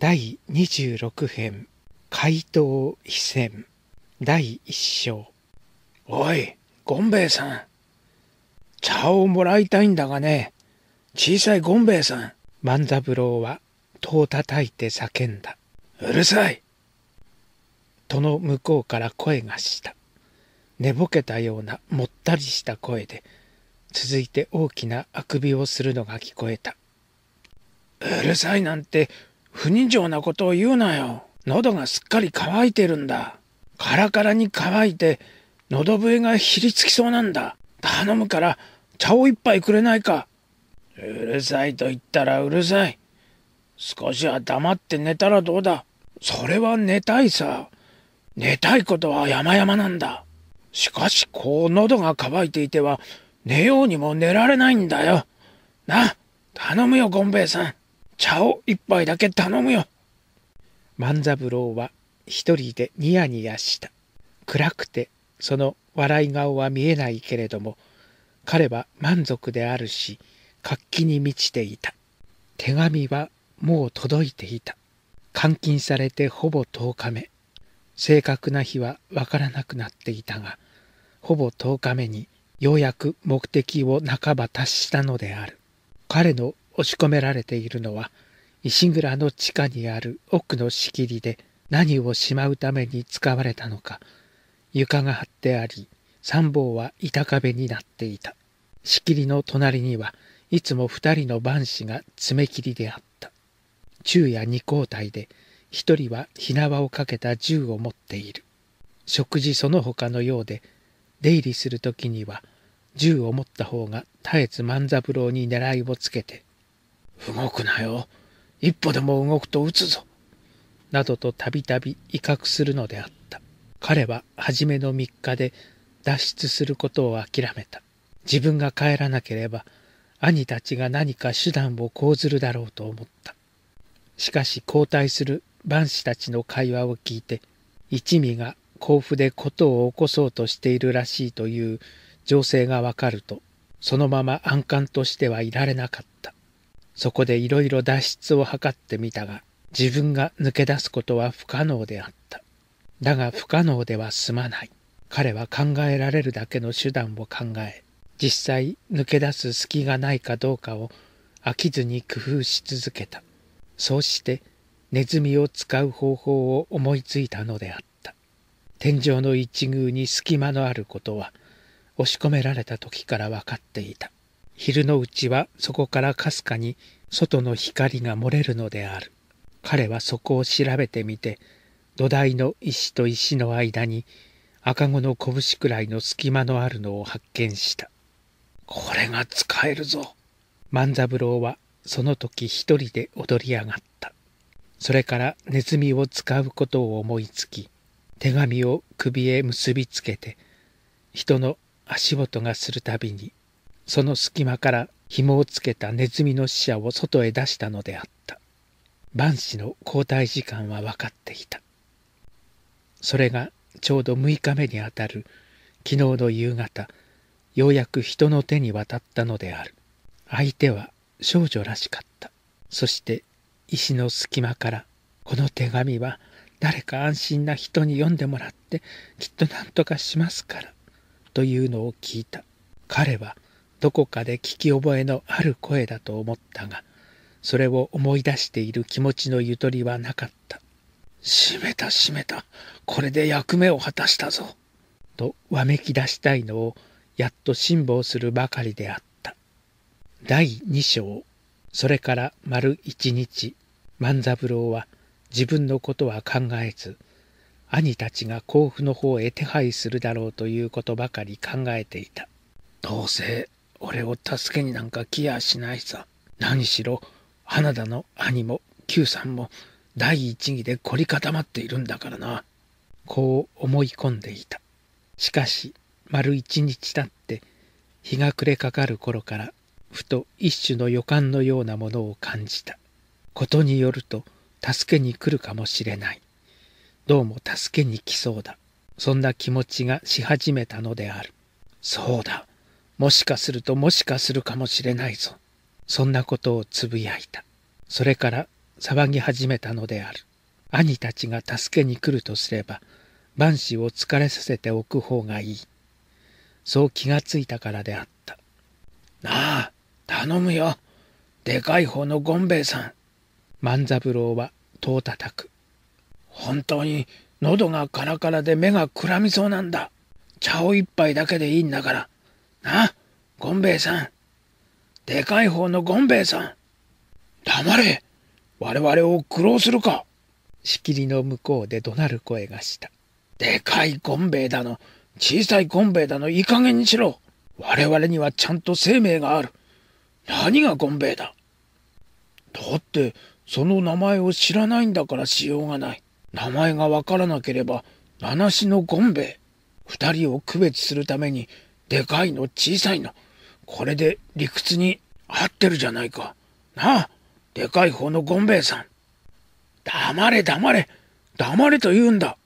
第26編怪盗非戦第1章おいゴンベイさん茶をもらいたいんだがね小さいゴンベイさん万三郎は戸を叩いて叫んだうるさい戸の向こうから声がした寝ぼけたようなもったりした声で続いて大きなあくびをするのが聞こえたうるさいなんて不人情なことを言うなよ。喉がすっかり乾いてるんだ。カラカラに乾いて、喉笛がひりつきそうなんだ。頼むから、茶を一杯くれないか。うるさいと言ったらうるさい。少しは黙って寝たらどうだ。それは寝たいさ。寝たいことは山々なんだ。しかし、こう喉が渇いていては、寝ようにも寝られないんだよ。な、頼むよ、ゴンベイさん。茶を一杯だけ頼むよ。万三郎は一人でニヤニヤした。暗くてその笑い顔は見えないけれども彼は満足であるし活気に満ちていた手紙はもう届いていた監禁されてほぼ10日目正確な日はわからなくなっていたがほぼ10日目にようやく目的を半ば達したのである彼の押し込められているのは石蔵の地下にある奥の仕切りで何をしまうために使われたのか床が張ってあり参謀は板壁になっていた仕切りの隣にはいつも2人の番士が爪切りであった昼夜2交代で1人は火縄をかけた銃を持っている食事その他のようで出入りする時には銃を持った方が絶えず万三郎に狙いをつけて動くなよ。一歩でも動くと撃つぞ。などとたびたび威嚇するのであった。彼は初めの3日で脱出することを諦めた。自分が帰らなければ兄たちが何か手段を講ずるだろうと思った。しかし交代する万士たちの会話を聞いて一味が甲府で事を起こそうとしているらしいという情勢がわかるとそのまま暗閑としてはいられなかった。そこでいろいろ脱出を図ってみたが、自分が抜け出すことは不可能であった。だが不可能では済まない。彼は考えられるだけの手段を考え、実際抜け出す隙がないかどうかを飽きずに工夫し続けた。そうしてネズミを使う方法を思いついたのであった。天井の一宮に隙間のあることは押し込められた時から分かっていた。昼のうちはそこからかすかに外の光が漏れるのである。彼はそこを調べてみて、土台の石と石の間に赤子の拳くらいの隙間のあるのを発見した。これが使えるぞ。万三郎はその時一人で踊り上がった。それからネズミを使うことを思いつき、手紙を首へ結びつけて、人の足音がするたびにその隙間から紐をつけたネズミの死者を外へ出したのであった。万死の交代時間は分かっていた。それがちょうど6日目にあたる昨日の夕方、ようやく人の手に渡ったのである。相手は少女らしかった。そして石の隙間から、この手紙は誰か安心な人に読んでもらってきっと何とかしますから、というのを聞いた。彼はどこかで聞き覚えのある声だと思ったが、それを思い出している気持ちのゆとりはなかった。閉めた閉めた、これで役目を果たしたぞ。とわめき出したいのを、やっと辛抱するばかりであった。第2章、それから丸一日、万三郎は自分のことは考えず、兄たちが甲府の方へ手配するだろうということばかり考えていた。どうせ俺を助けになんか来やしないさ。何しろ、花田の兄も Q さんも第一義で凝り固まっているんだからな。こう思い込んでいた。しかし、丸一日経って、日が暮れかかる頃から、ふと一種の予感のようなものを感じた。ことによると、助けに来るかもしれない。どうも助けに来そうだ。そんな気持ちがし始めたのである。そうだ。もしかするともしかするかもしれないぞ。そんなことをつぶやいた。それから騒ぎ始めたのである。兄たちが助けに来るとすれば、万死を疲れさせておく方がいい。そう気がついたからであった。なあ、頼むよ。でかい方のゴンベイさん。万三郎は戸を叩く。本当に喉がカラカラで目がくらみそうなんだ。茶を一杯だけでいいんだから、あゴンベイさん。でかい方のゴンベイさん。黙れ我々を苦労するか仕切りの向こうで怒鳴る声がした。でかいゴンベイだの、小さいゴンベイだの、いい加減にしろ我々にはちゃんと生命がある。何がゴンベイだだって、その名前を知らないんだからしようがない。名前がわからなければ、名無しのゴンベイ。二人を区別するためにでかいの小さいの。これで理屈に合ってるじゃないか。なあ、でかい方のゴンベイさん。黙れ黙れ、黙れと言うんだ。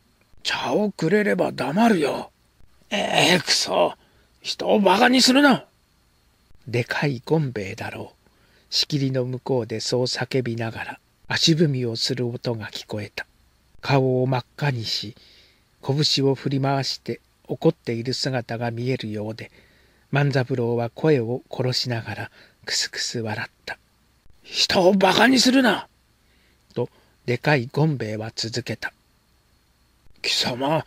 茶をくれれば黙るよ。ええー、くそ、人をバカにするな。でかいゴンベイだろう。仕切りの向こうでそう叫びながら足踏みをする音が聞こえた。顔を真っ赤にし、拳を振り回して怒っている姿が見えるようで万三郎は声を殺しながらくすくす笑った「人をバカにするな!」とでかい権兵衛は続けた「貴様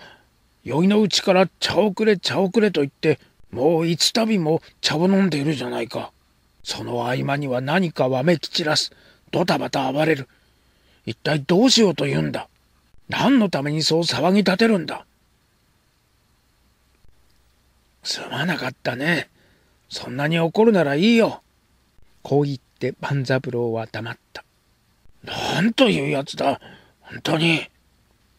宵のうちから茶をくれ茶をくれと言ってもういたびも茶を飲んでいるじゃないかその合間には何かわめき散らすドタバタ暴れる一体どうしようというんだ何のためにそう騒ぎ立てるんだすまなかったね。そんなに怒るならいいよ。こう言って万三郎は黙った。なんというやつだ。本当に。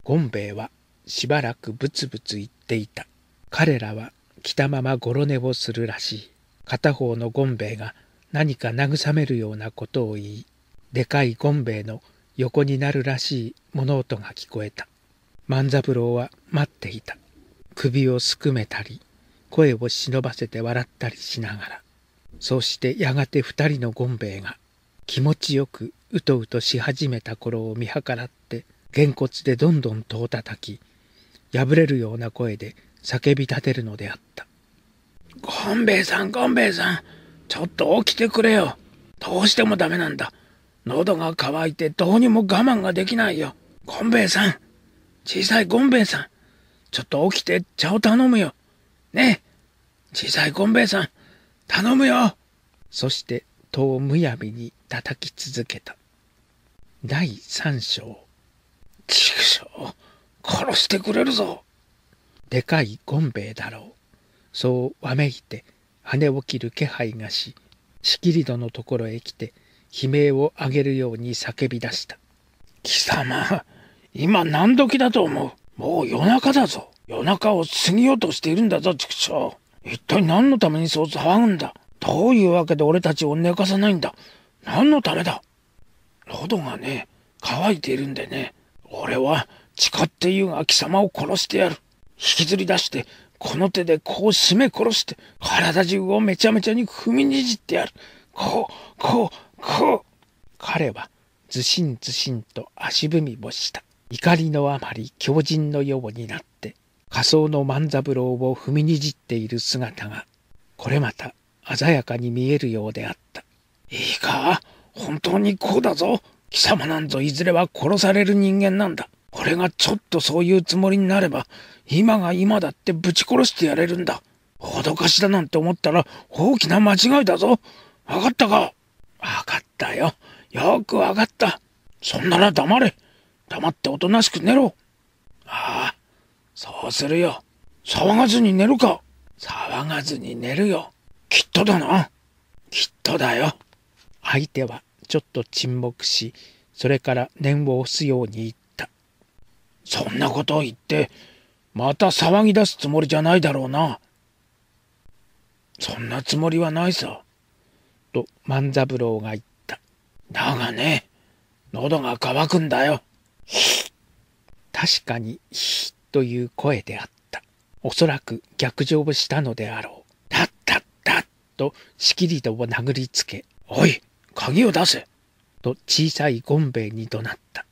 ゴンベイはしばらくブツブツ言っていた。彼らは着たままごろ寝をするらしい。片方のゴンベイが何か慰めるようなことを言い、でかいゴンベイの横になるらしい物音が聞こえた。万三郎は待っていた。首をすくめたり、声を忍ばせて笑ったりしながらそうしてやがて二人のゴンベイが気持ちよくうとうとし始めた頃を見計らってげんこつでどんどん戸をたたき破れるような声で叫び立てるのであった「ゴンベイさんゴンベイさんちょっと起きてくれよどうしてもダメなんだ喉が渇いてどうにも我慢ができないよゴンベイさん小さいゴンベイさんちょっと起きて茶を頼むよねえ小さいこんべさん、頼むよそして戸をむやみに叩き続けた。第三章。畜生、殺してくれるぞでかいゴンベだろう。そうわめいて羽を切る気配がし、しきり戸のところへ来て悲鳴を上げるように叫び出した。貴様、今何時だと思うもう夜中だぞ。夜中を過ぎようとしているんだぞ、畜生。一体何のためにそう騒ぐんだどういうわけで俺たちを寝かさないんだ何のためだ喉がね、乾いているんでね、俺は誓って言うが貴様を殺してやる。引きずり出して、この手でこう締め殺して、体中をめちゃめちゃに踏みにじってやる。こう、こう、こう。彼は、ずしんずしんと足踏みをした。怒りのあまり狂人のようになった。仮想の万三郎を踏みにじっている姿が、これまた鮮やかに見えるようであった。いいか、本当にこうだぞ。貴様なんぞいずれは殺される人間なんだ。俺がちょっとそういうつもりになれば、今が今だってぶち殺してやれるんだ。脅かしだなんて思ったら大きな間違いだぞ。わかったかわかったよ。よくわかった。そんなら黙れ。黙っておとなしく寝ろ。ああ、そうするよ。騒がずに寝るか。騒がずに寝るよ。きっとだな。きっとだよ。相手はちょっと沈黙し、それから念を押すように言った。そんなことを言って、また騒ぎ出すつもりじゃないだろうな。そんなつもりはないさ。と万三郎が言った。だがね、喉が渇くんだよ。確かに、ひという声であった。おそらく逆上をしたのであろう。たったっっとしきりとを殴りつけ、おい、鍵を出せと小さいゴンベイに怒鳴った。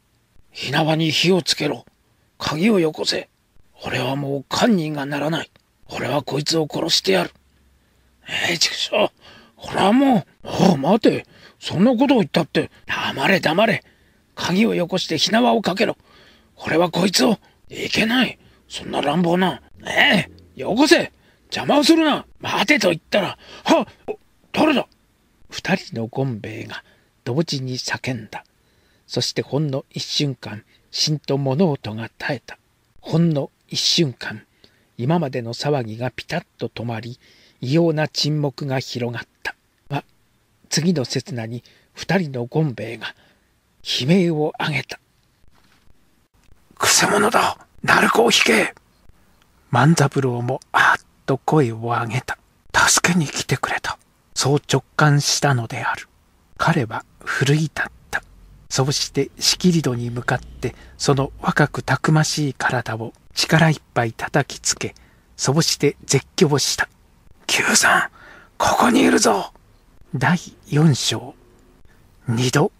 火縄に火をつけろ鍵をよこせ俺はもう犯人がならない俺はこいつを殺してやるええー、畜生俺はもう、おう待てそんなことを言ったって、黙れ黙れ鍵をよこして火縄をかけろ俺はこいつをいけない。そんな乱暴な。ねえ、よこせ邪魔をするな待てと言ったら、はっ誰だ二人のゴンベイが同時に叫んだ。そしてほんの一瞬間、しんと物音が絶えた。ほんの一瞬間、今までの騒ぎがピタッと止まり、異様な沈黙が広がった。ま、次の刹那に二人のゴンベイが悲鳴を上げた。くせ者だ鳴子を引け万三郎もあっと声を上げた。助けに来てくれた。そう直感したのである。彼は奮い立った。そうしてしきり戸に向かってその若くたくましい体を力いっぱい叩きつけ、そうして絶叫した。Q さん、ここにいるぞ第4章。2度、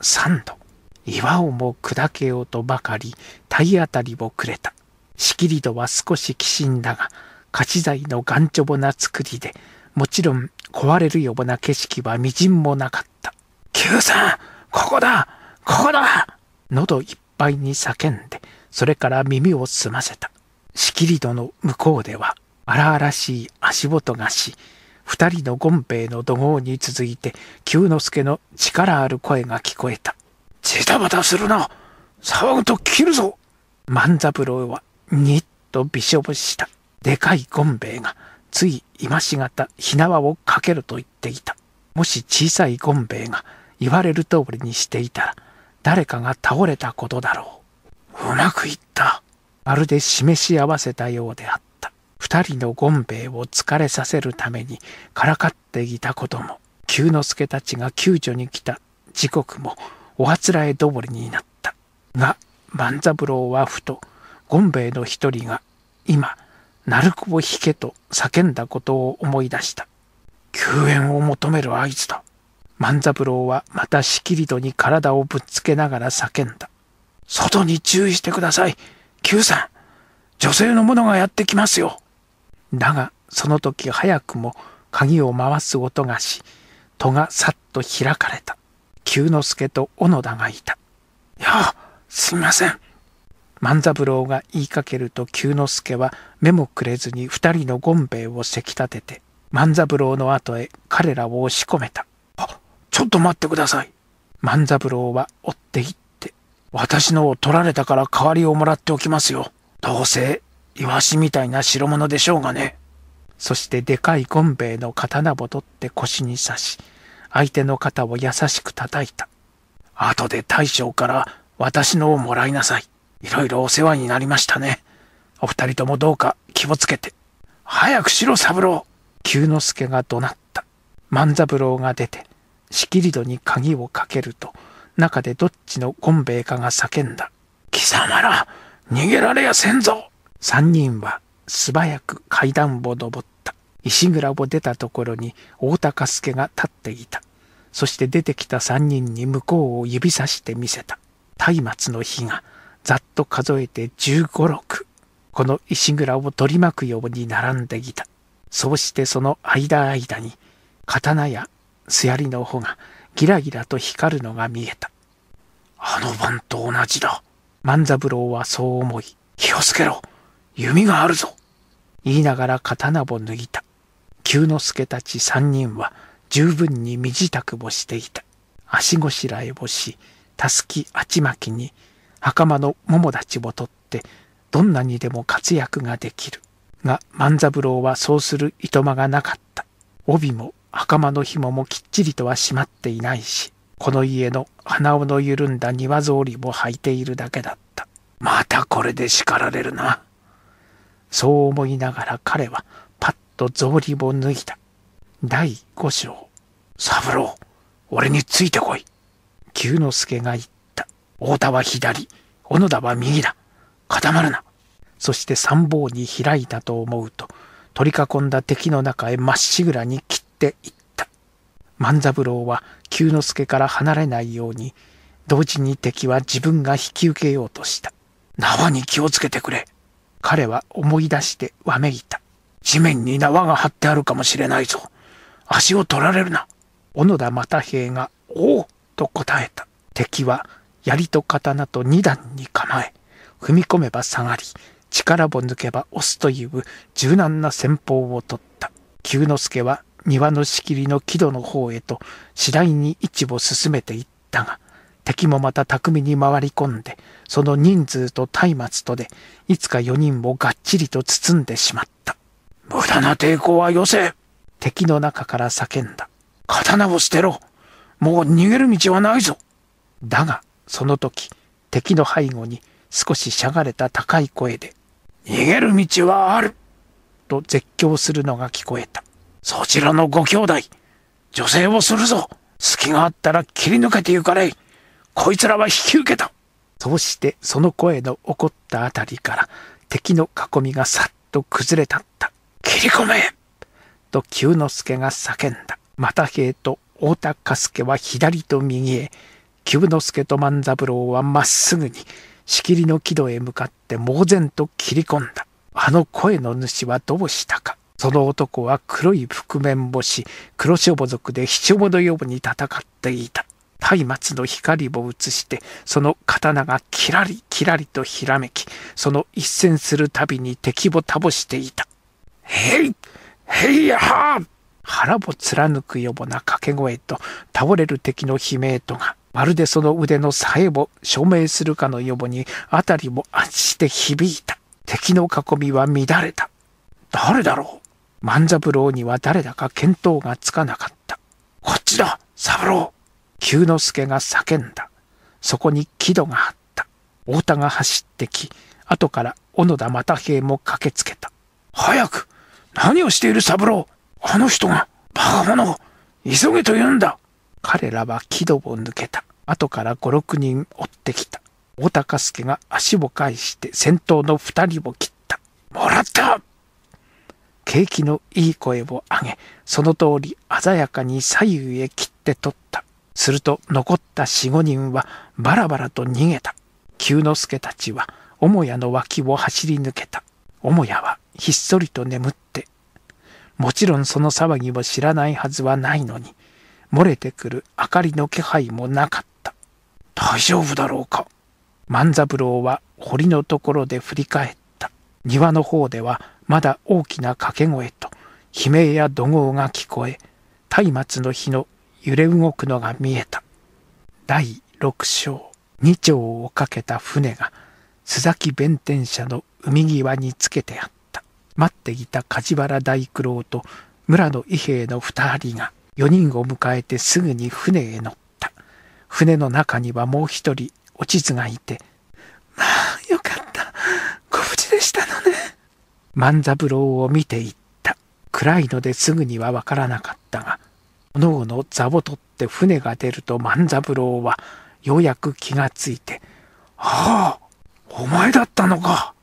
3度。岩をも砕けようとばかり体当たりをくれた。しきりとは少しきしんだが、価値材の頑丈な作りで、もちろん壊れるような景色はみじんもなかった。九さんここだここだ喉いっぱいに叫んで、それから耳を澄ませた。しきり戸の向こうでは、荒々しい足音がし、二人のゴンベイの怒号に続いて、久之助の力ある声が聞こえた。ジタバタするな騒ぐと切るぞ万三郎はニッとょぼしたでかいゴンベイがつい今しがたなわをかけると言っていたもし小さいゴンベイが言われる通りにしていたら誰かが倒れたことだろううまくいったまるで示し合わせたようであった二人のゴンベイを疲れさせるためにからかっていたことも久之助たちが救助に来た時刻もおあつらえどぼりになったが万三郎はふと権兵衛の一人が今鳴子を引けと叫んだことを思い出した救援を求める合図だ万三郎はまたしきりとに体をぶっつけながら叫んだ外に注意してください Q さん女性の者がやってきますよだがその時早くも鍵を回す音がし戸がさっと開かれた久之助と小野田がいた。いやすいません。万三郎が言いかけると久之助は目もくれずに二人の権兵衛をせき立てて万三郎の後へ彼らを押し込めた。あちょっと待ってください。万三郎は追っていって私のを取られたから代わりをもらっておきますよ。どうせイワシみたいな代物でしょうがね。そしてでかい権兵衛の刀を取って腰に刺し相手の肩を優しく叩いた。後で大将から私のをもらいなさい。いろいろお世話になりましたね。お二人ともどうか気をつけて。早くしろ、三郎久之助が怒鳴った。万三郎が出て、しきり戸に鍵をかけると、中でどっちのゴンベイかが叫んだ。貴様ら、逃げられやせんぞ三人は素早く階段を登った。石蔵を出たところに大高助が立っていた。そして出てきた三人に向こうを指さして見せた。松明の火がざっと数えて十五六。この石蔵を取り巻くように並んでいた。そうしてその間間に刀や素やりの穂がギラギラと光るのが見えた。あの晩と同じだ。万三郎はそう思い、気をつけろ弓があるぞ言いながら刀を抜いた。久之助たち三人は十分に身支度をしていた。足ごしらえをし、たすきあちまきに、袴の桃立ちを取って、どんなにでも活躍ができる。が、万三郎はそうするいとまがなかった。帯も袴の紐もきっちりとは閉まっていないし、この家の鼻緒の緩んだ庭草履も履いているだけだった。またこれで叱られるな。そう思いながら彼はと草履を脱いだ。第五章。三郎、俺についてこい。久之助が言った。太田は左、小野田は右だ。固まるな。そして参謀に開いたと思うと、取り囲んだ敵の中へまっしぐらに切っていった。万三郎は久之助から離れないように、同時に敵は自分が引き受けようとした。縄に気をつけてくれ。彼は思い出してわめいた。地面に縄が張ってあるかもしれないぞ。足を取られるな。小野田又兵衛が、おおと答えた。敵は、槍と刀と二段に構え、踏み込めば下がり、力を抜けば押すという柔軟な戦法を取った。九之助は庭の仕切りの木戸の方へと次第に位置を進めていったが、敵もまた巧みに回り込んで、その人数と松明とで、いつか4人をがっちりと包んでしまった。無駄な抵抗はよせ敵の中から叫んだ。刀を捨てろもう逃げる道はないぞだが、その時、敵の背後に少ししゃがれた高い声で、逃げる道はあると絶叫するのが聞こえた。そちらのご兄弟、女性をするぞ隙があったら切り抜けて行かれこいつらは引き受けたそうしてその声の起こったあたりから敵の囲みがさっと崩れたった。切り込めと久之助が叫んだ。又平と太田和助は左と右へ、久之助と万三郎はまっすぐに、仕切りの木戸へ向かって猛然と切り込んだ。あの声の主はどうしたか。その男は黒い覆面をし、黒しょぼ族でひしょぼのように戦っていた。松明の光を映して、その刀がキラリキラリとひらめき、その一閃するたびに敵を倒していた。ヘいヘいヤは腹を貫くよ防な掛け声と倒れる敵の悲鳴とがまるでその腕のさえを証明するかのよ防に辺りも圧して響いた敵の囲みは乱れた誰だろう万三郎には誰だか見当がつかなかったこっちだ三郎久之助が叫んだそこに木戸があった太田が走ってき後から小野田又兵衛も駆けつけた早く何をしている三郎あの人がバカ者を、急げと言うんだ彼らは木戸を抜けた。後から五六人追ってきた。大高助が足を返して先頭の二人を切った。もらった景気のいい声を上げ、その通り鮮やかに左右へ切って取った。すると残った四五人はバラバラと逃げた。久之助たちは母屋の脇を走り抜けた。母屋はひっそりと眠って、もちろんその騒ぎを知らないはずはないのに、漏れてくる明かりの気配もなかった。大丈夫だろうか。万三郎は堀のところで振り返った。庭の方ではまだ大きな掛け声と悲鳴や怒号が聞こえ、松明の火の揺れ動くのが見えた。第6章、2丁をかけた船が、須崎弁天社の海際につけてあった待っていた梶原大九郎と村の伊兵衛の二人が4人を迎えてすぐに船へ乗った船の中にはもう一人おちつがいて「まあよかったご無事でしたのね」万三郎を見ていった暗いのですぐにはわからなかったがおのおの座を取って船が出ると万三郎はようやく気がついて「ああお前だったのか。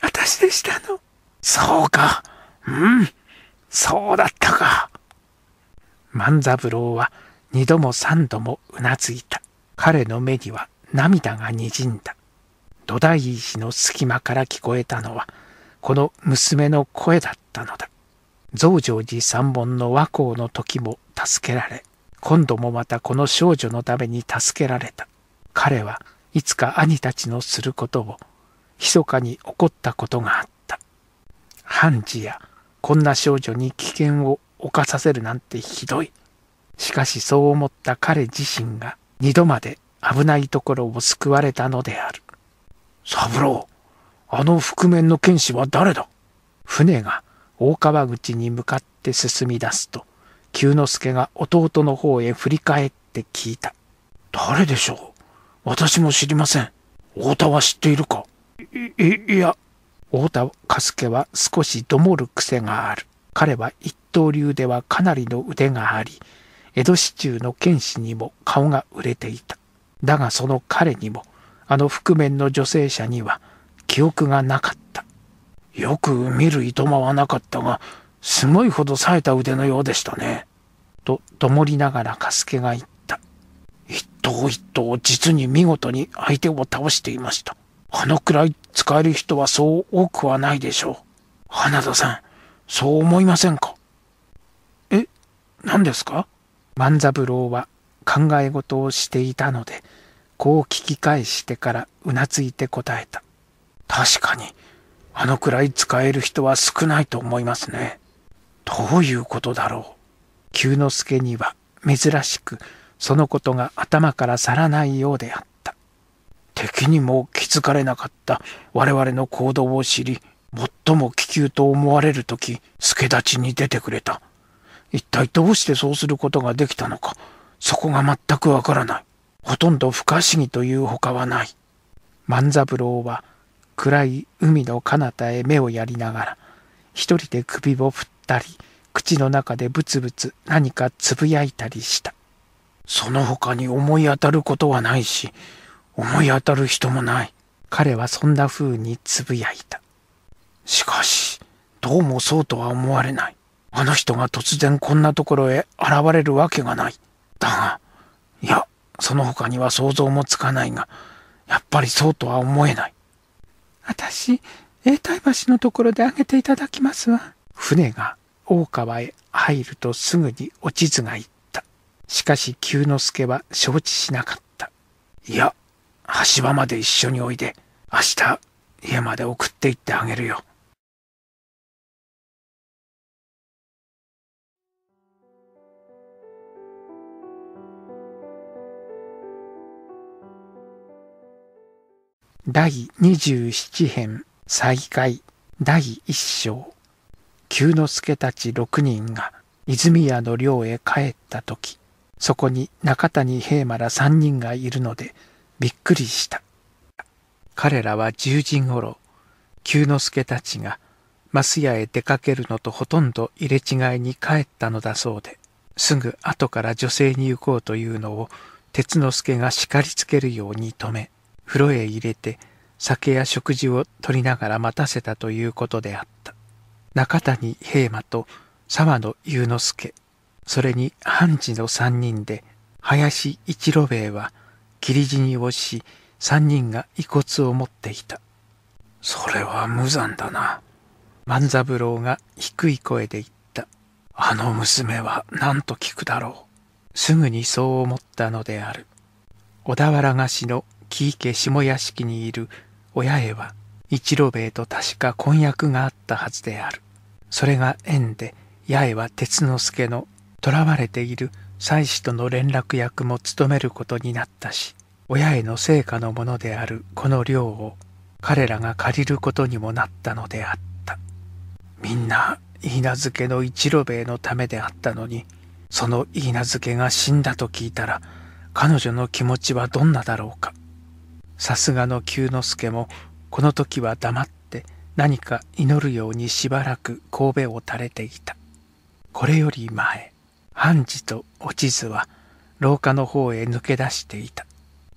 私でしたの。そうか。うん。そうだったか。万三郎は二度も三度もうなずいた。彼の目には涙がにじんだ。土台石の隙間から聞こえたのは、この娘の声だったのだ。増上寺三本の和光の時も助けられ、今度もまたこの少女のために助けられた。彼はいつか兄たちのすることを密かに起こったことがあった判事やこんな少女に危険を冒させるなんてひどいしかしそう思った彼自身が二度まで危ないところを救われたのである三郎あの覆面の剣士は誰だ船が大川口に向かって進み出すと久之助が弟の方へ振り返って聞いた誰でしょう私も知りません。太田は知っているかい、い、いや。太田和助は少しどもる癖がある。彼は一刀流ではかなりの腕があり、江戸市中の剣士にも顔が売れていた。だがその彼にも、あの覆面の女性者には記憶がなかった。よく見るいとまはなかったが、すごいほど冴えた腕のようでしたね。と、どもりながらかすけが言った。一頭一頭実に見事に相手を倒していました。あのくらい使える人はそう多くはないでしょう。花田さん、そう思いませんかえ、何ですか万三郎は考え事をしていたので、こう聞き返してからうなついて答えた。確かに、あのくらい使える人は少ないと思いますね。どういうことだろう。久之助には珍しくそのことが頭から去らないようであった敵にも気づかれなかった我々の行動を知り最も気球と思われる時助太刀に出てくれた一体どうしてそうすることができたのかそこが全くわからないほとんど不可思議というほかはない万三郎は暗い海の彼方へ目をやりながら一人で首を振ったり口の中でブツブツ何かつぶやいたりしたその他に思い当たることはないし、思い当たる人もない。彼はそんな風につぶやいた。しかし、どうもそうとは思われない。あの人が突然こんなところへ現れるわけがない。だが、いや、その他には想像もつかないが、やっぱりそうとは思えない。私、永代橋のところであげていただきますわ。船が大川へ入るとすぐに落ち図が言っしかし久之助は承知しなかった。いや、橋場まで一緒においで。明日、家まで送って行ってあげるよ。第27編再開第1章久之助たち6人が泉屋の寮へ帰った時そこに中谷平馬ら3人がいるのでびっくりした彼らは10時ごろ久之助たちが増屋へ出かけるのとほとんど入れ違いに帰ったのだそうですぐ後から女性に行こうというのを鉄之助が叱りつけるように止め風呂へ入れて酒や食事を取りながら待たせたということであった中谷平馬と沢野雄之助それに判事の3人で林一郎兵衛は霧地死にをし3人が遺骨を持っていたそれは無残だな万三郎が低い声で言ったあの娘は何と聞くだろうすぐにそう思ったのである小田原菓子の木池下屋敷にいる親へは一郎兵衛と確か婚約があったはずであるそれが縁で八重は鉄之助の囚われている妻子との連絡役も務めることになったし親への成果のものであるこの寮を彼らが借りることにもなったのであったみんな付けの一路兵衛のためであったのにその許嫁が死んだと聞いたら彼女の気持ちはどんなだろうかさすがの久之助もこの時は黙って何か祈るようにしばらく神戸を垂れていたこれより前半次とお地図は廊下の方へ抜け出していた。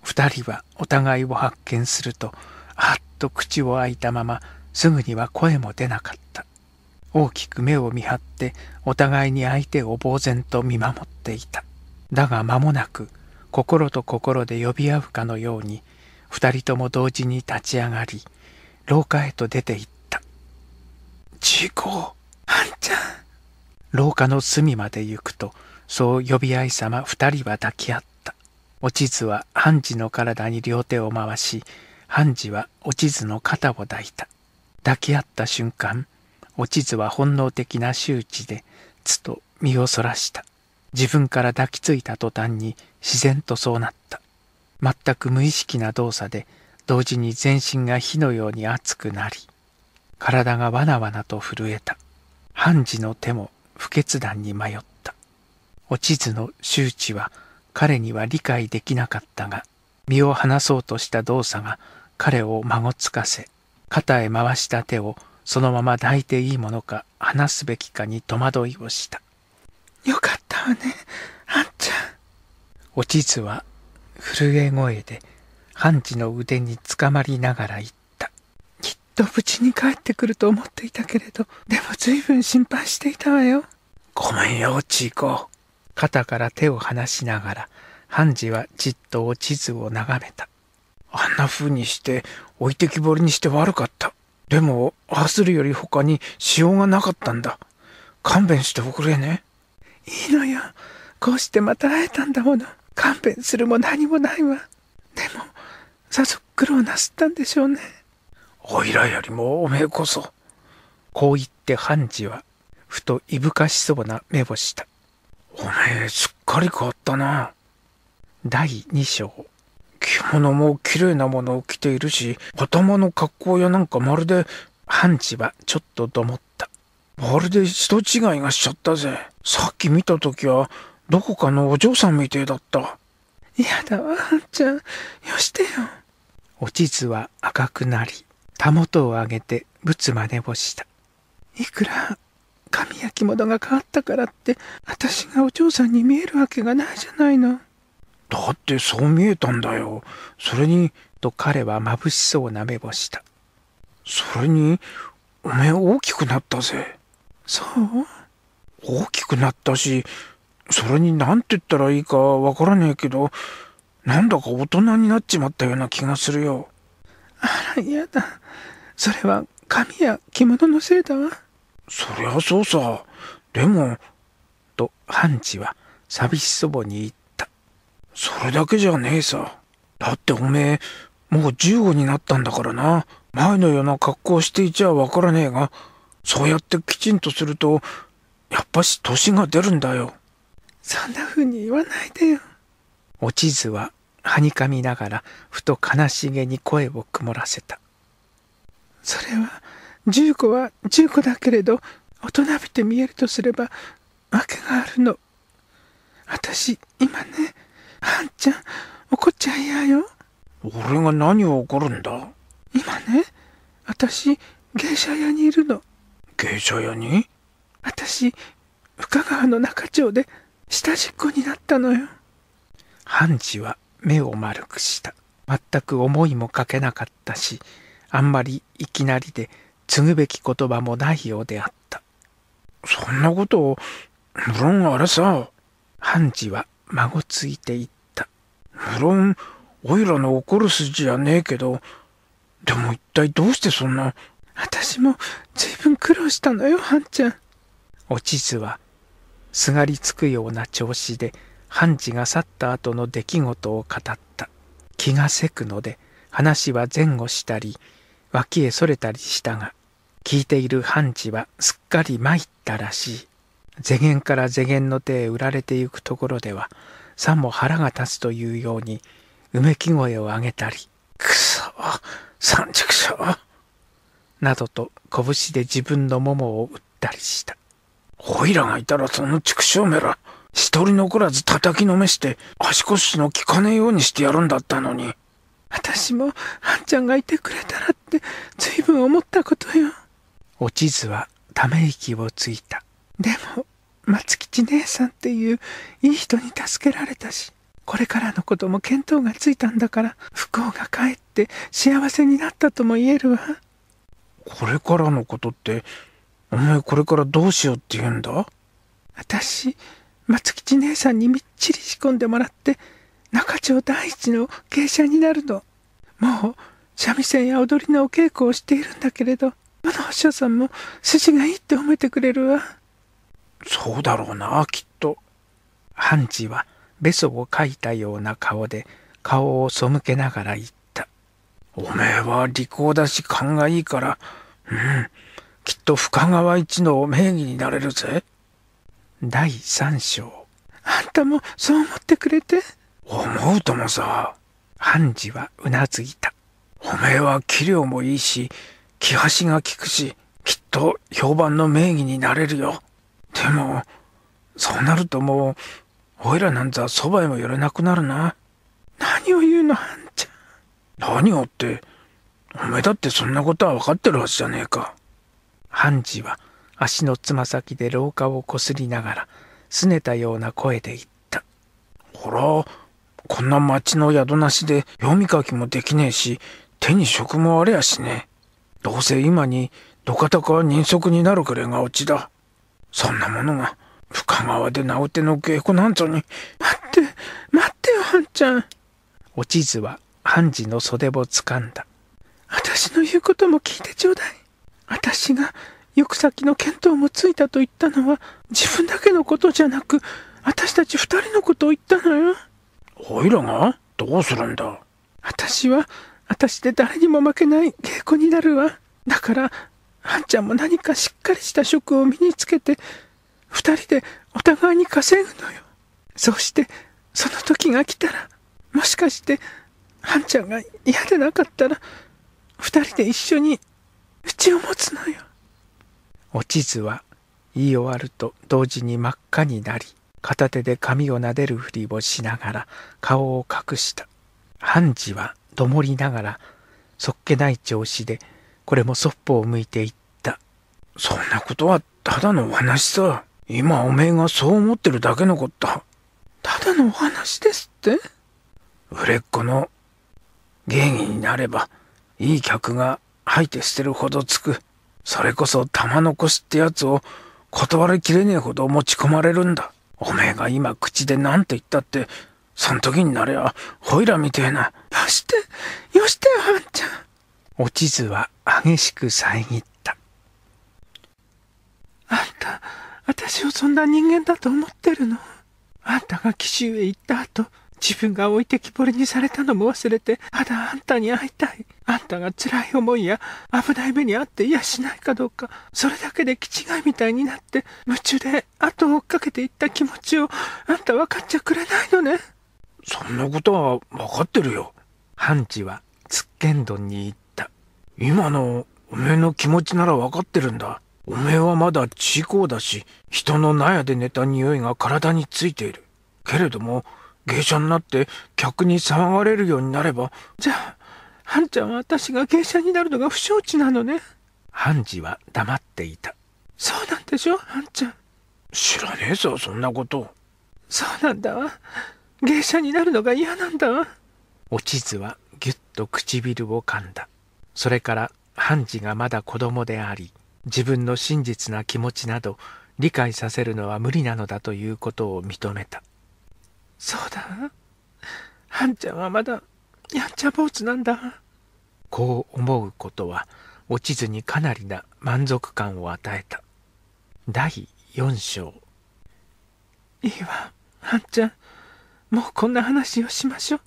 二人はお互いを発見すると、あっと口を開いたまま、すぐには声も出なかった。大きく目を見張って、お互いに相手を呆然と見守っていた。だが間もなく、心と心で呼び合うかのように、二人とも同時に立ち上がり、廊下へと出て行った。事故、あんちゃん。廊下の隅まで行くと、そう呼び合いさま二人は抱き合った。おちずは半次の体に両手を回し、半次はおちずの肩を抱いた。抱き合った瞬間、おちずは本能的な周知で、つと身をそらした。自分から抱きついた途端に自然とそうなった。全く無意識な動作で、同時に全身が火のように熱くなり、体がわなわなと震えた。判事の手も不決断に迷ったお地図の周知は彼には理解できなかったが身を離そうとした動作が彼を孫つかせ肩へ回した手をそのまま抱いていいものか話すべきかに戸惑いをしたよかったわねあんちゃんお地図は震え声でハンの腕につかまりながら言と無事に帰ってくると思っていたけれど、でも随分心配していたわよ。ごめんよ、チーコ。肩から手を離しながら、ハンジはじっと地図を眺めた。あんな風にして置いてきぼりにして悪かった。でも、ああするより他にしようがなかったんだ。勘弁しておくれね。いいのよ。こうしてまた会えたんだもの。勘弁するも何もないわ。でも、さぞ苦労なすったんでしょうね。おいらよりもおめえこそ。こう言って判事は、ふといぶかしそうな目をした。おめえ、すっかり変わったな。第2章。着物も綺麗なものを着ているし、頭の格好やなんかまるで、判事はちょっとどもった。まるで人違いがしちゃったぜ。さっき見た時は、どこかのお嬢さんみてえだった。やだわ、あんちゃん。よしてよ。おち図は赤くなり、たもとを上げて仏まをした。いくら、神焼き物が変わったからって、私がお嬢さんに見えるわけがないじゃないの。だってそう見えたんだよ。それに、と彼は眩しそうな目をした。それに、おめえ大きくなったぜ。そう大きくなったし、それに何て言ったらいいかわからねえけど、なんだか大人になっちまったような気がするよ。あら、嫌だ。それは髪や着物のせいだわ。そりゃそうさ。でも、とハンチは寂しそぼに言った。それだけじゃねえさ。だっておめえ、もう15になったんだからな。前のような格好していちゃわからねえが、そうやってきちんとすると、やっぱし年が出るんだよ。そんな風に言わないでよ。おちずははにかみながらふと悲しげに声を曇らせたそれは十子は十子だけれど大人びて見えるとすれば訳があるの私今ねはんちゃん怒っちゃいやよ俺が何を怒るんだ今ね私芸者屋にいるの芸者屋に私深川の中町で下じっこになったのよ。ハンジは目を丸くした。全く思いもかけなかったし、あんまりいきなりで継ぐべき言葉もないようであった。そんなことを、無論あれさ。ハンジは孫ついて言った。無論、おいらの怒る筋じゃねえけど、でも一体どうしてそんな。私も随分苦労したのよ、ハンちゃん。おちずは、すがりつくような調子で、判事が去った後の出来事を語った。気がせくので話は前後したり脇へそれたりしたが聞いている判事はすっかり参ったらしい。世間から世間の手へ売られてゆくところではさも腹が立つというようにうめき声を上げたり「くそ三畜生!」などと拳で自分のももを打ったりした。おいらがいたらその畜生めら一人残らず叩きのめして、足腰の効かねえようにしてやるんだったのに。私も、あんちゃんがいてくれたらって、ずいぶん思ったことよ。おちずは、ため息をついた。でも、松吉姉さんっていう、いい人に助けられたし、これからのことも見当がついたんだから、不幸がかえって幸せになったとも言えるわ。これからのことって、お前これからどうしようって言うんだ私、松吉姉さんにみっちり仕込んでもらって中町第一の芸者になるのもう三味線や踊りのお稽古をしているんだけれどあのお師匠さんも筋がいいって褒めてくれるわそうだろうなきっと半次はべそをかいたような顔で顔を背けながら言った「おめえは利口だし勘がいいからうんきっと深川一の名義になれるぜ」第3章。あんたもそう思ってくれて思うともさ。判事はうなずいた。おめえは器量もいいし、気端が利くし、きっと評判の名義になれるよ。でも、そうなるともう、おいらなんざそばへも寄れなくなるな。何を言うの、あんちゃん。何をって、おめえだってそんなことは分かってるはずじゃねえか。ハンジは足のつま先で廊下をこすりながらすねたような声で言ったほらこんな町の宿なしで読み書きもできねえし手に職もあれやしねどうせ今にどかたか人足になるくれがオチだそんなものが深川で名うての稽古なんぞに待って待ってよ半ちゃんお地図はンジの袖をつかんだ私の言うことも聞いてちょうだい私が行く先の見当もついたと言ったのは、自分だけのことじゃなく、私たち二人のことを言ったのよ。おいらがどうするんだ私は、私で誰にも負けない稽古になるわ。だから、あんちゃんも何かしっかりした職を身につけて、二人でお互いに稼ぐのよ。そうして、その時が来たら、もしかして、あんちゃんが嫌でなかったら、二人で一緒に、うちを持つのよ。落地図は言い終わると同時に真っ赤になり片手で髪を撫でるふりをしながら顔を隠した判事はどもりながらそっけない調子でこれもそっぽを向いていったそんなことはただのお話さ今おめえがそう思ってるだけのことただのお話ですって売れっ子の芸人になればいい客が吐いて捨てるほどつくそれこそ玉のこしってやつを断りきれねえほど持ち込まれるんだ。おめえが今口で何て言ったって、そん時になりゃ、おいらみてえな。よして、よしてよ、あんちゃん。落ちずは激しく遮った。あんた、私をそんな人間だと思ってるのあんたが紀州へ行った後、自分が置いてきぼりにされたのも忘れて、ただあんたに会いたい。あんたが辛い思いや危ない目に遭っていやしないかどうか、それだけで気違いみたいになって、夢中で後を追っかけていった気持ちを、あんた分かっちゃくれないのね。そんなことは分かってるよ。ハンチは、ツッケンドンに言った。今のおめえの気持ちなら分かってるんだ。おめえはまだ地高だし、人の納屋で寝た匂いが体についている。けれども、芸者になって客に騒がれるようになれば、じゃあ、ハンちゃんは私が芸者になるのが不承知なのね。ハンジは黙っていた。そうなんでしょ、ハンちゃん。知らねえぞ、そんなこと。そうなんだわ。芸者になるのが嫌なんだわ。おちずはぎゅっと唇を噛んだ。それから、ハンジがまだ子供であり、自分の真実な気持ちなど理解させるのは無理なのだということを認めた。そうだ。はんちゃんはまだ、やんちゃ坊主なんだ。こう思うことは、落ちずにかなりな満足感を与えた。第4章。いいわ、はんちゃん。もうこんな話をしましょう。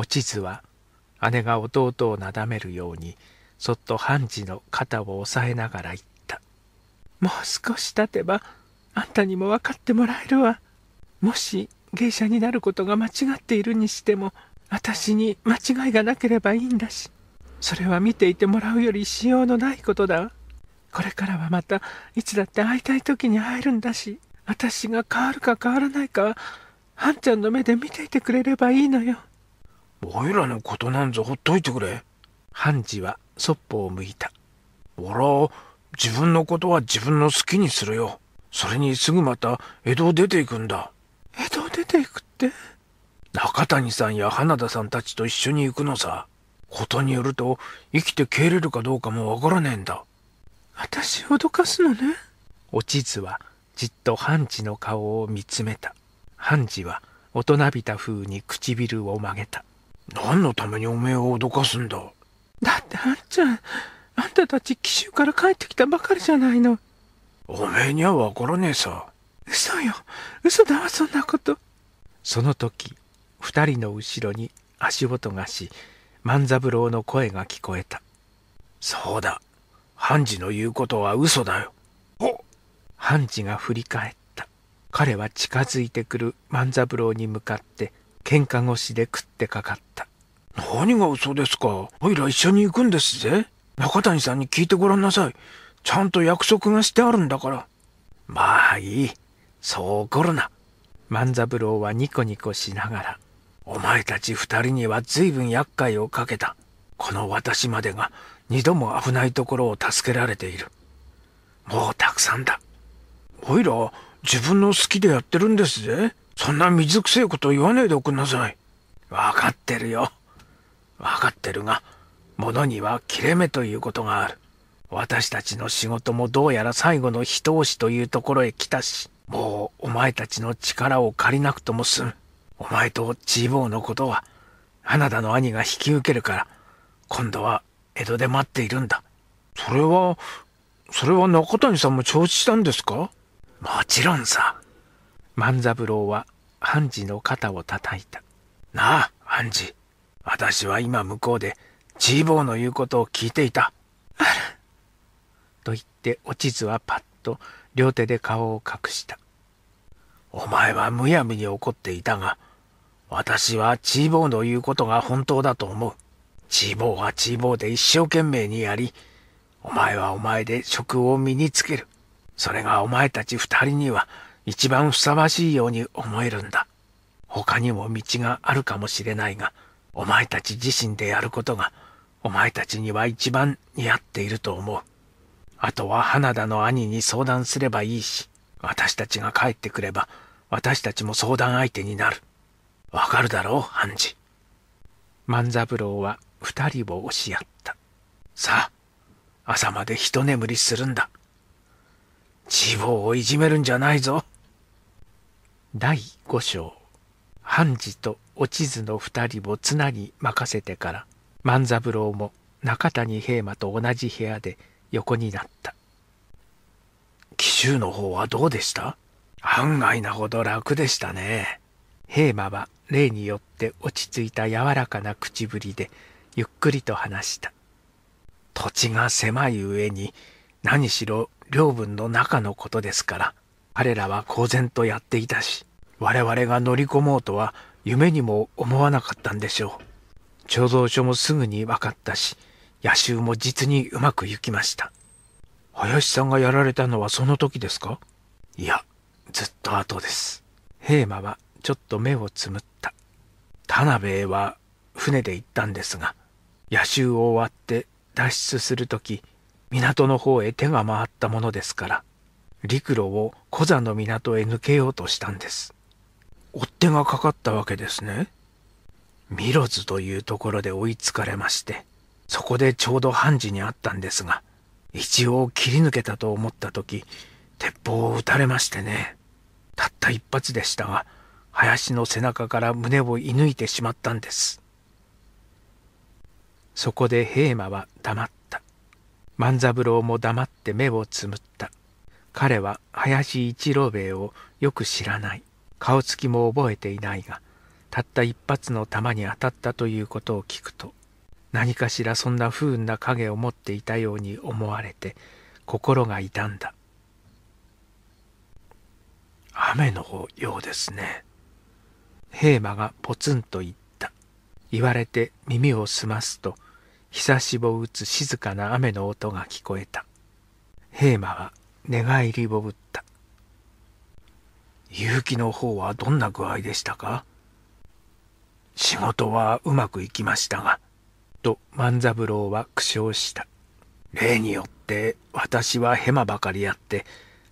落ちずは、姉が弟をなだめるように、そっと半次の肩を押さえながら言った。もう少し経てば、あんたにも分かってもらえるわ。もし芸者になることが間違っているにしても私に間違いがなければいいんだしそれは見ていてもらうよりしようのないことだこれからはまたいつだって会いたい時に会えるんだし私が変わるか変わらないかはんちゃんの目で見ていてくれればいいのよおいらのことなんぞほっといてくれ判事はそっぽを向いた俺は自分のことは自分の好きにするよそれにすぐまた江戸を出ていくんだ出ていくって中谷さんや花田さんたちと一緒に行くのさ。ことによると生きて帰れるかどうかもわからねえんだ。私脅かすのね。おちずはじっとハンの顔を見つめた。ハンは大人びた風に唇を曲げた。何のためにおめえを脅かすんだだってあんちゃん、あんたたち紀州から帰ってきたばかりじゃないの。おめえにはわからねえさ。嘘よ嘘だわそんなことその時2人の後ろに足音がし万三郎の声が聞こえたそうだ判事の言うことは嘘だよお判事が振り返った彼は近づいてくる万三郎に向かって喧嘩腰で食ってかかった何が嘘ですかおいら一緒に行くんですぜ中谷さんに聞いてごらんなさいちゃんと約束がしてあるんだからまあいいそう怒るな。万三郎はニコニコしながら、お前たち二人には随分厄介をかけた。この私までが二度も危ないところを助けられている。もうたくさんだ。おいら、自分の好きでやってるんですぜ。そんな水くせえこと言わねえでおくんなさい。わかってるよ。わかってるが、物には切れ目ということがある。私たちの仕事もどうやら最後の一押しというところへ来たし、もうお前たちの力を借りなくとも済む。お前とジーボーのことは、花田の兄が引き受けるから、今度は江戸で待っているんだ。それは、それは中谷さんも承知したんですかもちろんさ。万三郎はンジの肩を叩いた。なあ、ンジ。私は今向こうで、ジーボーの言うことを聞いていた。と言って、お地図はパッと両手で顔を隠した。お前はむやみに怒っていたが、私はチーボーの言うことが本当だと思う。チーボーはチーボーで一生懸命にやり、お前はお前で職を身につける。それがお前たち二人には一番ふさわしいように思えるんだ。他にも道があるかもしれないが、お前たち自身でやることが、お前たちには一番似合っていると思う。あとは花田の兄に相談すればいいし、私たちが帰ってくれば、私たちも相談相手になる。わかるだろう、判事。万三郎は二人を押し合った。さあ、朝まで一眠りするんだ。地方をいじめるんじゃないぞ。第五章。判事とお地図の二人を綱に任せてから、万三郎も中谷平馬と同じ部屋で、横になった。奇襲の方はどうでした案外なほど楽でしたね。平馬は例によって落ち着いた柔らかな口ぶりでゆっくりと話した。土地が狭い上に何しろ領分の中のことですから彼らは公然とやっていたし我々が乗り込もうとは夢にも思わなかったんでしょう。貯蔵所もすぐに分かったし野襲も実にうまくいきました。林さんがやられたのはその時ですかいや、ずっと後です。平馬はちょっと目をつむった。田辺へは船で行ったんですが、夜襲を終わって脱出する時、港の方へ手が回ったものですから、陸路を小座の港へ抜けようとしたんです。追っ手がかかったわけですね。ミロズというところで追いつかれまして、そこでちょうど判事にあったんですが、一応切り抜けたと思った時、鉄砲を撃たれましてね。たった一発でしたが、林の背中から胸を射抜いてしまったんです。そこで平馬は黙った。万三郎も黙って目をつむった。彼は林一郎兵衛をよく知らない。顔つきも覚えていないが、たった一発の弾に当たったということを聞くと、何かしらそんな不運な影を持っていたように思われて心が痛んだ雨のようですね平馬がポツンと言った言われて耳を澄ますとひさしを打つ静かな雨の音が聞こえた平馬は寝返りを打った結城の方はどんな具合でしたか仕事はうまくいきましたがと万三郎は苦笑した。例によって私はヘマばかりやって、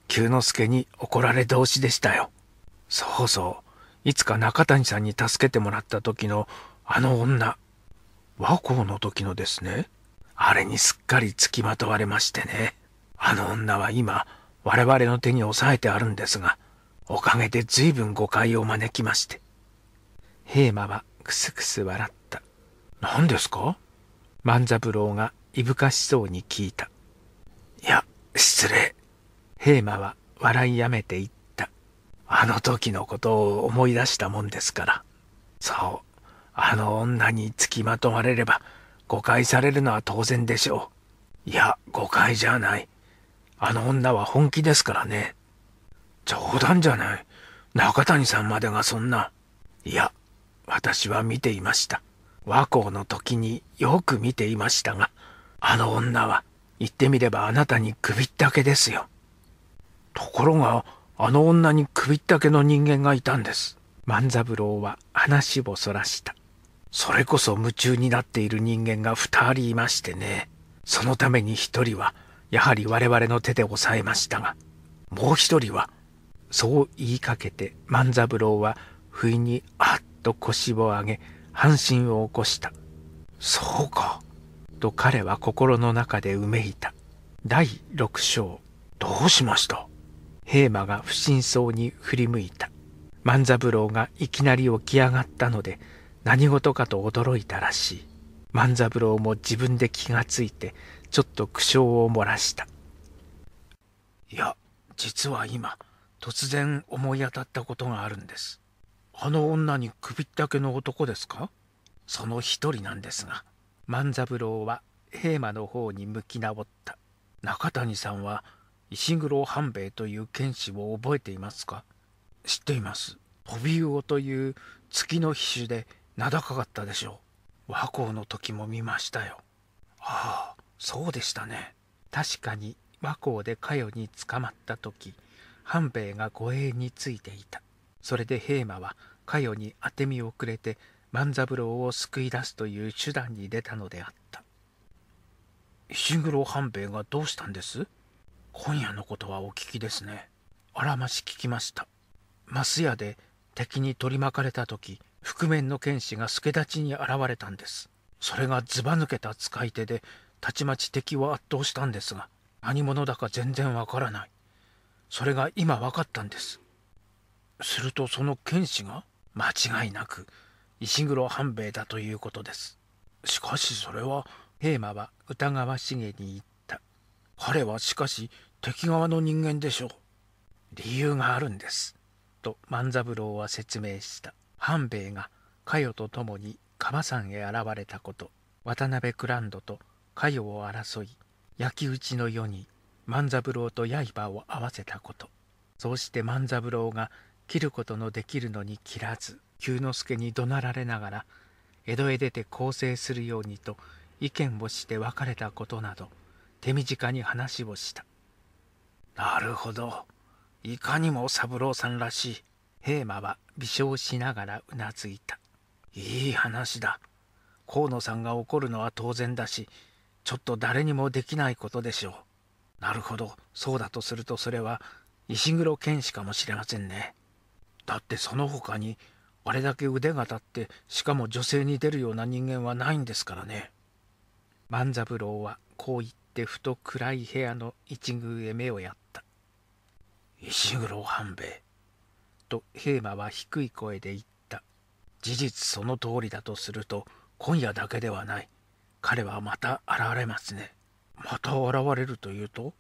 久之助に怒られ同士でしたよ。そうそう、いつか中谷さんに助けてもらった時のあの女、和光の時のですね。あれにすっかり付きまとわれましてね。あの女は今、我々の手に押さえてあるんですが、おかげで随分誤解を招きまして。平馬はくすくす笑った。何ですか万三郎がいぶかしそうに聞いた。いや、失礼。平馬は笑いやめて言った。あの時のことを思い出したもんですから。そう、あの女につきまとわれれば誤解されるのは当然でしょう。いや、誤解じゃない。あの女は本気ですからね。冗談じゃない。中谷さんまでがそんな。いや、私は見ていました。和光の時によく見ていましたが、あの女は言ってみればあなたに首ったけですよ。ところが、あの女に首ったけの人間がいたんです。万三郎は話をそらした。それこそ夢中になっている人間が二人いましてね。そのために一人は、やはり我々の手で抑えましたが、もう一人は、そう言いかけて万三郎は不意にあっと腰を上げ半身を起こした。そうか。と彼は心の中でうめいた。第六章。どうしました平馬が不審そうに振り向いた。万三郎がいきなり起き上がったので何事かと驚いたらしい。万三郎も自分で気がついてちょっと苦笑を漏らした。いや、実は今、突然思い当たったことがあるんです。あの女に首ったけの男ですかその一人なんですが万三郎は平馬の方に向き直った中谷さんは石黒半兵衛という剣士を覚えていますか知っています帯魚という月の飛種で名高かったでしょう和光の時も見ましたよああそうでしたね確かに和光で佳代に捕まった時半兵衛が護衛についていたそれで平馬は佳代に当て身をくれて万三郎を救い出すという手段に出たのであった石黒半兵衛がどうしたんです今夜のことはお聞きですねあらまし聞きました増屋で敵に取り巻かれた時覆面の剣士が助太刀に現れたんですそれがずば抜けた使い手でたちまち敵を圧倒したんですが何者だか全然わからないそれが今分かったんですするとその剣士が間違いなく石黒半兵衛だということです。しかしそれは平馬は疑わしげに言った。彼はしかし敵側の人間でしょう。理由があるんです。と万三郎は説明した。半兵衛が佳代と共に鎌山へ現れたこと、渡辺クランドと佳代を争い、焼き討ちの世に万三郎と刃を合わせたこと。そうして万三郎が切ることのできるのに切らず久之助に怒鳴られながら江戸へ出て更生するようにと意見をして別れたことなど手短に話をしたなるほどいかにも三郎さんらしい平馬は微笑しながらうなずいたいい話だ河野さんが怒るのは当然だしちょっと誰にもできないことでしょうなるほどそうだとするとそれは石黒剣士かもしれませんねだってその他にあれだけ腕が立ってしかも女性に出るような人間はないんですからね万三郎はこう言ってふと暗い部屋の一宮へ目をやった「石黒半兵衛」と平馬は低い声で言った事実その通りだとすると今夜だけではない彼はまた現れますねまた現れるというと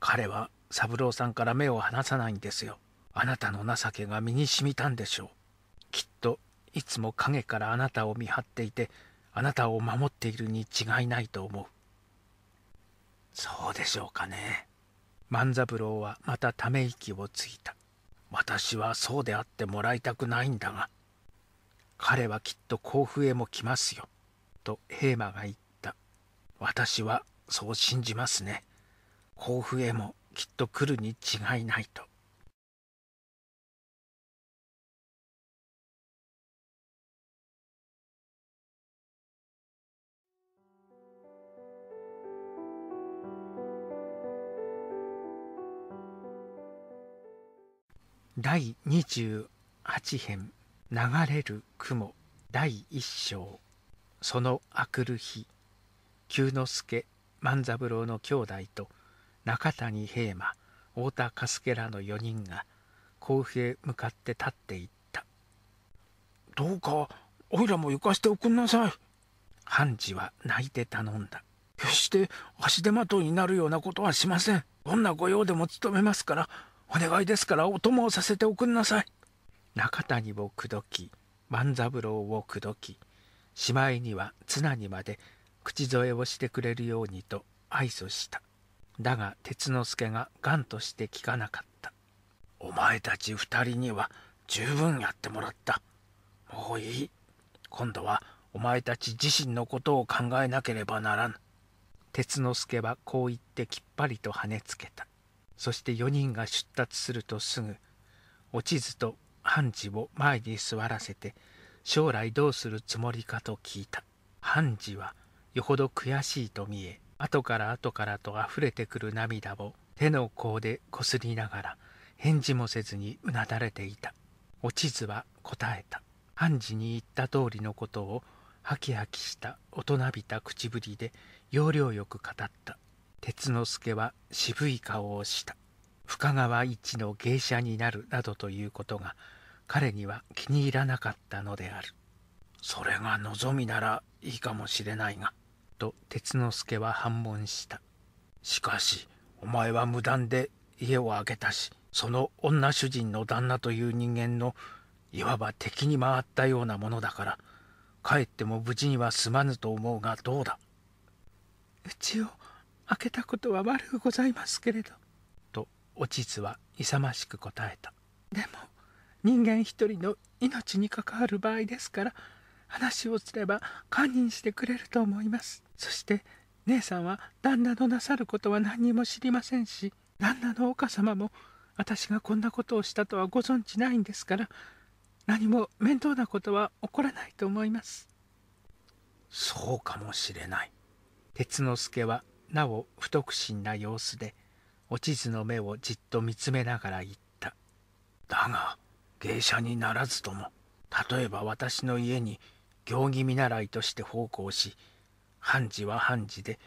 彼は三郎さんから目を離さないんですよあなたの情けが身に染みたんでしょうきっといつも陰からあなたを見張っていてあなたを守っているに違いないと思うそうでしょうかね万三郎はまたため息をついた私はそうであってもらいたくないんだが彼はきっと甲府へも来ますよと平馬が言った私はそう信じますね甲府へもきっと来るに違いないと第28編「流れる雲」第1章そのあくる日久之助万三郎の兄弟と中谷平馬太田春助らの4人が甲府へ向かって立っていった「どうかおいらも行かしておくんなさい」判事は泣いて頼んだ決して足手まといになるようなことはしませんどんな御用でも務めますからお願いですからお供をさせておくんなさい。中谷を口説き、万三郎を口説き、しまいには綱にまで口添えをしてくれるようにと愛想した。だが鉄之助が頑として聞かなかった。お前たち二人には十分やってもらった。もういい。今度はお前たち自身のことを考えなければならん。鉄之助はこう言ってきっぱりと跳ねつけた。そして4人が出立するとすぐお地図と判事を前に座らせて将来どうするつもりかと聞いた判事はよほど悔しいと見え後から後からと溢れてくる涙を手の甲でこすりながら返事もせずにうなだれていたお地図は答えた判事に言った通りのことをはきはきした大人びた口ぶりで要領よく語った鉄之助は渋い顔をした深川一の芸者になるなどということが彼には気に入らなかったのであるそれが望みならいいかもしれないがと鉄之助は反問したしかしお前は無断で家を空けたしその女主人の旦那という人間のいわば敵に回ったようなものだから帰っても無事には済まぬと思うがどうだうちを開けたことは悪うございますけれど」とおちは勇ましく答えた「でも人間一人の命に関わる場合ですから話をすれば堪忍してくれると思いますそして姉さんは旦那のなさることは何にも知りませんし旦那の岡様も私がこんなことをしたとはご存じないんですから何も面倒なことは起こらないと思いますそうかもしれない鉄之助はなお不特進な様子でお地図の目をじっと見つめながら言っただが芸者にならずとも例えば私の家に行儀見習いとして奉公し判事は判事で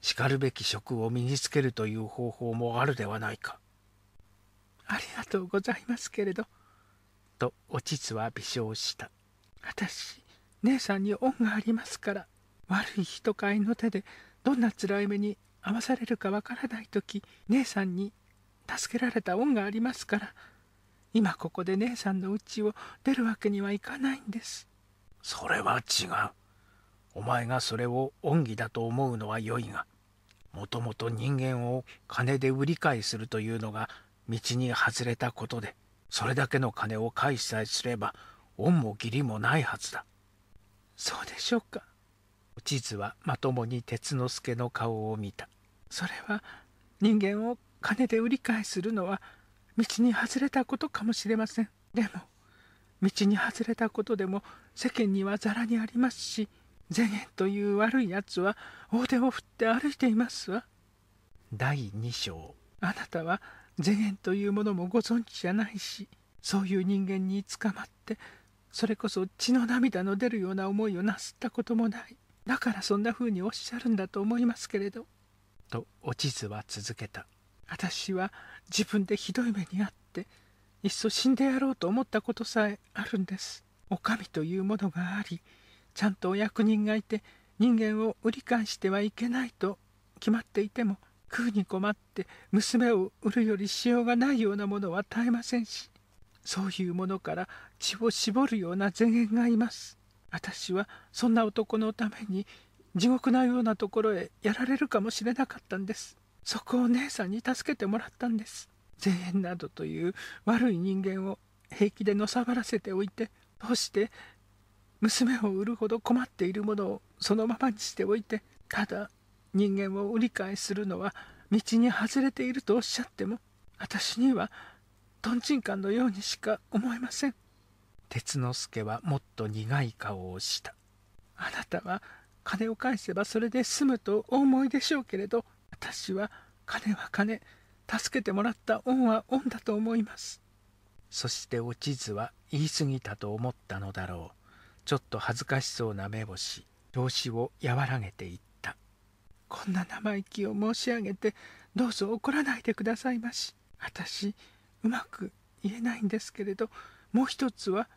しかるべき職を身につけるという方法もあるではないかありがとうございますけれどとおずは微笑した私姉さんに恩がありますから悪い人買いの手でどんな辛い目に遭わされるかわからない時姉さんに助けられた恩がありますから今ここで姉さんの家を出るわけにはいかないんですそれは違うお前がそれを恩義だと思うのは良いがもともと人間を金で売り買いするというのが道に外れたことでそれだけの金を返しさえすれば恩も義理もないはずだそうでしょうか地図はまともに鉄之助の顔を見たそれは人間を金で売り買いするのは道に外れたことかもしれませんでも道に外れたことでも世間にはざらにありますし善円という悪いやつは大手を振って歩いていますわ第2章あなたは善縁というものもご存知じゃないしそういう人間に捕まってそれこそ血の涙の出るような思いをなすったこともないだからそんな風におっしゃるんだと思いますけれど。とお地図は続けた。私は自分でひどい目にあって、いっそ死んでやろうと思ったことさえあるんです。お上というものがあり、ちゃんとお役人がいて、人間を売り返してはいけないと決まっていても、食うに困って娘を売るよりしようがないようなものは絶えませんし、そういうものから血を絞るような前言がいます。私はそんな男のために地獄のようなところへやられるかもしれなかったんですそこを姉さんに助けてもらったんです善縁などという悪い人間を平気でのさばらせておいてどうして娘を売るほど困っているものをそのままにしておいてただ人間を売り買いするのは道に外れているとおっしゃっても私にはとんちんかんのようにしか思えません鉄之助はもっと苦い顔をした。あなたは金を返せばそれで済むとお思いでしょうけれど、私は金は金、助けてもらった恩は恩だと思います。そしておちずは言い過ぎたと思ったのだろう。ちょっと恥ずかしそうな目をし、調子を和らげていった。こんな生意気を申し上げて、どうぞ怒らないでくださいまし。私、うまく言えないんですけれど、もう一つは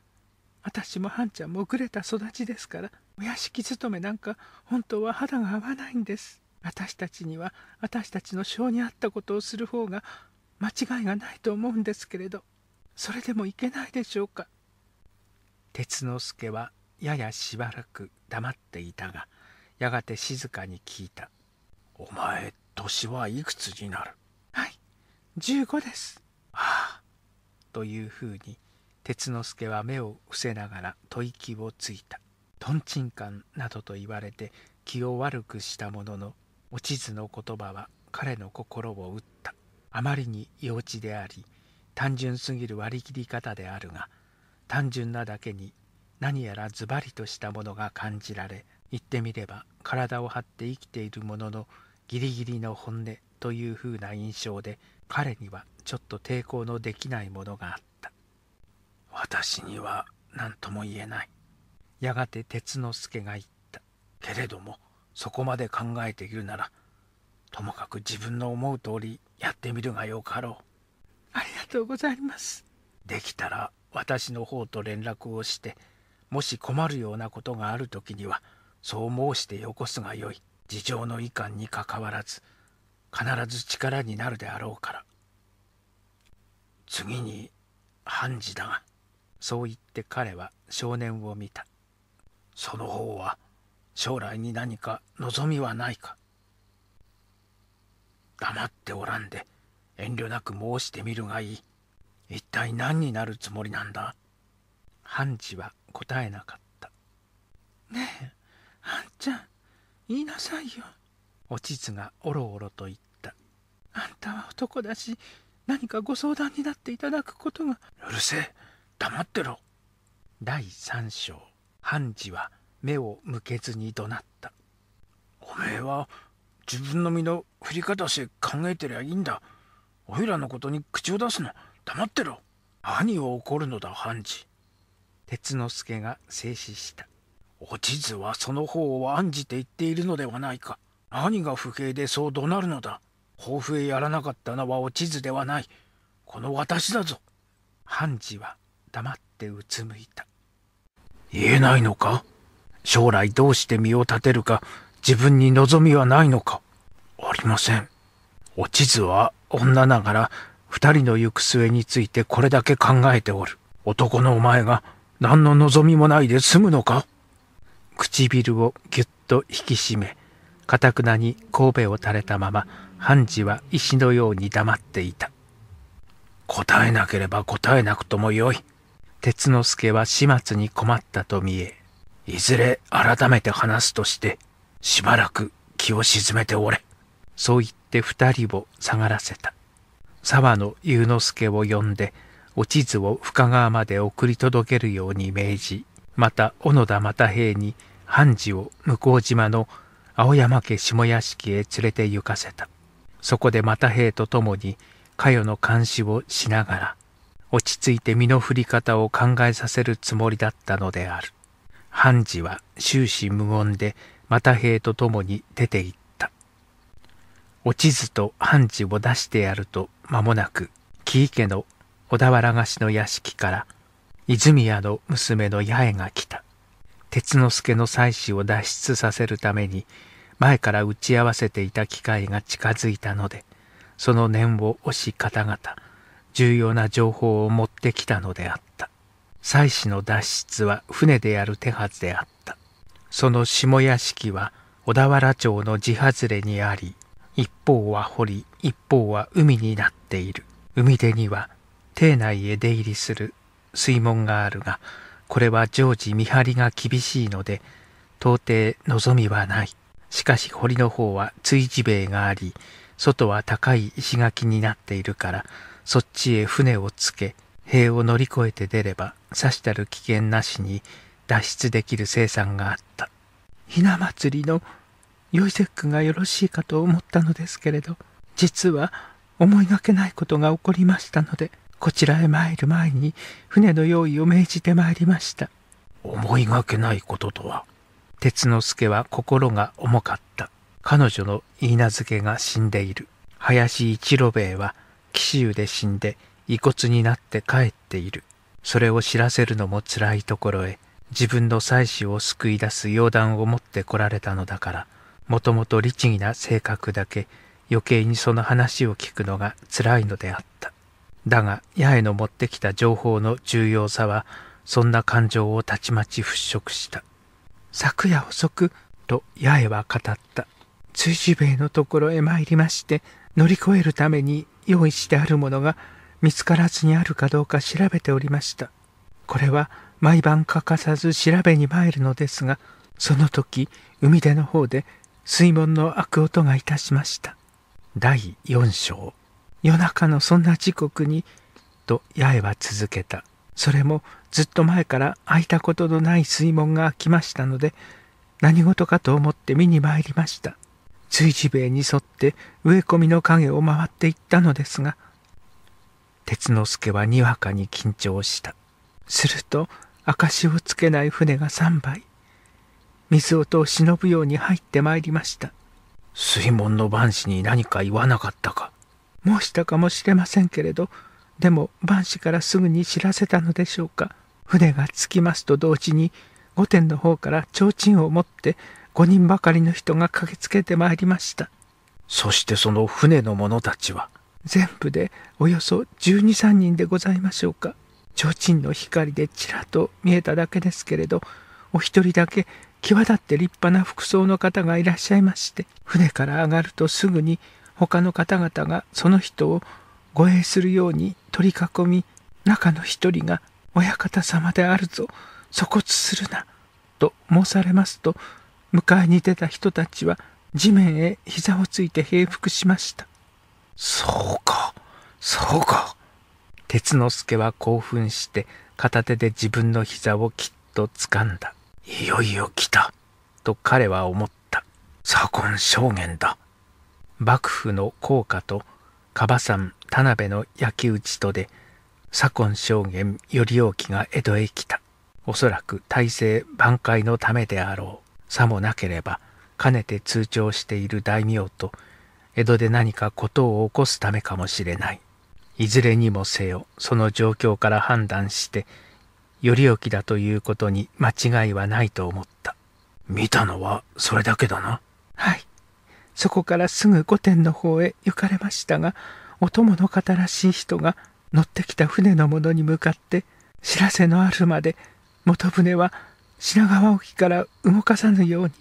私もハンちゃんも遅れた育ちですからお屋敷勤めなんか本当は肌が合わないんです私たちには私たちの性に合ったことをする方が間違いがないと思うんですけれどそれでもいけないでしょうか鉄之助はややしばらく黙っていたがやがて静かに聞いた「お前年はいくつになる?」「はい15です」はあというふうに鉄之助は目を伏せながら吐息をついた。とんちんかんなどと言われて気を悪くしたものの、お地図の言葉は彼の心を打った。あまりに幼稚であり、単純すぎる割り切り方であるが、単純なだけに何やらズバリとしたものが感じられ、言ってみれば体を張って生きているもののギリギリの本音というふうな印象で彼にはちょっと抵抗のできないものがあった。私には何とも言えない。やがて鉄之助が言った。けれども、そこまで考えているなら、ともかく自分の思う通りやってみるがよかろう。ありがとうございます。できたら私の方と連絡をして、もし困るようなことがある時には、そう申してよこすがよい。事情の遺憾にかかわらず、必ず力になるであろうから。次に、判事だが。そう言って彼は少年を見た。その方は将来に何か望みはないか。黙っておらんで遠慮なく申してみるがいい。一体何になるつもりなんだ判事は答えなかった。ねえ、んちゃん、言いなさいよ。おちつがおろおろと言った。あんたは男だし、何かご相談になっていただくことが。うるせえ。黙ってろ第三章判事は目を向けずに怒鳴ったおめえは自分の身の振り方して考えてりゃいいんだおいらのことに口を出すな黙ってろ何を怒るのだ判事鉄之助が静止したお地図はその方を案じて言っているのではないか何が不平でそう怒鳴るのだ抱負へやらなかったのはお地図ではないこの私だぞ判事は黙ってうつむいた言えないのか将来どうして身を立てるか自分に望みはないのかありませんお地図は女ながら2人の行く末についてこれだけ考えておる男のお前が何の望みもないで済むのか唇をぎゅっと引き締めかたくなに神戸を垂れたまま判事は石のように黙っていた答えなければ答えなくともよい鉄之助は始末に困ったと見え、いずれ改めて話すとして、しばらく気を沈めておれ。そう言って二人を下がらせた。沢野雄之助を呼んで、お地図を深川まで送り届けるように命じ、また小野田又平に判事を向島の青山家下屋敷へ連れて行かせた。そこで又平と共に、かよの監視をしながら、落ち着いて身の振り方を考えさせるつもりだったのである。判事は終始無言で、又兵と共に出て行った。落ちずと判事を出してやると間もなく、木池の小田原菓子の屋敷から、泉屋の娘の八重が来た。鉄之助の妻子を脱出させるために、前から打ち合わせていた機会が近づいたので、その念を押し方々、重要な情報を持ってきたのであった。妻子の脱出は船でやる手はずであった。その下屋敷は小田原町の地外れにあり、一方は堀、一方は海になっている。海出には邸内へ出入りする水門があるが、これは常時見張りが厳しいので、到底望みはない。しかし堀の方は追地塀があり、外は高い石垣になっているから、そっちへ船をつけ、塀を乗り越えて出れば、さしたる危険なしに脱出できる生産があった。ひな祭りの良いックがよろしいかと思ったのですけれど、実は思いがけないことが起こりましたので、こちらへ参る前に船の用意を命じて参りました。思いがけないこととは鉄之助は心が重かった。彼女の言い名付けが死んでいる。林一郎兵衛は紀州で死んで遺骨になって帰っている。それを知らせるのも辛いところへ、自分の妻子を救い出す要談を持ってこられたのだから、もともと律儀な性格だけ、余計にその話を聞くのが辛いのであった。だが、八重の持ってきた情報の重要さは、そんな感情をたちまち払拭した。昨夜遅く、と八重は語った。通じ兵衛のところへ参りまして、乗り越えるために用意してあるものが見つからずにあるかどうか調べておりましたこれは毎晩欠かさず調べに参るのですがその時海出の方で水門の開く音がいたしました第4章夜中のそんな時刻にと八重は続けたそれもずっと前から開いたことのない水門が開きましたので何事かと思って見に参りました築地塀に沿って植え込みの影を回っていったのですが鉄之助はにわかに緊張したすると証をつけない船が3杯水音を忍ぶように入ってまいりました水門の万師に何か言わなかったか申したかもしれませんけれどでも万師からすぐに知らせたのでしょうか船が着きますと同時に御殿の方から提灯を持って5人ばかりの人が駆けつけてまいりましたそしてその船の者たちは全部でおよそ123人でございましょうか提灯の光でちらっと見えただけですけれどお一人だけ際立って立派な服装の方がいらっしゃいまして船から上がるとすぐに他の方々がその人を護衛するように取り囲み中の一人が「親方様であるぞ粗骨するな」と申されますと迎えに出た人たちは地面へ膝をついて平伏しましたそうかそうか鉄之助は興奮して片手で自分の膝をきっと掴んだいよいよ来たと彼は思った左近証言だ幕府の効果とバさ山田辺の焼き討ちとで左近証言頼興が江戸へ来たおそらく大政挽回のためであろうさもなければかねて通帳している大名と江戸で何か事を起こすためかもしれないいずれにもせよその状況から判断してよりおきだということに間違いはないと思った見たのはそれだけだなはいそこからすぐ御殿の方へ行かれましたがお供の方らしい人が乗ってきた船の者に向かって知らせのあるまで元船は品川沖から動かさぬように」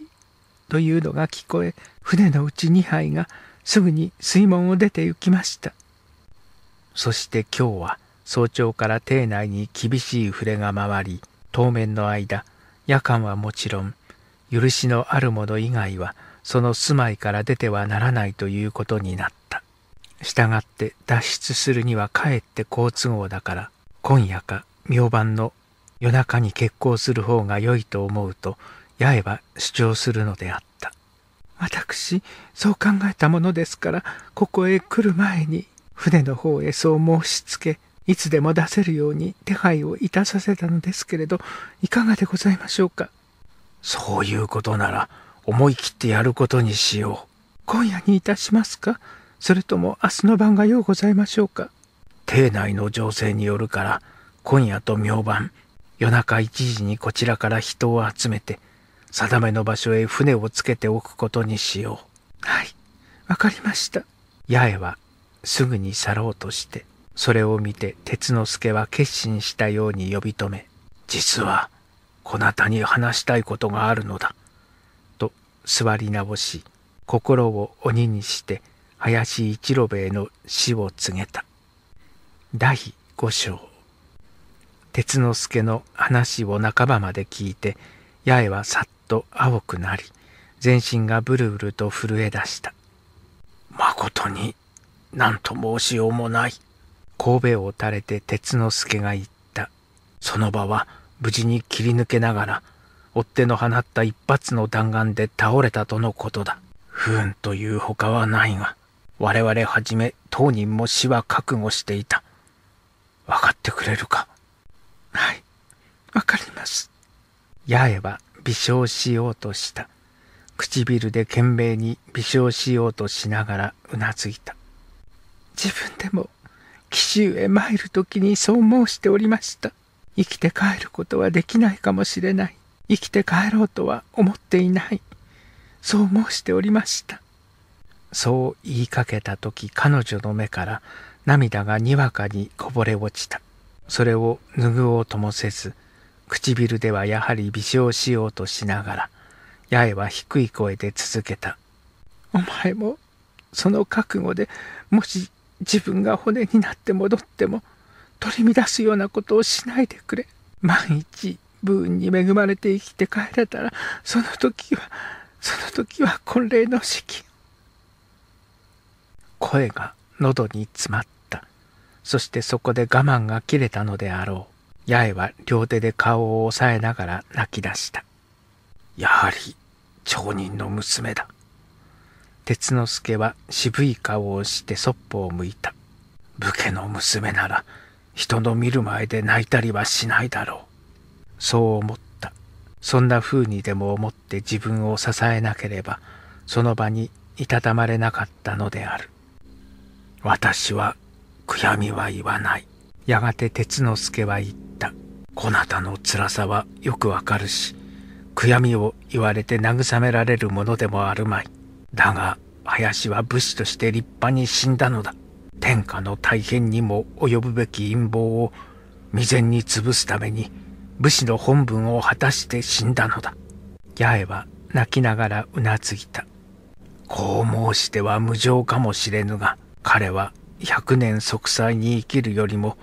というのが聞こえ船のうち2杯がすぐに水門を出て行きましたそして今日は早朝から邸内に厳しい触れが回り当面の間夜間はもちろん許しのある者以外はその住まいから出てはならないということになったしたがって脱出するにはかえって好都合だから今夜か明晩の夜中に決行する方が良いと思うと八重は主張するのであった私そう考えたものですからここへ来る前に船の方へそう申しつけいつでも出せるように手配をいたさせたのですけれどいかがでございましょうかそういうことなら思い切ってやることにしよう今夜にいたしますかそれとも明日の晩がようございましょうか邸内の情勢によるから今夜と明晩夜中1時にこちらから人を集めて、定めの場所へ船をつけておくことにしよう。はい、わかりました。八重はすぐに去ろうとして、それを見て鉄之助は決心したように呼び止め、実は、こなたに話したいことがあるのだ。と座り直し、心を鬼にして、林一郎兵衛の死を告げた。第五章。鉄之助の話を半ばまで聞いて八重はさっと青くなり全身がブルブルと震え出したまことに何と申しようもない神戸を垂れて鉄之助が言ったその場は無事に切り抜けながら追っ手の放った一発の弾丸で倒れたとのことだ不運というほかはないが我々はじめ当人も死は覚悟していた分かってくれるかはい、わかります。八重は微笑しようとした。唇で懸命に微笑しようとしながらうなずいた。自分でも紀州へ参る時にそう申しておりました。生きて帰ることはできないかもしれない。生きて帰ろうとは思っていない。そう申しておりました。そう言いかけた時彼女の目から涙がにわかにこぼれ落ちた。それを拭おうともせず、唇ではやはり微笑しようとしながら、八重は低い声で続けた。お前も、その覚悟でもし自分が骨になって戻っても、取り乱すようなことをしないでくれ。万一、武運に恵まれて生きて帰れたら、その時は、その時は婚礼の式。声が喉に詰まった。そしてそこで我慢が切れたのであろう。八重は両手で顔を押さえながら泣き出した。やはり、町人の娘だ。鉄之助は渋い顔をしてそっぽを向いた。武家の娘なら、人の見る前で泣いたりはしないだろう。そう思った。そんな風にでも思って自分を支えなければ、その場にいたたまれなかったのである。私は悔やみは言わない。やがて鉄之助は言った。こなたの辛さはよくわかるし、悔やみを言われて慰められるものでもあるまい。だが、林は武士として立派に死んだのだ。天下の大変にも及ぶべき陰謀を未然に潰すために、武士の本分を果たして死んだのだ。八重は泣きながらうなずいた。こう申しては無情かもしれぬが、彼は100年息災に生きるよりも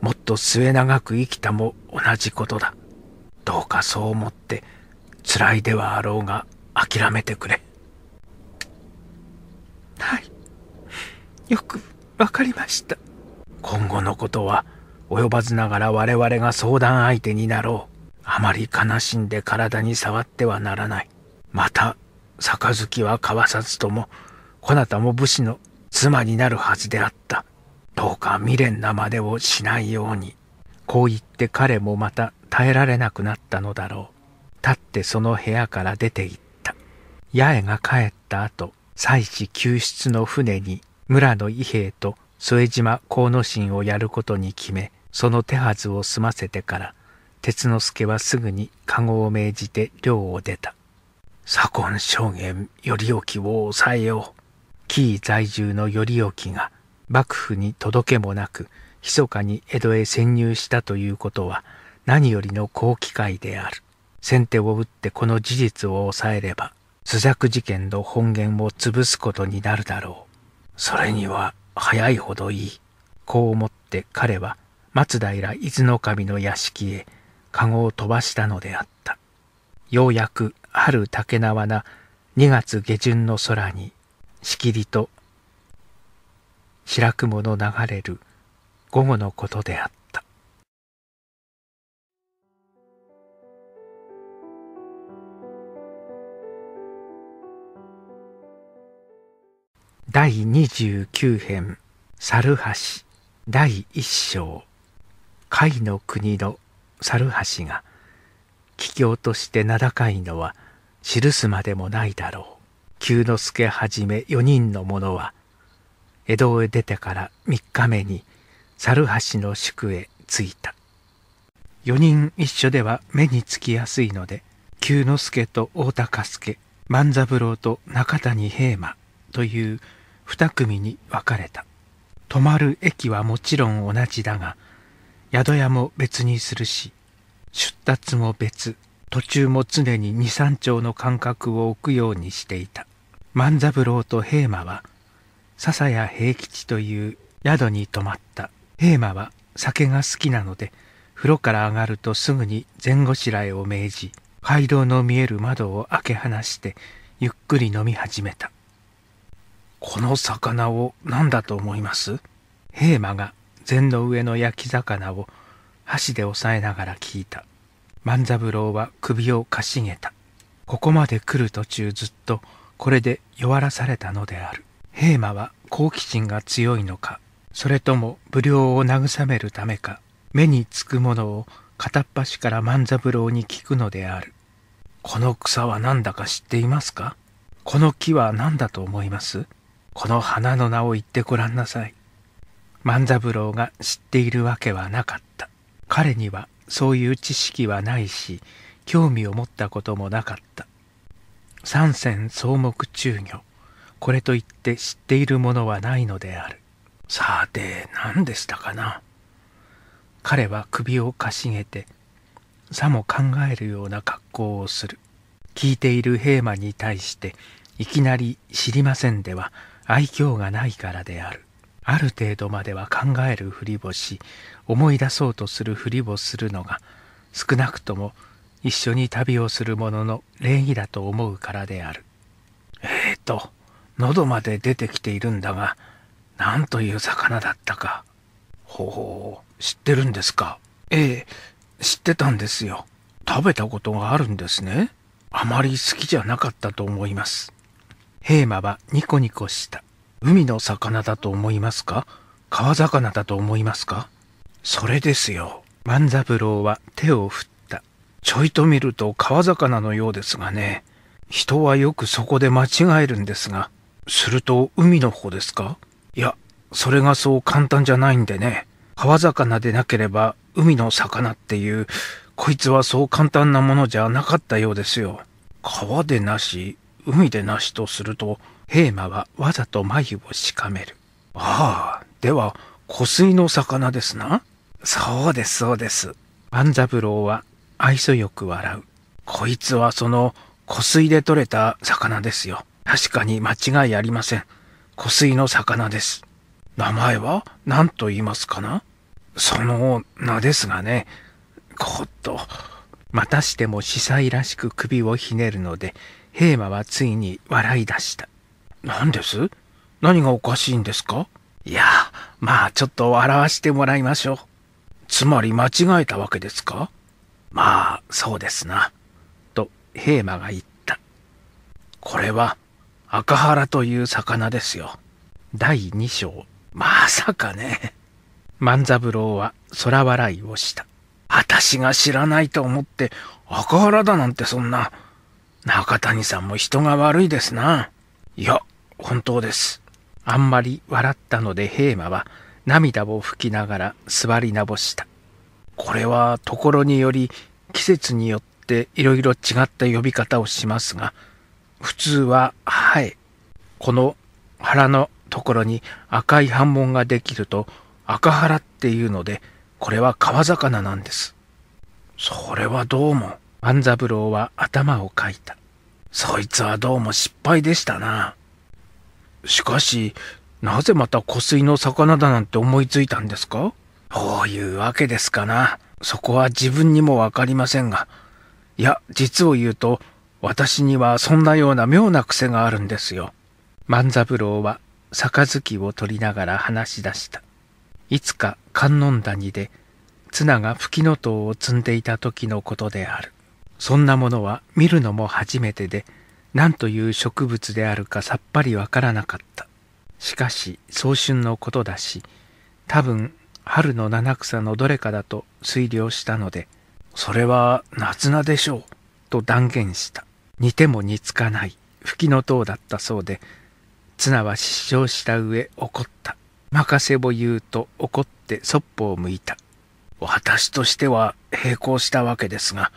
もっと末長く生きたも同じことだどうかそう思って辛いではあろうが諦めてくれはいよくわかりました今後のことは及ばずながら我々が相談相手になろうあまり悲しんで体に触ってはならないまた杯は交わさずともこなたも武士の妻になるはずであった。どうか未練なまねをしないように。こう言って彼もまた耐えられなくなったのだろう。立ってその部屋から出て行った。八重が帰った後、妻子救出の船に村の伊兵衛と添島河野進をやることに決め、その手はずを済ませてから、鉄之助はすぐに籠を命じて寮を出た。左近将言よりおきを抑えよう。紀伊在住の頼興が幕府に届けもなく密かに江戸へ潜入したということは何よりの好機会である先手を打ってこの事実を抑えれば朱雀事件の本源を潰すことになるだろうそれには早いほどいいこう思って彼は松平伊豆守の屋敷へ籠を飛ばしたのであったようやく春竹縄な2月下旬の空にしきりと白雲の流れる午後のことであった。第29編猿橋第1章甲斐の国の猿橋が桔梗として名高いのは記すまでもないだろう。久之助はじめ4人の者は江戸へ出てから3日目に猿橋の宿へ着いた4人一緒では目につきやすいので久之助と大高助万三郎と中谷平馬という2組に分かれた泊まる駅はもちろん同じだが宿屋も別にするし出立も別途中も常に二三丁の間隔を置くようにしていた万三郎と平馬は笹谷平吉という宿に泊まった平馬は酒が好きなので風呂から上がるとすぐに前後しらえを命じ街道の見える窓を開け放してゆっくり飲み始めたこの魚を何だと思います平馬が禅の上の焼き魚を箸で押さえながら聞いた万三郎は首をかしげた。ここまで来る途中ずっとこれで弱らされたのである。平馬は好奇心が強いのか、それとも無量を慰めるためか、目につくものを片っ端から万三郎に聞くのである。この草は何だか知っていますかこの木は何だと思いますこの花の名を言ってごらんなさい。万三郎が知っているわけはなかった。彼にはそういう知識はないし興味を持ったこともなかった三戦草木中魚これといって知っているものはないのであるさて何でしたかな彼は首をかしげてさも考えるような格好をする聞いている平馬に対していきなり「知りません」では愛嬌がないからであるある程度までは考えるふりをし思い出そうとするふりをするのが少なくとも一緒に旅をする者の礼儀だと思うからである。えーと、喉まで出てきているんだが、なんという魚だったか。ほほう、知ってるんですか。ええ、知ってたんですよ。食べたことがあるんですね。あまり好きじゃなかったと思います。ヘーマはニコニコした。海の魚だと思いますか川魚だと思いますかそれですよ。万三郎は手を振った。ちょいと見ると川魚のようですがね。人はよくそこで間違えるんですが。すると海の方ですかいや、それがそう簡単じゃないんでね。川魚でなければ海の魚っていう、こいつはそう簡単なものじゃなかったようですよ。川でなし、海でなしとすると、平馬はわざと眉をしかめる。ああ、では、湖水の魚ですな。そうですそうです万三郎は愛想よく笑うこいつはその湖水で獲れた魚ですよ確かに間違いありません湖水の魚です名前は何と言いますかなその名ですがねこっとまたしても司祭らしく首をひねるので平馬はついに笑い出した何です何がおかしいんですかいやまあちょっと笑わしてもらいましょうつまり間違えたわけですかまあ、そうですな。と、平馬が言った。これは、赤原という魚ですよ。第2章。まさかね。万三郎は空笑いをした。私が知らないと思って、赤原だなんてそんな。中谷さんも人が悪いですな。いや、本当です。あんまり笑ったので平馬は涙を拭きながら座りなぼしたこれはところにより季節によっていろいろ違った呼び方をしますが普通は「はい。この腹のところに赤い斑紋ができると赤腹っていうのでこれは川魚なんですそれはどうも万三郎は頭をかいたそいつはどうも失敗でしたなしかしなぜまた湖水の魚だなんて思いついたんですかこういうわけですかな。そこは自分にもわかりませんが。いや、実を言うと、私にはそんなような妙な癖があるんですよ。万三郎は杯を取りながら話し出した。いつか観音谷で、綱が吹きの塔を積んでいた時のことである。そんなものは見るのも初めてで、何という植物であるかさっぱりわからなかった。しかし早春のことだし多分春の七草のどれかだと推量したのでそれは夏菜でしょうと断言した似ても似つかない吹きの塔だったそうで綱は失笑した上怒った任せを言うと怒ってそっぽを向いた私としては並行したわけですが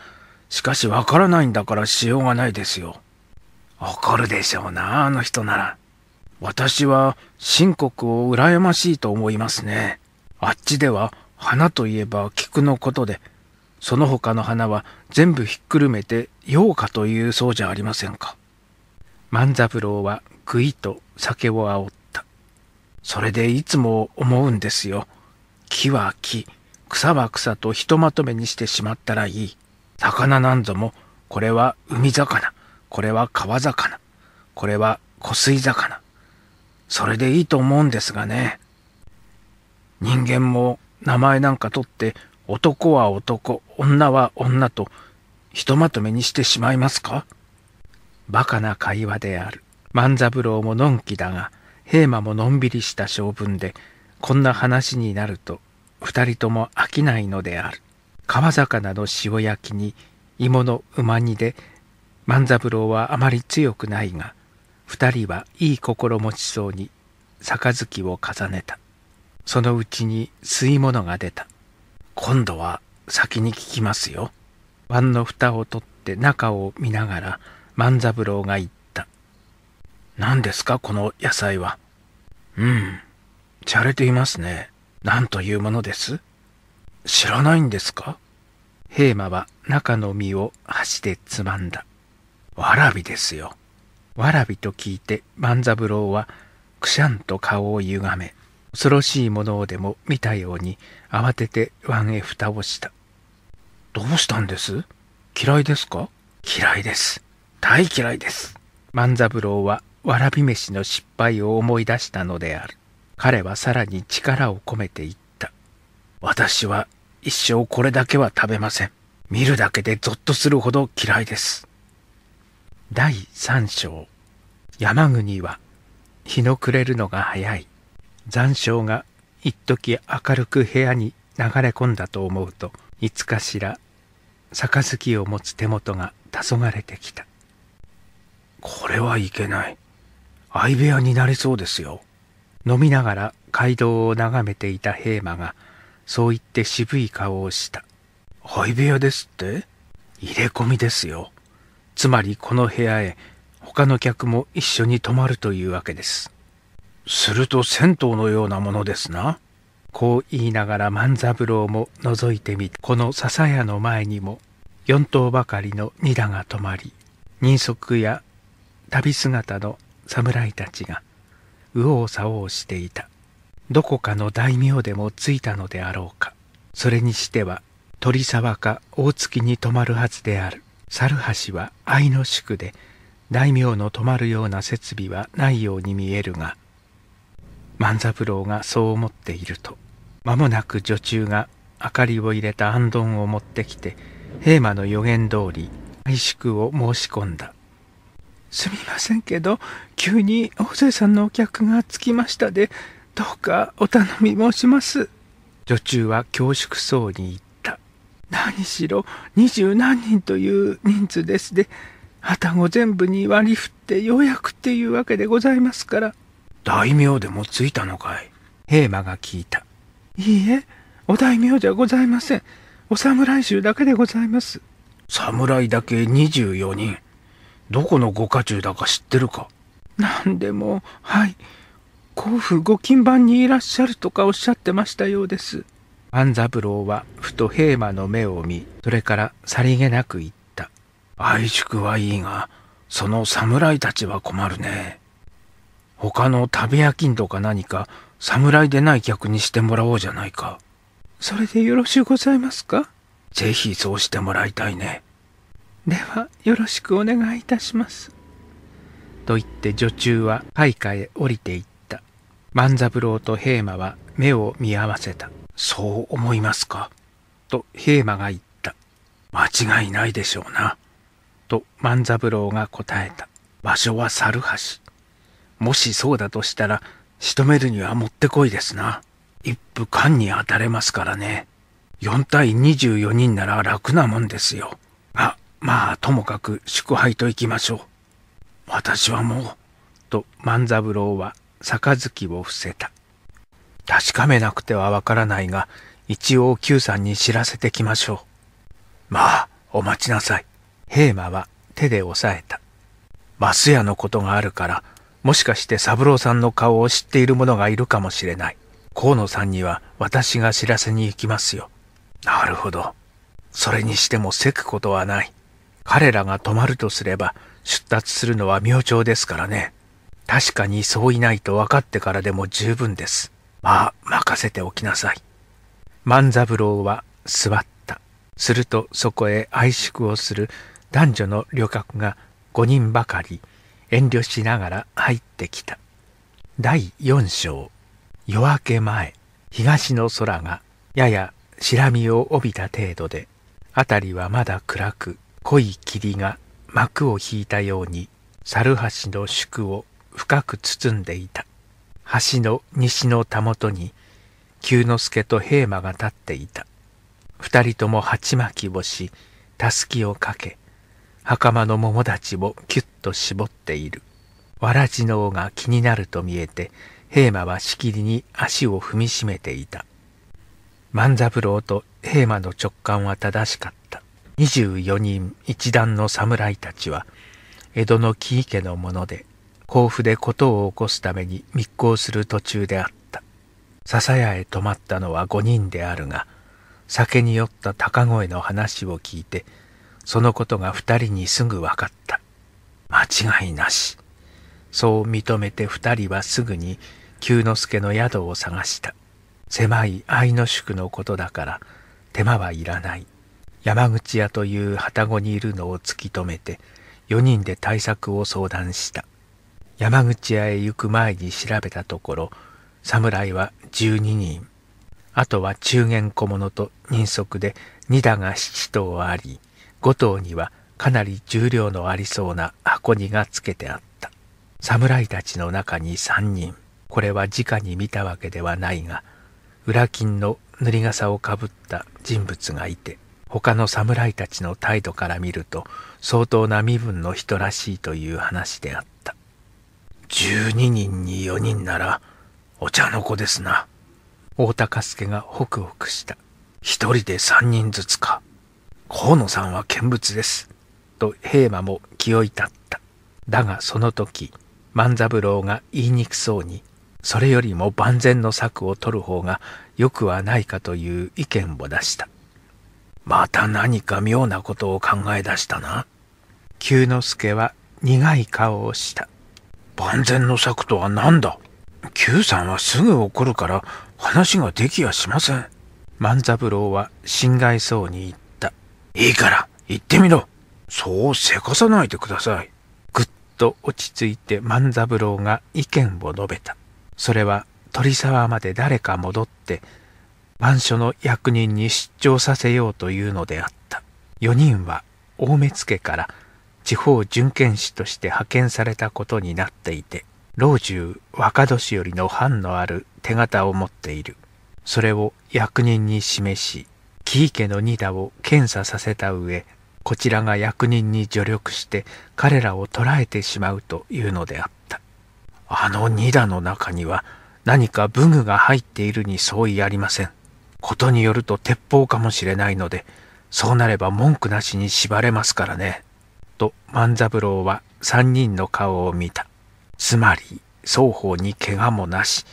しかしわからないんだからしようがないですよ怒るでしょうなあの人なら私は秦国を羨ましいと思いますね。あっちでは花といえば菊のことで、その他の花は全部ひっくるめて洋花というそうじゃありませんか。万三郎はぐいと酒を煽った。それでいつも思うんですよ。木は木、草は草とひとまとめにしてしまったらいい。魚なんぞも、これは海魚、これは川魚、これは湖水魚。それでいいと思うんですがね。人間も名前なんか取って男は男、女は女とひとまとめにしてしまいますかバカな会話である。万三郎ものんきだが、平馬ものんびりした性分で、こんな話になると二人とも飽きないのである。川魚の塩焼きに芋の馬煮で万三郎はあまり強くないが二人はいい心持ちそうに杯を重ねたそのうちに吸い物が出た今度は先に聞きますよ椀の蓋を取って中を見ながら万三郎が言った何ですかこの野菜はうん洒落ていますね何というものです知らないんですか平馬は中の実を箸でつまんだわらびですよわらびと聞いて万三郎はくしゃんと顔をゆがめ恐ろしいものをでも見たように慌てて湾へ蓋をした「どうしたんです嫌いですか嫌いです大嫌いです」万三郎はわらび飯の失敗を思い出したのである彼はさらに力を込めて言った「私は一生これだけは食べません見るだけでゾッとするほど嫌いです」第三章山国は日の暮れるのが早い残暑が一時明るく部屋に流れ込んだと思うといつかしら杯を持つ手元が黄昏れてきたこれはいけない相部屋になりそうですよ飲みながら街道を眺めていた平馬がそう言って渋い顔をした相部屋ですって入れ込みですよつまりこの部屋へ他の客も一緒に泊まるというわけですすると銭湯のようなものですなこう言いながら万三郎も覗いてみこの笹屋の前にも4頭ばかりの二打が止まり人足や旅姿の侍たちが右往左往していたどこかの大名でも着いたのであろうかそれにしては鳥沢か大月に泊まるはずである猿橋は愛の宿で大名の泊まるような設備はないように見えるが万三郎がそう思っていると間もなく女中が明かりを入れた行灯を持ってきて平馬の予言通り愛宿を申し込んだ「すみませんけど急に大勢さんのお客がつきましたでどうかお頼み申します」女中は恐縮そうに言っ何しろ二十何人という人数ですで、は子全部に割り振ってようやくっていうわけでございますから。大名でもついたのかい平馬が聞いた。いいえ、お大名じゃございません。お侍衆だけでございます。侍だけ24人。どこのご家中だか知ってるか何でも、はい。甲府ご勤番にいらっしゃるとかおっしゃってましたようです。万三郎はふと平馬の目を見、それからさりげなく言った。愛宿はいいが、その侍たちは困るね。他の旅焼金とか何か、侍でない客にしてもらおうじゃないか。それでよろしゅうございますかぜひそうしてもらいたいね。では、よろしくお願いいたします。と言って女中は配下へ降りていった。万三郎と平馬は目を見合わせた。そう思いますかと平馬が言った。間違いないでしょうな。と万三郎が答えた。場所は猿橋。もしそうだとしたら、仕留めるにはもってこいですな。一夫間に当たれますからね。4対24人なら楽なもんですよ。あ、まあともかく祝杯と行きましょう。私はもう、と万三郎は杯を伏せた。確かめなくてはわからないが、一応 Q さんに知らせてきましょう。まあ、お待ちなさい。平馬は手で押さえた。マス屋のことがあるから、もしかして三郎さんの顔を知っている者がいるかもしれない。河野さんには私が知らせに行きますよ。なるほど。それにしてもせくことはない。彼らが泊まるとすれば、出立するのは明朝ですからね。確かにそういないと分かってからでも十分です。ああ、任せておきなさい。万三郎は座った。するとそこへ愛宿をする男女の旅客が5人ばかり遠慮しながら入ってきた。第4章夜明け前東の空がやや白みを帯びた程度で辺りはまだ暗く濃い霧が幕を引いたように猿橋の宿を深く包んでいた。橋の西のたもとに久之助と平馬が立っていた二人とも鉢巻きをしたすきをかけ袴の桃たちをきゅっと絞っているわらじの尾が気になると見えて平馬はしきりに足を踏みしめていた万三郎と平馬の直感は正しかった二十四人一団の侍たちは江戸の木池家のもので甲府で事を起こすために密航する途中であった。笹屋へ泊まったのは5人であるが、酒に酔った高声の話を聞いて、そのことが2人にすぐ分かった。間違いなし。そう認めて2人はすぐに久之助の宿を探した。狭い愛の宿のことだから手間はいらない。山口屋という旅籠にいるのを突き止めて4人で対策を相談した。山口屋へ行く前に調べたところ侍は12人あとは中元小物と人足で2打が7頭あり5頭にはかなり重量のありそうな箱荷がつけてあった侍たちの中に3人これは直に見たわけではないが裏金の塗り傘をかぶった人物がいて他の侍たちの態度から見ると相当な身分の人らしいという話であった12人に4人ならお茶の子ですな。大高助がホクホクした。一人で3人ずつか。河野さんは見物です。と平馬も気を至った。だがその時、万三郎が言いにくそうに、それよりも万全の策を取る方が良くはないかという意見を出した。また何か妙なことを考え出したな。久之助は苦い顔をした。万全の策とは何だ ?Q さんはすぐ怒るから話ができやしません。万三郎は心外そうに言った。いいから、行ってみろ。そうせかさないでください。ぐっと落ち着いて万三郎が意見を述べた。それは鳥沢まで誰か戻って、万所の役人に出張させようというのであった。4人は大目付から地方準検使として派遣されたことになっていて老中若年寄の藩のある手形を持っているそれを役人に示し木池の二田を検査させた上こちらが役人に助力して彼らを捕らえてしまうというのであったあの二田の中には何か武具が入っているに相違ありませんことによると鉄砲かもしれないのでそうなれば文句なしに縛れますからねと万三郎は三人の顔を見た。つまり、双方に怪我もなし、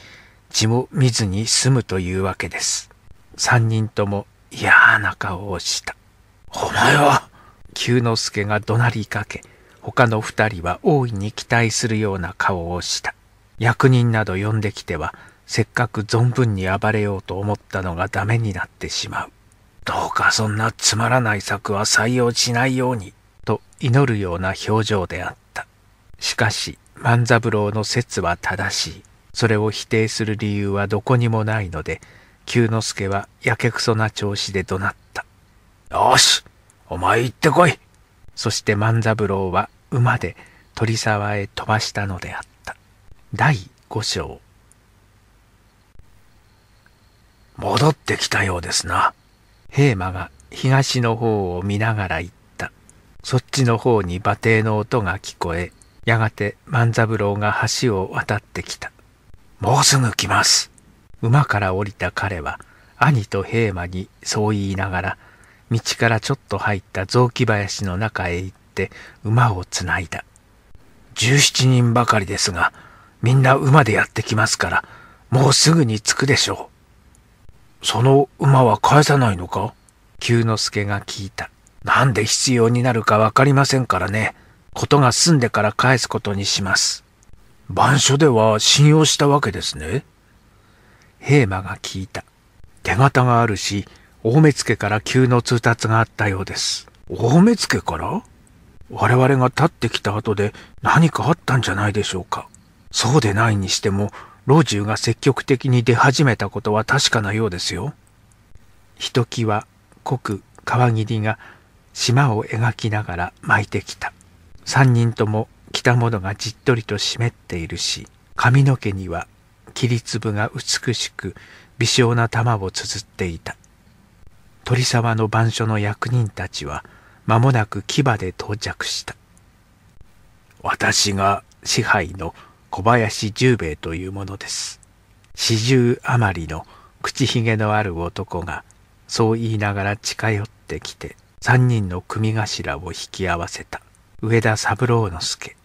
血も見ずに済むというわけです。三人とも嫌な顔をした。お前は九之助が怒鳴りかけ、他の二人は大いに期待するような顔をした。役人など呼んできては、せっかく存分に暴れようと思ったのがダメになってしまう。どうかそんなつまらない策は採用しないように。と祈るような表情であった。しかし万三郎の説は正しい。それを否定する理由はどこにもないので、久之助はやけくそな調子で怒鳴った。よしお前行ってこいそして万三郎は馬で鳥沢へ飛ばしたのであった。第五章戻ってきたようですな。平馬が東の方を見ながら言っそっちの方に馬蹄の音が聞こえ、やがて万三郎が橋を渡ってきた。もうすぐ来ます。馬から降りた彼は、兄と平馬にそう言いながら、道からちょっと入った雑木林の中へ行って馬をつないだ。十七人ばかりですが、みんな馬でやってきますから、もうすぐに着くでしょう。その馬は返さないのか久之助が聞いた。なんで必要になるか分かりませんからね。ことが済んでから返すことにします。番書では信用したわけですね。平馬が聞いた。手形があるし、大目付から急の通達があったようです。大目付から我々が立ってきた後で何かあったんじゃないでしょうか。そうでないにしても、老中が積極的に出始めたことは確かなようですよ。ひときわ濃く皮切りが島を描きながら巻いてきた3人とも着たものがじっとりと湿っているし髪の毛には霧粒が美しく微小な玉をつづっていた鳥沢の番所の役人たちは間もなく牙で到着した私が支配の小林十兵衛というものです四十余りの口ひげのある男がそう言いながら近寄ってきて三人の組頭を引き合わせた上田三郎之助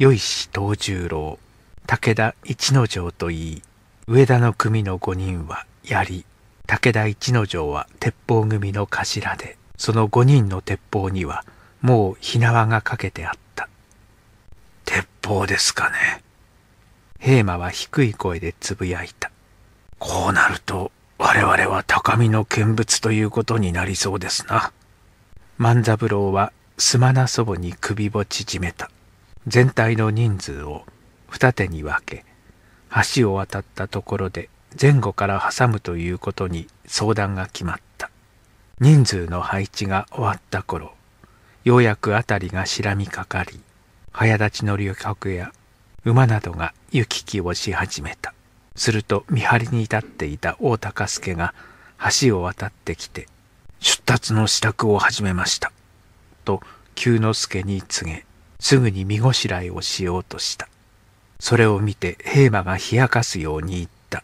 与石藤十郎武田一之丞といい上田の組の5人は槍武田一之丞は鉄砲組の頭でその5人の鉄砲にはもう火縄がかけてあった鉄砲ですかね平馬は低い声でつぶやいたこうなると我々は高みの見物ということになりそうですな。万三郎はすまな祖母に首を縮めた全体の人数を二手に分け橋を渡ったところで前後から挟むということに相談が決まった人数の配置が終わった頃ようやく辺りがしらみかかり早立ちの旅客や馬などが行き来をし始めたすると見張りに立っていた大高助が橋を渡ってきて出立の支度を始めました。と、久之助に告げ、すぐに身ごしらえをしようとした。それを見て平馬が冷やかすように言った。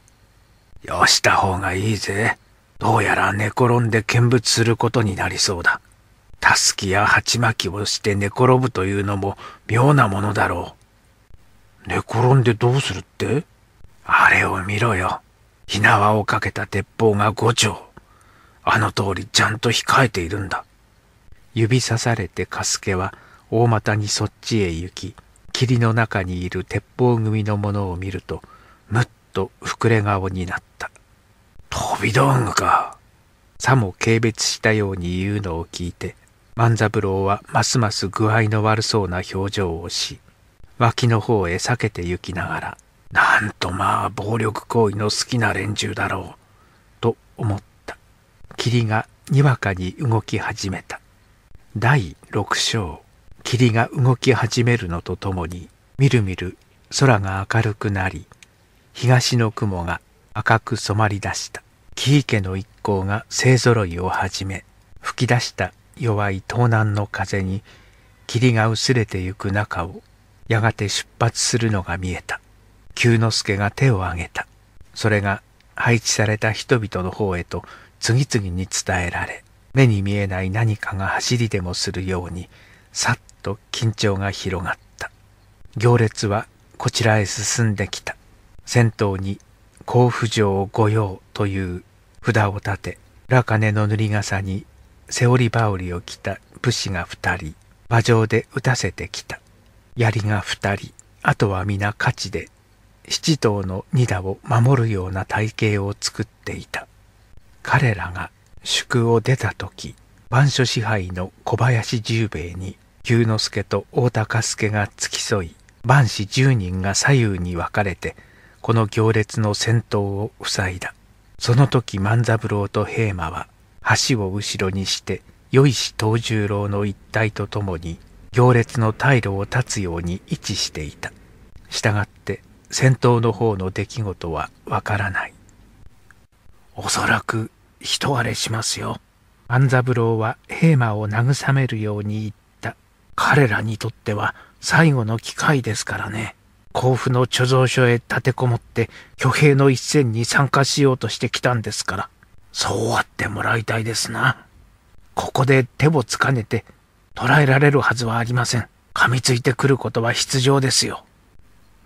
よした方がいいぜ。どうやら寝転んで見物することになりそうだ。たすきや鉢巻きをして寝転ぶというのも妙なものだろう。寝転んでどうするってあれを見ろよ。火縄をかけた鉄砲が五丁。あの通りちゃんと控えているんだ。指さされてカスケは大股にそっちへ行き、霧の中にいる鉄砲組のものを見ると、むっと膨れ顔になった。飛び道具か。さも軽蔑したように言うのを聞いて、万三郎はますます具合の悪そうな表情をし、脇の方へ避けて行きながら、なんとまあ暴力行為の好きな連中だろう、と思っ霧がにわかに動き始めた。第六章霧が動き始めるのとともにみるみる空が明るくなり東の雲が赤く染まりだした木池の一行が勢ぞろいを始め吹き出した弱い東南の風に霧が薄れてゆく中をやがて出発するのが見えた久之助が手を挙げたそれが配置された人々の方へと次々に伝えられ目に見えない何かが走りでもするようにさっと緊張が広がった行列はこちらへ進んできた先頭に甲府城御用という札を立て裏金の塗り傘に背織羽織を着た武士が二人馬上で打たせてきた槍が二人あとは皆勝ちで七頭の二打を守るような体型を作っていた彼らが宿を出た時番所支配の小林十兵衛に久之助と大高助が付き添い番士十人が左右に分かれてこの行列の先頭を塞いだその時万三郎と平馬は橋を後ろにして与石藤十郎の一帯とともに行列の退路を断つように位置していたしたがって先頭の方の出来事はわからないおそらく人割れしますよ。万三郎は平馬を慰めるように言った。彼らにとっては最後の機会ですからね。甲府の貯蔵所へ立てこもって挙兵の一戦に参加しようとしてきたんですから、そうあってもらいたいですな。ここで手をつかねて捕らえられるはずはありません。噛みついてくることは必要ですよ。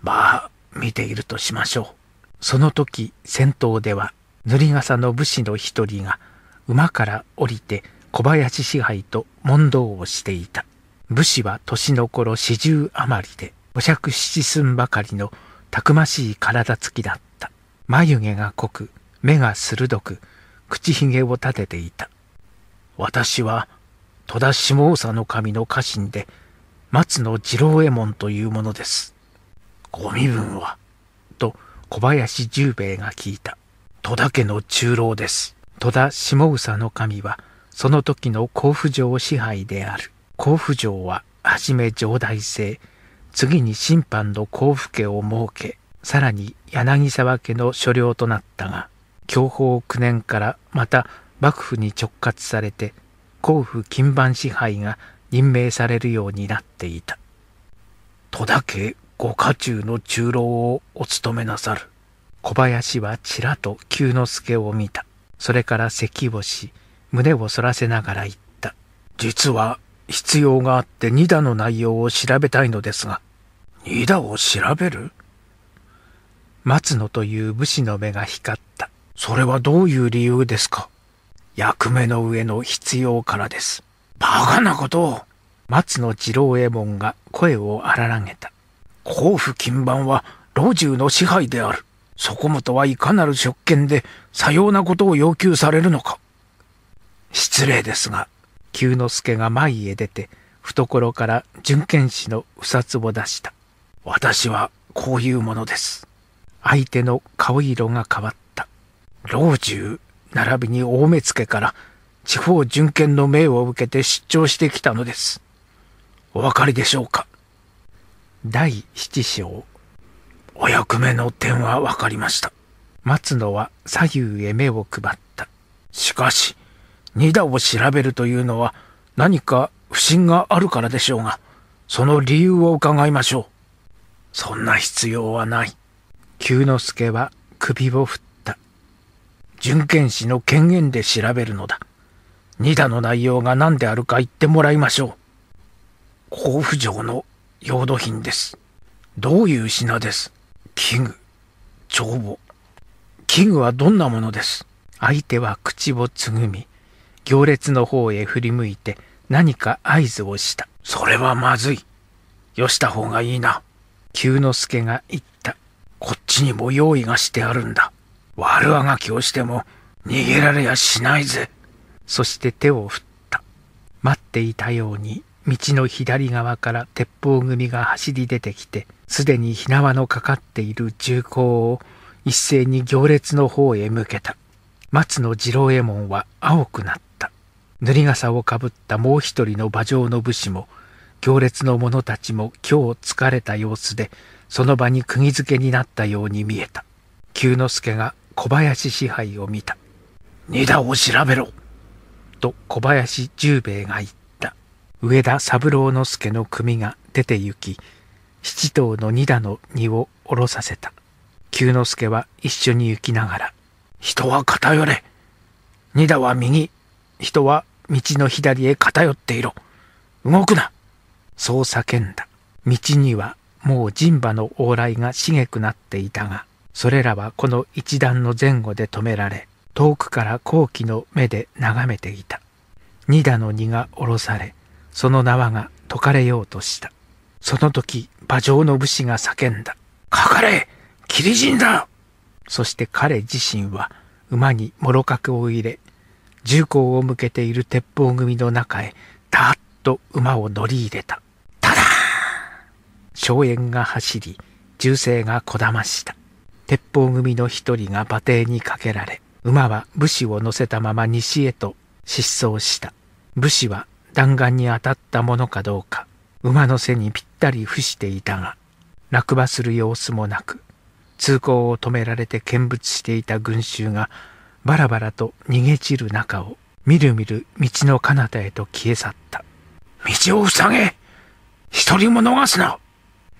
まあ、見ているとしましょう。その時、戦闘では塗り笠の武士の一人が馬から降りて小林支配と問答をしていた。武士は年の頃四十余りで、お尺七寸ばかりのたくましい体つきだった。眉毛が濃く、目が鋭く、口ひげを立てていた。私は戸田下総の神の家臣で、松野次郎右衛門というものです。ご身分はと小林十兵衛が聞いた。戸田家の中老です。戸田下草の神は、その時の甲府城支配である。甲府城は、はじめ城代制、次に審判の甲府家を設け、さらに柳沢家の所領となったが、享保9年からまた幕府に直轄されて、甲府金番支配が任命されるようになっていた。戸田家ご家中の中老をお務めなさる。小林はちらと九之助を見た。それから咳をし、胸を反らせながら言った。実は必要があって二打の内容を調べたいのですが。二打を調べる松野という武士の目が光った。それはどういう理由ですか役目の上の必要からです。バカなことを松野次郎右衛門が声を荒らげた。甲府金番は老中の支配である。そこもとはいかなる職権でさようなことを要求されるのか。失礼ですが、久之助が前へ出て、懐から準剣士のさつを出した。私はこういうものです。相手の顔色が変わった。老中、並びに大目付から地方準権の命を受けて出張してきたのです。お分かりでしょうか第七章お役目の点は分かりました。松野は左右へ目を配った。しかし、二打を調べるというのは何か不審があるからでしょうが、その理由を伺いましょう。そんな必要はない。久之助は首を振った。準剣士の権限で調べるのだ。二打の内容が何であるか言ってもらいましょう。甲府城の用土品です。どういう品ですキング、帳簿。キングはどんなものです相手は口をつぐみ、行列の方へ振り向いて何か合図をした。それはまずい。よした方がいいな。久之助が言った。こっちにも用意がしてあるんだ。悪あがきをしても逃げられやしないぜ。そして手を振った。待っていたように道の左側から鉄砲組が走り出てきて、すでに火縄のかかっている銃口を一斉に行列の方へ向けた。松野次郎右衛門は青くなった。塗り傘をかぶったもう一人の馬上の武士も、行列の者たちも今日疲れた様子で、その場に釘付けになったように見えた。久之助が小林支配を見た。二田を調べろと小林十兵衛が言った。上田三郎之助の組が出て行き七頭の二打の荷を下ろさせた久之助は一緒に行きながら「人は偏れ二打は右人は道の左へ偏っていろ動くな!」そう叫んだ道にはもう人馬の往来が茂くなっていたがそれらはこの一段の前後で止められ遠くから好奇の目で眺めていた二打の荷が下ろされその縄が解かれようとしたその時馬上の武士が叫んだ「かかれ霧人だ!」そして彼自身は馬にもろ角を入れ銃口を向けている鉄砲組の中へダーッと馬を乗り入れた「ただ!」荘園が走り銃声がこだました鉄砲組の一人が馬蹄にかけられ馬は武士を乗せたまま西へと失踪した武士は弾丸に当たったものかどうか馬の背にぴったり伏していたが落馬する様子もなく通行を止められて見物していた群衆がバラバラと逃げ散る中をみるみる道の彼方へと消え去った道を塞げ一人も逃すな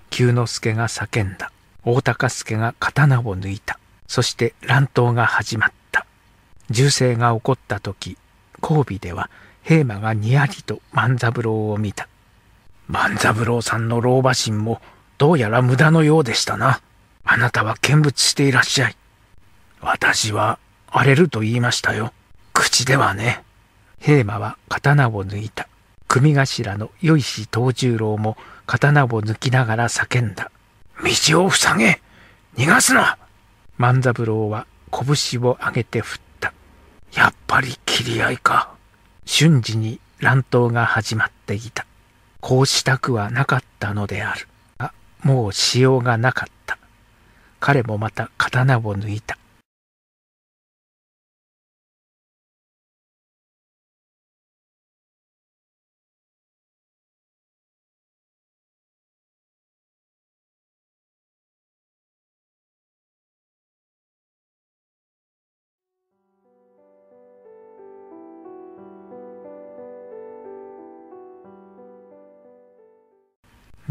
九之助が叫んだ大高助が刀を抜いたそして乱闘が始まった銃声が起こった時交尾では平馬がにやりと万三郎を見た。万三郎さんの老婆心もどうやら無駄のようでしたな。あなたは見物していらっしゃい。私は荒れると言いましたよ。口ではね。平馬は刀を抜いた。組頭のいし藤十郎も刀を抜きながら叫んだ。道を塞げ逃がすな万三郎は拳を上げて振った。やっぱり斬り合いか。瞬時に乱闘が始まっていた。こうしたくはなかったのである。が、もうしようがなかった。彼もまた刀を抜いた。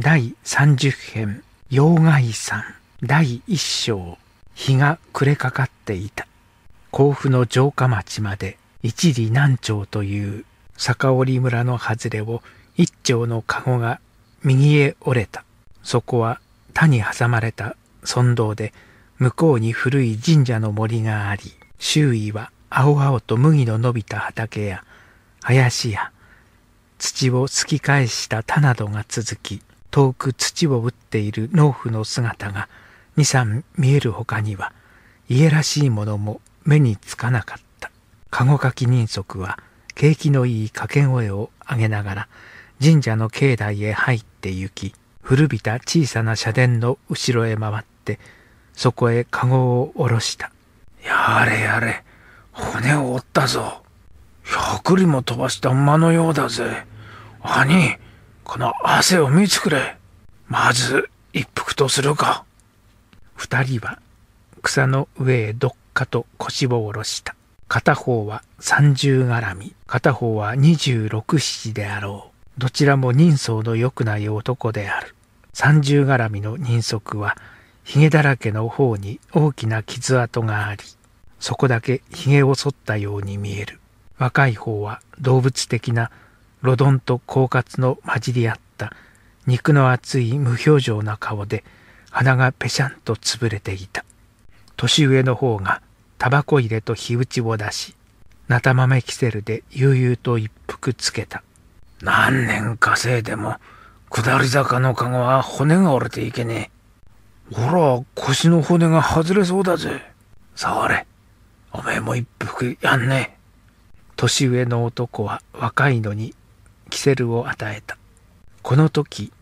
第30編妖怪ん」第1章日が暮れかかっていた甲府の城下町まで一里南町という酒織村の外れを一丁の籠が右へ折れたそこは他に挟まれた村道で向こうに古い神社の森があり周囲は青々と麦の伸びた畑や林や土をすき返した田などが続き遠く土を打っている農夫の姿が二三見える他には家らしいものも目につかなかった籠書き人足は景気のいい掛け声を上げながら神社の境内へ入って行き古びた小さな社殿の後ろへ回ってそこへ籠を下ろしたやれやれ骨を折ったぞ百里も飛ばした馬のようだぜ兄この汗を見つくれ。まず一服とするか。二人は草の上へどっかと腰を下ろした。片方は三十絡み、片方は二十六七であろう。どちらも人相の良くない男である。三十絡みの人足は、髭だらけの方に大きな傷跡があり、そこだけ髭を剃ったように見える。若い方は動物的なロドンと狡猾の混じり合った肉の厚い無表情な顔で鼻がぺしゃんと潰れていた年上の方がタバコ入れと火打ちを出しなた豆キセルで悠々と一服つけた何年稼いでも下り坂のゴは骨が折れていけねえほら腰の骨が外れそうだぜ触れおめえも一服やんねえ年上の男は若いのにキセルを与えた。この時、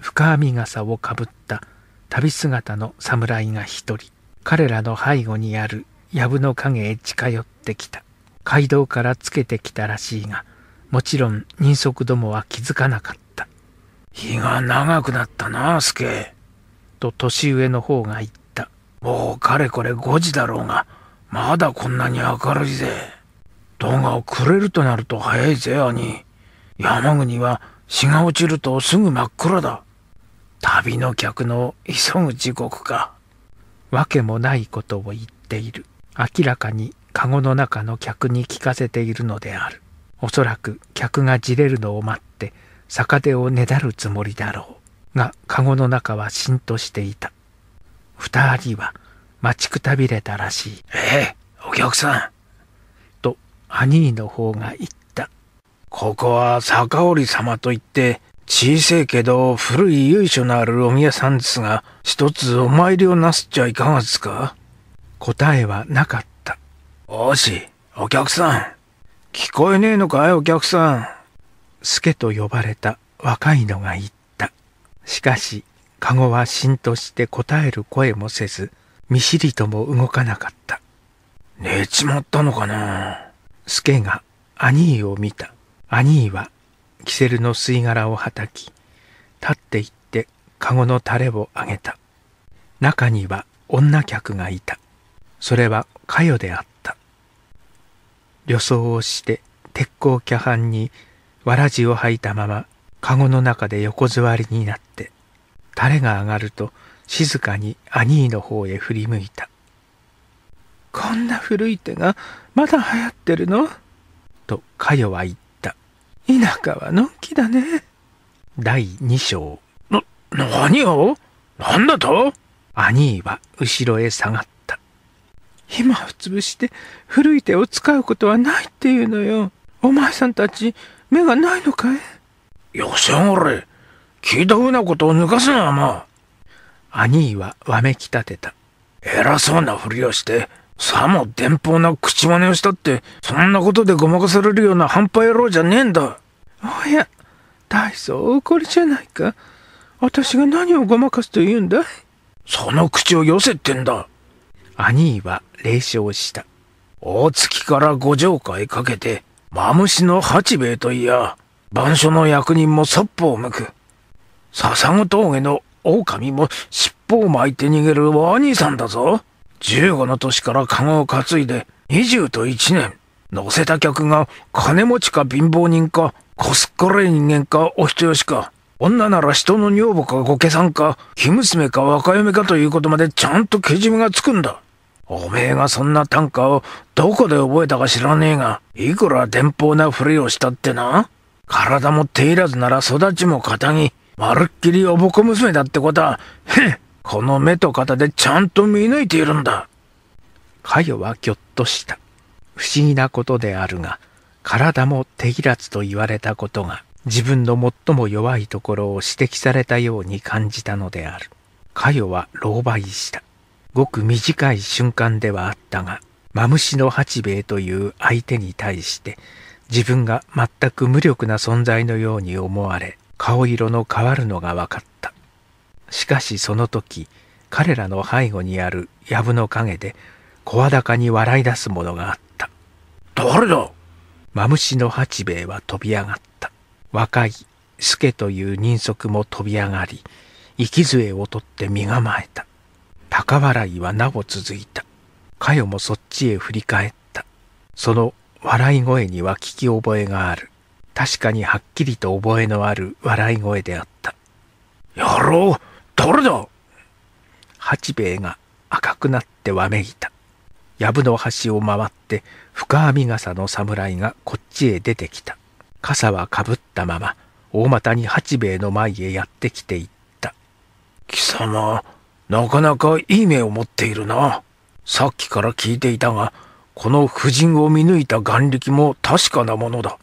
深編傘をかぶった旅姿の侍が一人、彼らの背後にある藪の影へ近寄ってきた。街道からつけてきたらしいが、もちろん人足どもは気づかなかった。日が長くなったな、すけ。と年上の方が言った。もうかれこれ5時だろうが、まだこんなに明るいぜ。動画をくれるとなると早いぜ、兄。山国は日が落ちるとすぐ真っ暗だ。旅の客の急ぐ時刻か。わけもないことを言っている。明らかに籠の中の客に聞かせているのである。おそらく客がじれるのを待って逆手をねだるつもりだろう。が、籠の中はしんとしていた。二人は待ちくたびれたらしい。ええ、お客さん。と、兄の方が言った。ここは坂織様といって、小さいけど古い由緒のあるお宮さんですが、一つお参りをなすっちゃいかがですか答えはなかった。おし、お客さん。聞こえねえのかいお客さん。助と呼ばれた若いのが言った。しかし、カゴはしんとして答える声もせず、見知りとも動かなかった。寝ちまったのかな助が兄を見た。兄はキセルの吸い殻をはたき、立っていってカゴのタレをあげた。中には女客がいた。それはかよであった。旅装をして鉄鋼キャハンにわらじを履いたまま、カゴの中で横座りになって、タレが上がると静かに兄の方へ振り向いた。こんな古い手がまだ流行ってるのとかよは言っ田舎はのんきだね。第二章。な、何をなんだと兄は後ろへ下がった。今を潰して古い手を使うことはないっていうのよ。お前さんたち、目がないのかいよせん俺、聞いたふうなことを抜かすな、まあ。兄はわめき立てた。偉そうなふりをして、さも電報な口真似をしたって、そんなことでごまかされるような半端野郎じゃねえんだ。おや、大層怒りじゃないか。私が何をごまかすと言うんだいその口を寄せってんだ。兄は冷笑した。大月から五条会かけて、マムシの八兵衛といや、番所の役人もそっぽを向く。笹子峠の狼も尻尾を巻いて逃げるお兄さんだぞ。15の年から籠を担いで20と1年。乗せた客が金持ちか貧乏人か、こすっこれい人間かお人よしか、女なら人の女房かご家さんか、生娘か若嫁かということまでちゃんとけじめがつくんだ。おめえがそんな短歌をどこで覚えたか知らねえが、いくら伝法なふりをしたってな。体も手いらずなら育ちも堅気、まるっきりおぼこ娘だってことは、へっこの目と肩でちゃんと見抜いているんだ。かよはぎょっとした。不思議なことであるが、体も手切らずと言われたことが、自分の最も弱いところを指摘されたように感じたのである。かよは狼狽した。ごく短い瞬間ではあったが、マムシの八兵衛という相手に対して、自分が全く無力な存在のように思われ、顔色の変わるのが分かった。しかしその時彼らの背後にある藪の陰で声高に笑い出すものがあった誰だマムシの八兵衛は飛び上がった若い助という人足も飛び上がり息杖を取って身構えた高笑いはなお続いたかよもそっちへ振り返ったその笑い声には聞き覚えがある確かにはっきりと覚えのある笑い声であった野郎誰だ八兵衛が赤くなってわめいた。藪の端を回って深編み傘の侍がこっちへ出てきた。傘はかぶったまま大股に八兵衛の前へやってきていった。貴様、なかなかいい目を持っているな。さっきから聞いていたが、この婦人を見抜いた眼力も確かなものだ。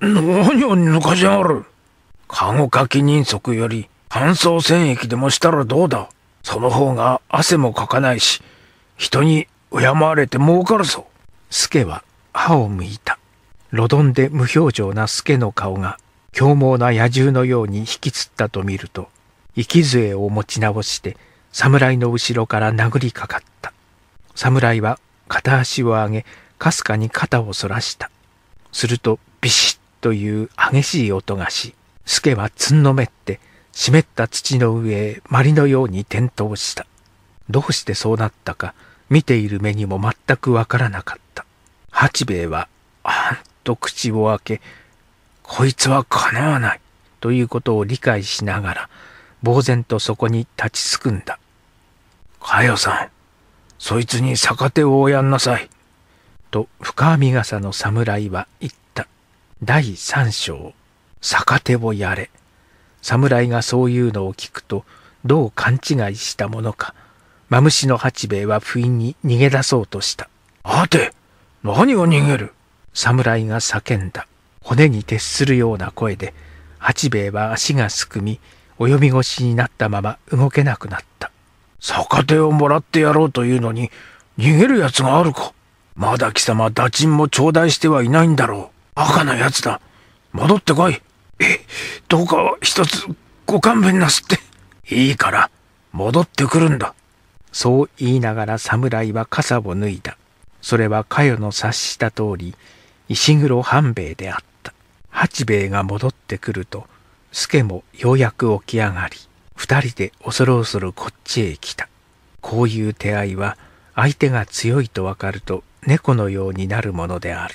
何を抜かしやがる。籠かき人足より乾燥洗液でもしたらどうだその方が汗もかかないし、人に敬われて儲かるぞ。助は歯をむいた。ロドンで無表情な助の顔が、凶猛な野獣のように引きつったと見ると、息杖を持ち直して、侍の後ろから殴りかかった。侍は片足を上げ、かすかに肩を反らした。すると、ビシッという激しい音がし、助はつんのめって、湿った土の上へまりのように転倒した。どうしてそうなったか、見ている目にも全くわからなかった。八兵衛は、あんと口を開け、こいつは叶わない、ということを理解しながら、呆然とそこに立ちすくんだ。かよさん、そいつに逆手をおやんなさい。と、深編笠の侍は言った。第三章、逆手をやれ。侍がそういうのを聞くとどう勘違いしたものかマムシの八兵衛は不意に逃げ出そうとした待て何を逃げる侍が叫んだ骨に徹するような声で八兵衛は足がすくみ及び腰になったまま動けなくなった逆手をもらってやろうというのに逃げるやつがあるかまだ貴様打賃も頂戴してはいないんだろう赤カなやつだ戻ってこいえ、どうか一つご勘弁なすって。いいから、戻ってくるんだ。そう言いながら侍は傘を脱いだ。それはかよの察した通り、石黒半兵衛であった。八兵衛が戻ってくると、助もようやく起き上がり、二人で恐る恐るこっちへ来た。こういう手合いは、相手が強いとわかると猫のようになるものである。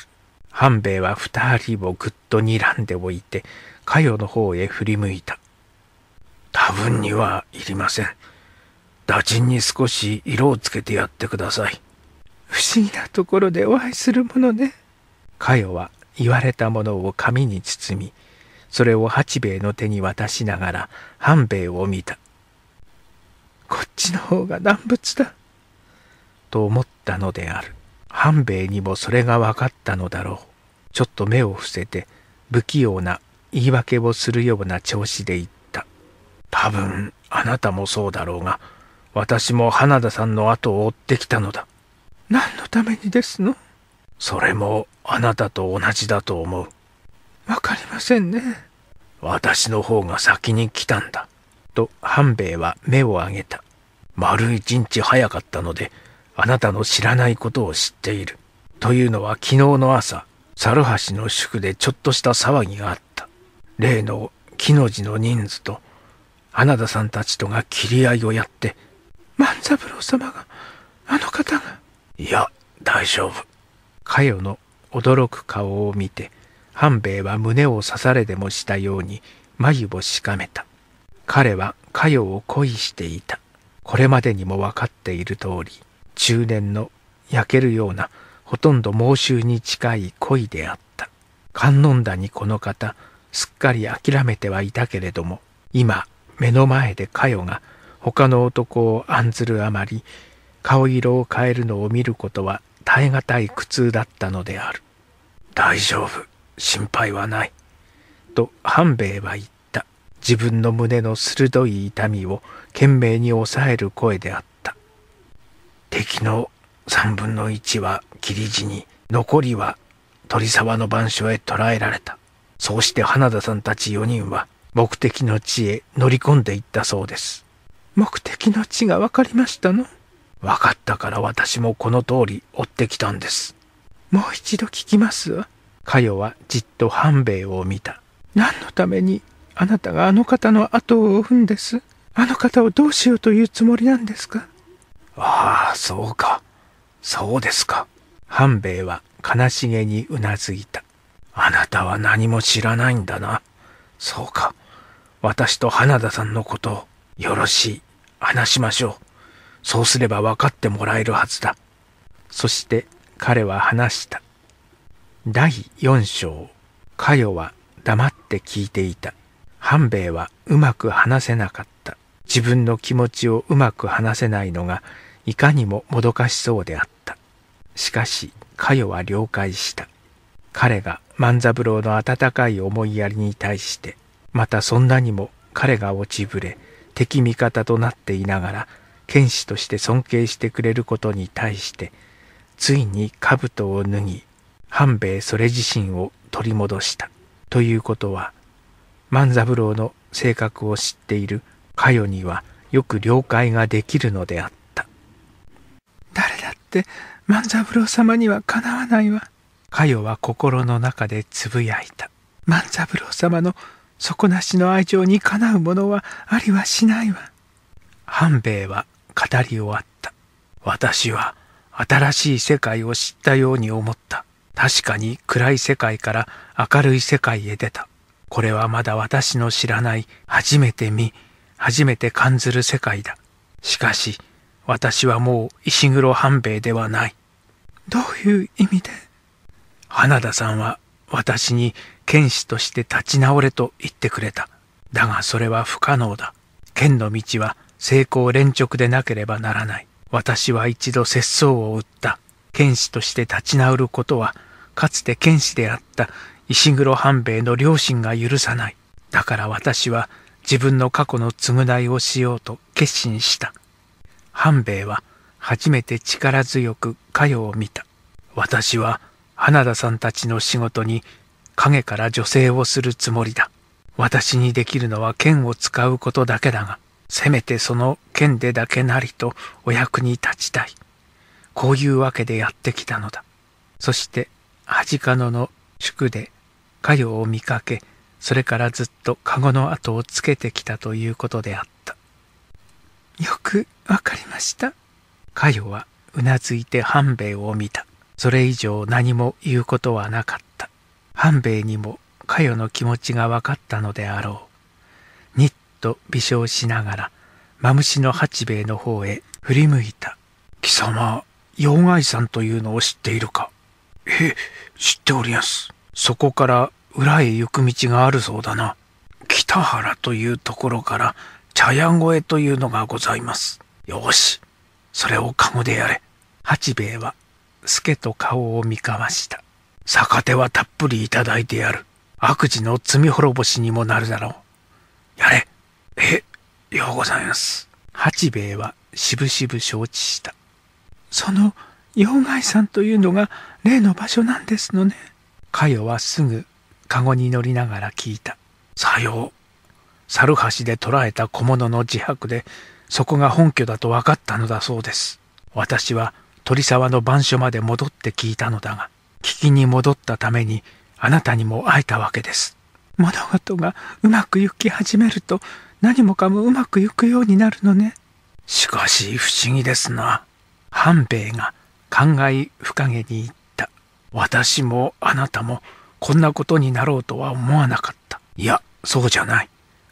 半兵衛は二人をぐっと睨んでおいて、佳代の方へ振り向いた。多分にはいりません。打賃に少し色をつけてやってください。不思議なところでお会いするものね。佳代は言われたものを紙に包み、それを八兵衛の手に渡しながら半兵衛を見た。こっちの方が難物だ。と思ったのである。半兵衛にもそれが分かったのだろう。ちょっと目を伏せて不器用な言い訳をするような調子で言った。多分、あなたもそうだろうが、私も花田さんの後を追ってきたのだ。何のためにですのそれもあなたと同じだと思う。わかりませんね。私の方が先に来たんだ。と、半兵衛は目を上げた。丸一日早かったので、あなたの知らないことを知っている。というのは昨日の朝、猿橋の宿でちょっとした騒ぎがあった。例の木の字の人数と花田さんたちとが切り合いをやって万三郎様があの方がいや大丈夫かよの驚く顔を見て半兵衛は胸を刺されでもしたように眉をしかめた彼はかよを恋していたこれまでにも分かっている通り中年の焼けるようなほとんど猛襲に近い恋であった観音だにこの方すっかり諦めてはいたけれども今目の前で佳代が他の男を案ずるあまり顔色を変えるのを見ることは耐え難い苦痛だったのである大丈夫心配はないと半兵衛は言った自分の胸の鋭い痛みを懸命に抑える声であった敵の3分の1は切り死に残りは鳥沢の番所へ捕らえられたそうして花田さんたち4人は目的の地へ乗り込んでいったそうです。目的の地が分かりましたの分かったから私もこの通り追ってきたんです。もう一度聞きますわ。かよはじっと半兵衛を見た。何のためにあなたがあの方の後を追うんですあの方をどうしようというつもりなんですかああ、そうか。そうですか。半兵衛は悲しげにうなずいた。あなたは何も知らないんだな。そうか。私と花田さんのことを、よろしい。話しましょう。そうすれば分かってもらえるはずだ。そして彼は話した。第4章。かよは黙って聞いていた。半兵衛はうまく話せなかった。自分の気持ちをうまく話せないのがいかにももどかしそうであった。しかし、かよは了解した。彼が万三郎の温かい思いやりに対してまたそんなにも彼が落ちぶれ敵味方となっていながら剣士として尊敬してくれることに対してついに兜を脱ぎ半兵衛それ自身を取り戻したということは万三郎の性格を知っている佳代にはよく了解ができるのであった誰だって万三郎様にはかなわないわかよは心の中でつぶやいた。万三郎様の底なしの愛情にかなうものはありはしないわ。半兵衛は語り終わった。私は新しい世界を知ったように思った。確かに暗い世界から明るい世界へ出た。これはまだ私の知らない初めて見、初めて感ずる世界だ。しかし、私はもう石黒半兵衛ではない。どういう意味で花田さんは私に剣士として立ち直れと言ってくれた。だがそれは不可能だ。剣の道は成功連直でなければならない。私は一度節操を打った。剣士として立ち直ることは、かつて剣士であった石黒半兵衛の両親が許さない。だから私は自分の過去の償いをしようと決心した。半兵衛は初めて力強く佳代を見た。私は花田さんたちの仕事に影から助成をするつもりだ。私にできるのは剣を使うことだけだが、せめてその剣でだけなりとお役に立ちたい。こういうわけでやってきたのだ。そして、じかのの宿で、かよを見かけ、それからずっと籠の後をつけてきたということであった。よくわかりました。かよはうなずいて半兵衛を見た。それ以上何も言うことはなかった。半兵衛にもかよの気持ちが分かったのであろう。にっと微笑しながら、マムシの八兵衛の方へ振り向いた。貴様、妖怪さんというのを知っているかえ、知っておりやす。そこから裏へ行く道があるそうだな。北原というところから茶屋越えというのがございます。よし、それをカゴでやれ。八兵衛は助と顔を見交わした。逆手はたっぷりいただいてやる。悪事の罪滅ぼしにもなるだろう。やれ。え、ようございます。八兵衛はしぶしぶ承知した。その、妖怪さんというのが例の場所なんですのね。かよはすぐ、かごに乗りながら聞いた。さよう。猿橋で捕らえた小物の自白で、そこが本拠だと分かったのだそうです。私は鳥沢の番所まで戻って聞いたのだが、聞きに戻ったためにあなたにも会えたわけです。物事がうまく行き始めると何もかもうまくいくようになるのね。しかし不思議ですな。半兵衛が感慨深げに言った。私もあなたもこんなことになろうとは思わなかった。いや、そうじゃない。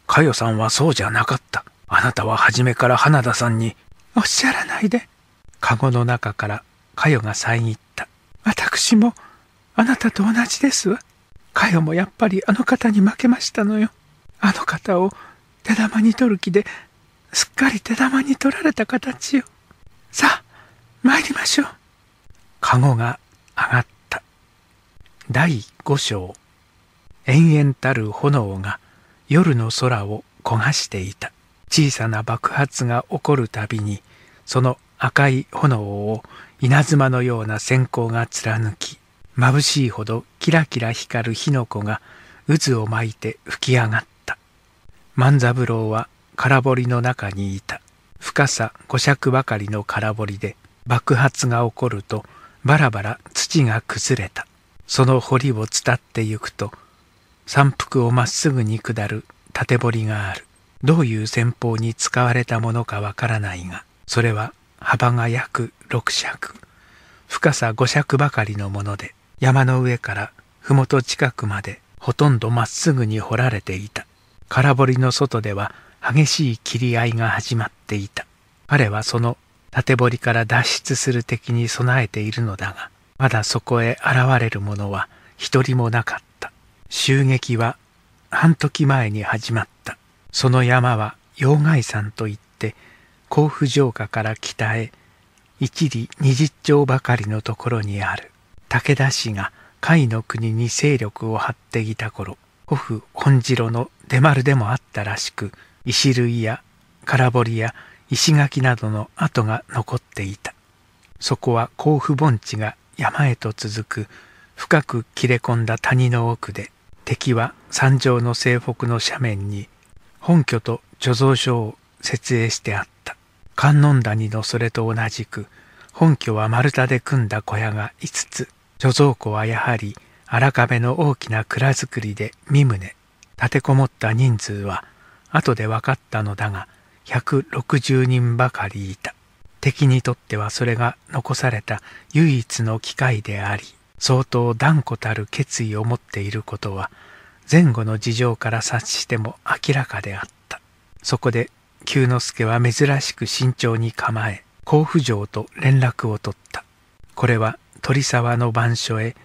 かよさんはそうじゃなかった。あなたは初めから花田さんに、おっしゃらないで。カの中からかよが遮った私もあなたと同じですわかよもやっぱりあの方に負けましたのよあの方を手玉に取る気ですっかり手玉に取られた形よさあ参りましょうカゴが上がった第5章延々たる炎が夜の空を焦がしていた小さな爆発が起こるたびにその赤い炎を稲妻のような閃光が貫き眩しいほどキラキラ光る火の粉が渦を巻いて吹き上がった万三郎は空堀の中にいた深さ五尺ばかりの空堀で爆発が起こるとバラバラ土が崩れたその堀を伝ってゆくと山腹をまっすぐに下る縦堀があるどういう戦法に使われたものかわからないがそれは幅が約6尺深さ5尺ばかりのもので山の上から麓近くまでほとんどまっすぐに掘られていた空堀の外では激しい切り合いが始まっていた彼はその縦堀から脱出する敵に備えているのだがまだそこへ現れる者は一人もなかった襲撃は半時前に始まったその山は溶崖山といって甲府城下から北へ一里二十町ばかりのところにある武田氏が甲斐の国に勢力を張っていた頃古府本城の出丸でもあったらしく石類や空堀や石垣などの跡が残っていたそこは甲府盆地が山へと続く深く切れ込んだ谷の奥で敵は山上の西北の斜面に本拠と貯蔵所を設営してあった観音谷のそれと同じく本拠は丸太で組んだ小屋が5つ貯蔵庫はやはり荒壁の大きな蔵造りで三棟立てこもった人数は後で分かったのだが160人ばかりいた敵にとってはそれが残された唯一の機会であり相当断固たる決意を持っていることは前後の事情から察しても明らかであったそこで久之助は珍しく慎重に構え甲府城と連絡を取ったこれは鳥沢の番所へ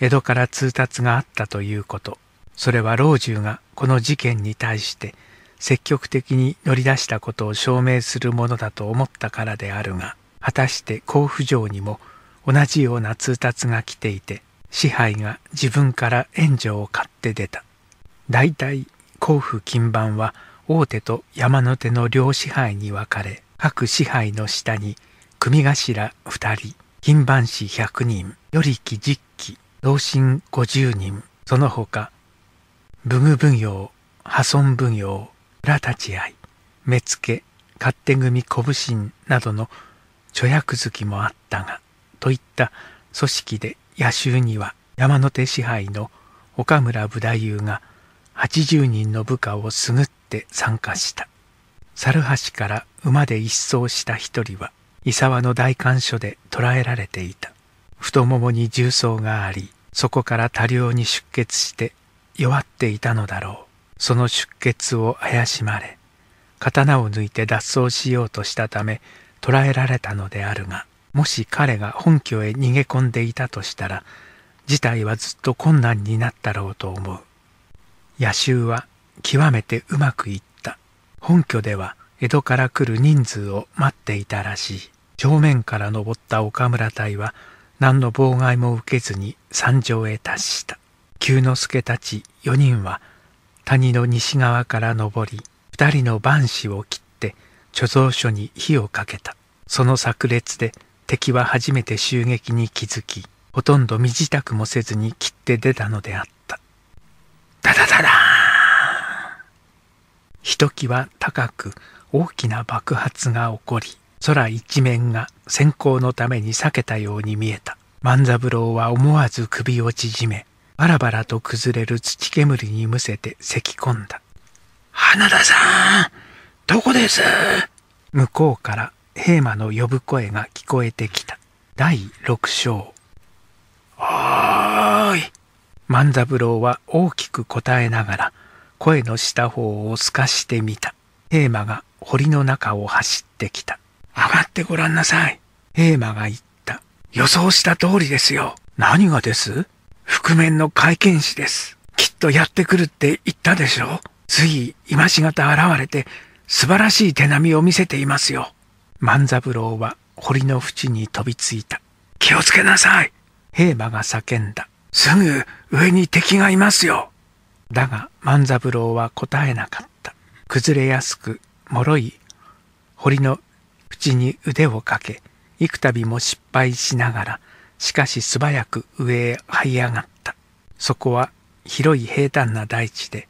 江戸から通達があったということそれは老中がこの事件に対して積極的に乗り出したことを証明するものだと思ったからであるが果たして甲府城にも同じような通達が来ていて支配が自分から援助を買って出た大体甲府金番は大手と山の手の両支配に分かれ各支配の下に組頭2人金番師100人頼力10機同心50人その他武具奉行破損奉行裏立ち合い目付勝手組小武などの著役好きもあったがといった組織で野州には山手支配の岡村武太夫が80人の部下をすぐって参加した猿橋から馬で一掃した一人は伊沢の大官所で捕らえられていた太ももに重曹がありそこから多量に出血して弱っていたのだろうその出血を怪しまれ刀を抜いて脱走しようとしたため捕らえられたのであるがもし彼が本拠へ逃げ込んでいたとしたら事態はずっと困難になったろうと思う野州は極めてうまくいった。本拠では江戸から来る人数を待っていたらしい。正面から登った岡村隊は何の妨害も受けずに山上へ達した。久之助たち4人は谷の西側から登り、2人の番士を切って貯蔵所に火をかけた。その炸裂で敵は初めて襲撃に気づき、ほとんど身支度もせずに切って出たのであった。ダダダダーンひときわ高く大きな爆発が起こり空一面が閃光のために避けたように見えた万三郎は思わず首を縮めバラバラと崩れる土煙にむせて咳き込んだ花田さんどこです向こうから平馬の呼ぶ声が聞こえてきた第6章おーい万三郎は大きく答えながら声のした方を透かしてみた平馬が堀の中を走ってきた上がってごらんなさい平馬が言った予想した通りですよ何がです覆面の会見士ですきっとやってくるって言ったでしょつい今しがた現れて素晴らしい手並みを見せていますよ万三郎は堀の縁に飛びついた気をつけなさい平馬が叫んだすぐ上に敵がいますよ。だが万三郎は答えなかった。崩れやすく、脆い堀の縁に腕をかけ、幾度も失敗しながら、しかし素早く上へ這い上がった。そこは広い平坦な大地で、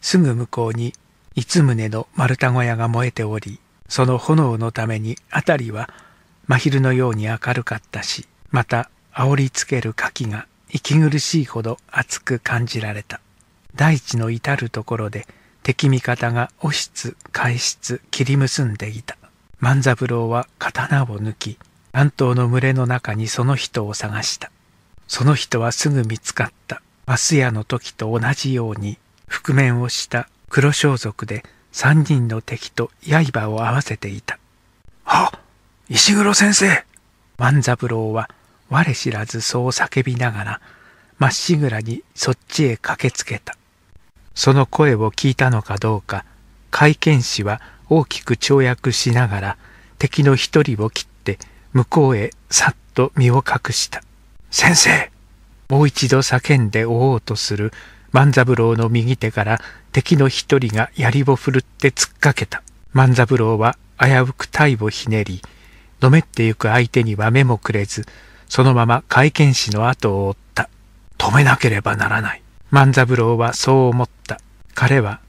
すぐ向こうに五棟の丸太小屋が燃えており、その炎のために辺りは真昼のように明るかったし、また煽りつける柿が息苦しいほど熱く感じられた。大地の至るところで敵味方が押つ、返室、切り結んでいた。万三郎は刀を抜き、関東の群れの中にその人を探した。その人はすぐ見つかった。マス夜の時と同じように、覆面をした黒装束で三人の敵と刃を合わせていた。あっ石黒先生万三郎は我知らずそう叫びながらまっしぐらにそっちへ駆けつけたその声を聞いたのかどうか会見士は大きく跳躍しながら敵の一人を切って向こうへさっと身を隠した「先生!」もう一度叫んで追おうとする万三郎の右手から敵の一人が槍を振るって突っかけた万三郎は危うく体をひねりのめってゆく相手には目もくれずそのまま会見士の後を追った。止めなければならない。万三郎はそう思った。彼は、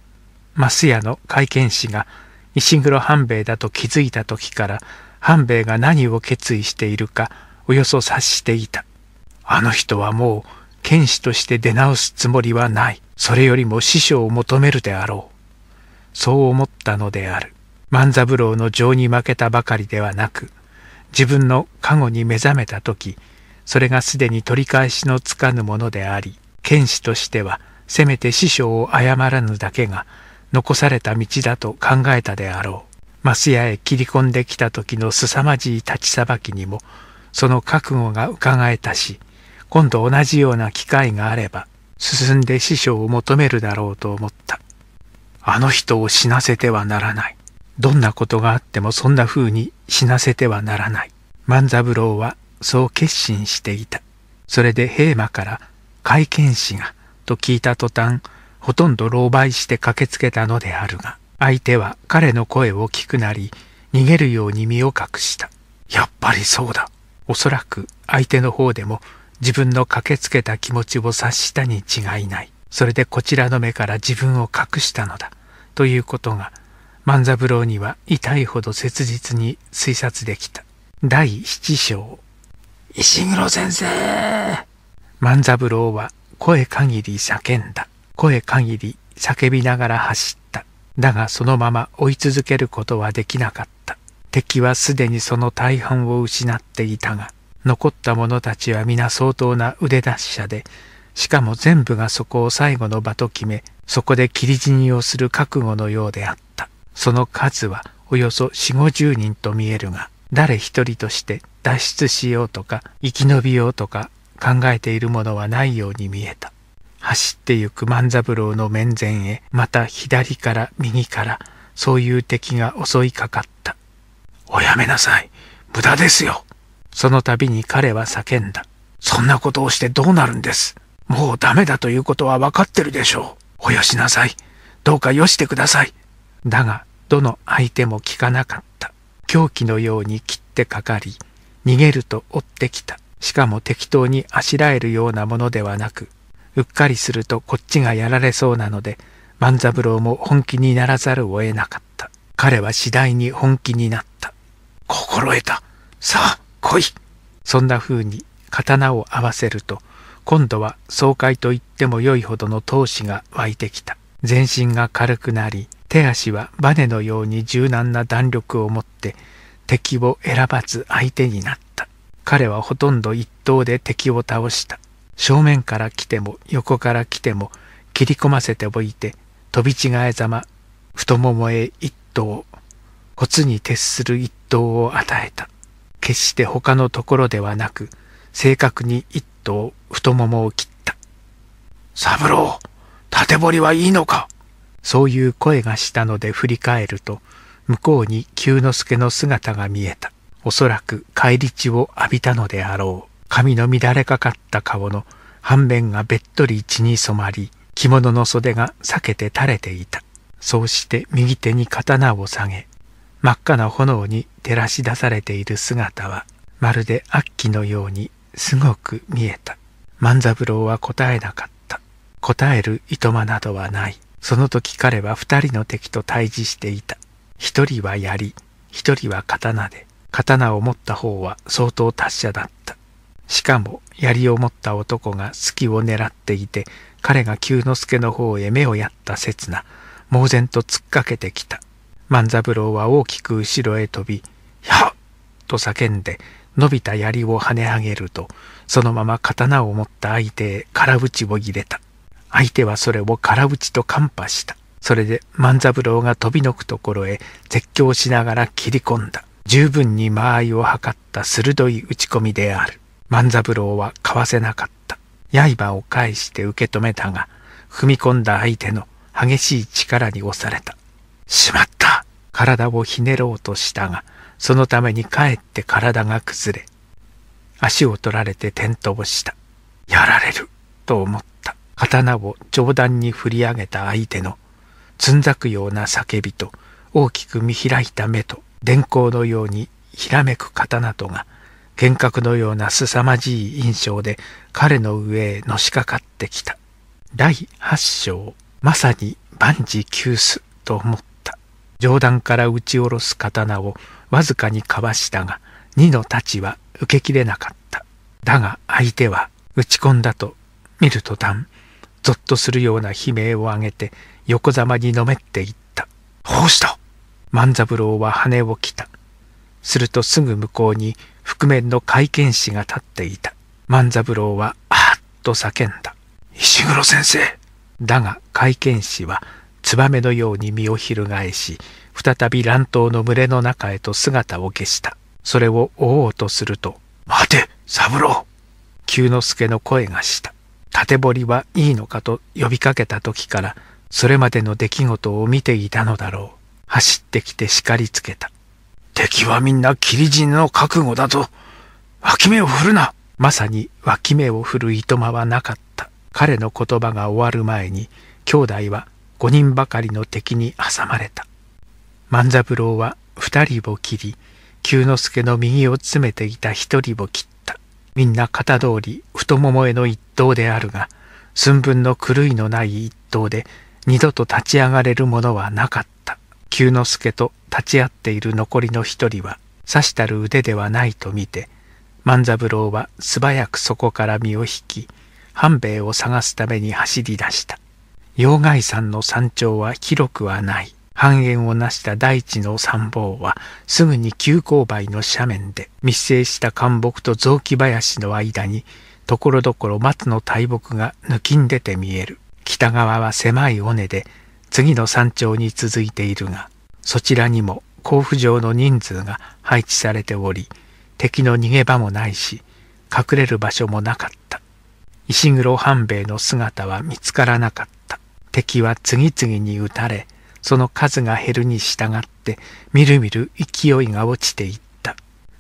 増屋の会見士が石黒半兵衛だと気づいた時から、半兵衛が何を決意しているか、およそ察していた。あの人はもう、剣士として出直すつもりはない。それよりも師匠を求めるであろう。そう思ったのである。万三郎の情に負けたばかりではなく、自分の過去に目覚めた時それがすでに取り返しのつかぬものであり剣士としてはせめて師匠を謝らぬだけが残された道だと考えたであろう増屋へ切り込んできた時の凄まじい立ちさばきにもその覚悟がうかがえたし今度同じような機会があれば進んで師匠を求めるだろうと思ったあの人を死なせてはならないどんなことがあってもそんな風に死なせてはならない。万三郎はそう決心していた。それで平馬から会見士がと聞いた途端、ほとんど狼狽して駆けつけたのであるが、相手は彼の声を聞くなり、逃げるように身を隠した。やっぱりそうだ。おそらく相手の方でも自分の駆けつけた気持ちを察したに違いない。それでこちらの目から自分を隠したのだ。ということが万三郎には痛いほど切実に推察できた。第七章。石黒先生万三郎は声限り叫んだ。声限り叫びながら走った。だがそのまま追い続けることはできなかった。敵はすでにその大半を失っていたが、残った者たちは皆相当な腕出し者で、しかも全部がそこを最後の場と決め、そこで切り死にをする覚悟のようであった。その数はおよそ4 5 0人と見えるが誰一人として脱出しようとか生き延びようとか考えているものはないように見えた走ってゆく万三郎の面前へまた左から右からそういう敵が襲いかかったおやめなさい無駄ですよその度に彼は叫んだそんなことをしてどうなるんですもうダメだということは分かってるでしょうおよしなさいどうかよしてくださいだがどの相手も聞かなかった狂気のように切ってかかり逃げると追ってきたしかも適当にあしらえるようなものではなくうっかりするとこっちがやられそうなので万三郎も本気にならざるを得なかった彼は次第に本気になった心得たさあ来いそんな風に刀を合わせると今度は爽快と言ってもよいほどの闘志が湧いてきた全身が軽くなり手足はバネのように柔軟な弾力を持って敵を選ばず相手になった彼はほとんど一刀で敵を倒した正面から来ても横から来ても切り込ませておいて飛び違えざま太ももへ一刀骨に徹する一刀を与えた決して他のところではなく正確に一刀太ももを切った三郎縦堀はいいのかそういう声がしたので振り返ると、向こうに久之助の姿が見えた。おそらく返り血を浴びたのであろう。髪の乱れかかった顔の半面がべっとり血に染まり、着物の袖が裂けて垂れていた。そうして右手に刀を下げ、真っ赤な炎に照らし出されている姿は、まるで悪鬼のようにすごく見えた。万三郎は答えなかった。答えるいとまなどはない。その時彼は二人の敵と対峙していた。一人は槍、一人は刀で、刀を持った方は相当達者だった。しかも槍を持った男が隙を狙っていて、彼が九之助の方へ目をやった刹那、猛然と突っかけてきた。万三郎は大きく後ろへ飛び、やっと叫んで、伸びた槍を跳ね上げると、そのまま刀を持った相手へ空打ちを入れた。相手はそれを空打ちとカンパした。それで万三郎が飛びのくところへ絶叫しながら切り込んだ。十分に間合いを測った鋭い打ち込みである。万三郎はかわせなかった。刃を返して受け止めたが、踏み込んだ相手の激しい力に押された。しまった体をひねろうとしたが、そのためにかえって体が崩れ、足を取られて転倒した。やられると思った。刀を上段に振り上げた相手のつんざくような叫びと大きく見開いた目と電光のようにひらめく刀とが幻覚のような凄まじい印象で彼の上へのしかかってきた第8章まさに万事休すと思った上段から打ち下ろす刀をわずかにかわしたが二の太刀は受けきれなかっただが相手は打ち込んだと見ると断。ぞっとするような悲鳴を上げて横ざまにのめっていった。どうした万三郎は羽を着た。するとすぐ向こうに覆面の会見士が立っていた。万三郎はあっと叫んだ。石黒先生だが会見士はツバメのように身を翻し、再び乱闘の群れの中へと姿を消した。それを追おうとすると、待て、三郎久之助の声がした。縦堀はいいのかと呼びかけた時から、それまでの出来事を見ていたのだろう。走ってきて叱りつけた。敵はみんな霧人の覚悟だぞ。脇目を振るなまさに脇目を振るいとまはなかった。彼の言葉が終わる前に、兄弟は五人ばかりの敵に挟まれた。万三郎は二人を切り、九之助の右を詰めていた一人を切った。みんな肩通り太ももへの一刀であるが、寸分の狂いのない一刀で、二度と立ち上がれるものはなかった。久之助と立ち会っている残りの一人は、刺したる腕ではないと見て、万三郎は素早くそこから身を引き、半兵衛を探すために走り出した。陽外山の山頂は広くはない。半円を成した大地の参謀はすぐに急勾配の斜面で密生した干木と雑木林の間にところどころ松の大木が抜きん出て見える北側は狭い尾根で次の山頂に続いているがそちらにも甲府城の人数が配置されており敵の逃げ場もないし隠れる場所もなかった石黒半兵衛の姿は見つからなかった敵は次々に撃たれその数が減るに従ってみるみる勢いが落ちていった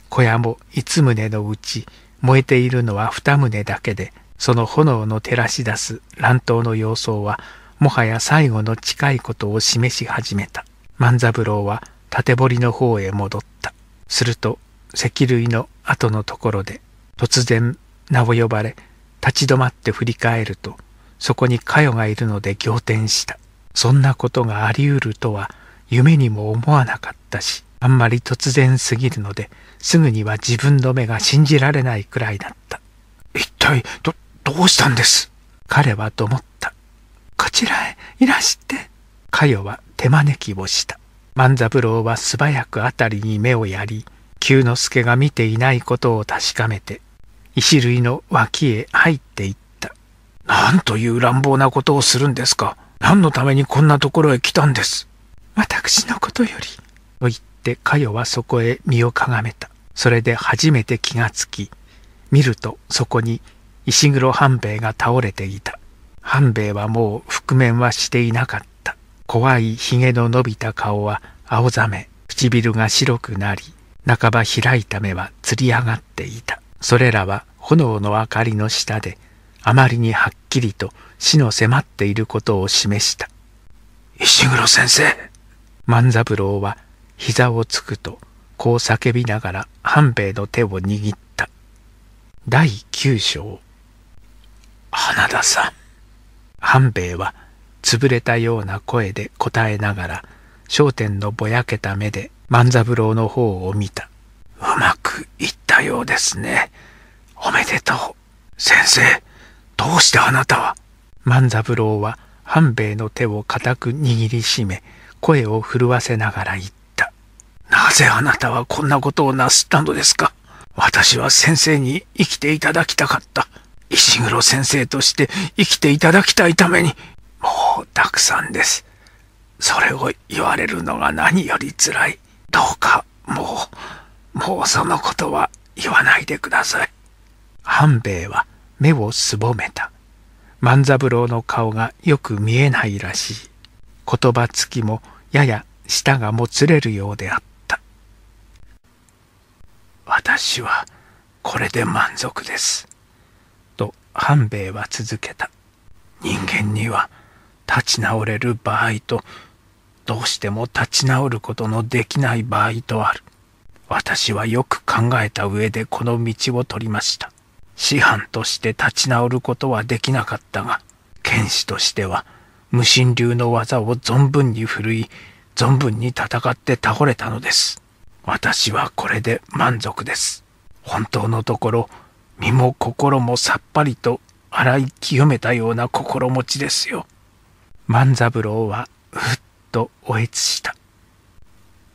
小屋も五棟のうち燃えているのは二棟だけでその炎の照らし出す乱闘の様相はもはや最後の近いことを示し始めた万三郎は縦堀の方へ戻ったすると石類の後のところで突然名を呼ばれ立ち止まって振り返るとそこに佳代がいるので仰天したそんなことがあり得るとは夢にも思わなかったし、あんまり突然すぎるので、すぐには自分の目が信じられないくらいだった。一体、ど、どうしたんです彼はと思った。こちらへいらして。佳代は手招きをした。万三郎は素早く辺りに目をやり、久之助が見ていないことを確かめて、石類の脇へ入っていった。なんという乱暴なことをするんですか。何のためにこんなところへ来たんです。私のことより。と言って、かよはそこへ身をかがめた。それで初めて気がつき、見るとそこに石黒半兵衛が倒れていた。半兵衛はもう覆面はしていなかった。怖い髭の伸びた顔は青ざめ、唇が白くなり、半ば開いた目はつり上がっていた。それらは炎の明かりの下であまりにはっきりと死の迫っていることを示した。石黒先生万三郎は膝をつくとこう叫びながら半兵衛の手を握った。第9章花田さん半兵衛は潰れたような声で答えながら焦点のぼやけた目で万三郎の方を見た。うまくいったようですね。おめでとう。先生。どうしてあなたは万三郎は半兵衛の手を固く握りしめ声を震わせながら言ったなぜあなたはこんなことをなすったのですか私は先生に生きていただきたかった石黒先生として生きていただきたいためにもうたくさんですそれを言われるのが何よりつらいどうかもうもうそのことは言わないでください半兵衛は目をすぼめた。万三郎の顔がよく見えないらしい。言葉つきもやや舌がもつれるようであった。私はこれで満足です。と半兵衛は続けた。人間には立ち直れる場合と、どうしても立ち直ることのできない場合とある。私はよく考えた上でこの道を取りました。師範として立ち直ることはできなかったが、剣士としては無心流の技を存分に振るい、存分に戦って倒れたのです。私はこれで満足です。本当のところ、身も心もさっぱりと洗い清めたような心持ちですよ。万三郎はふっとおえつした。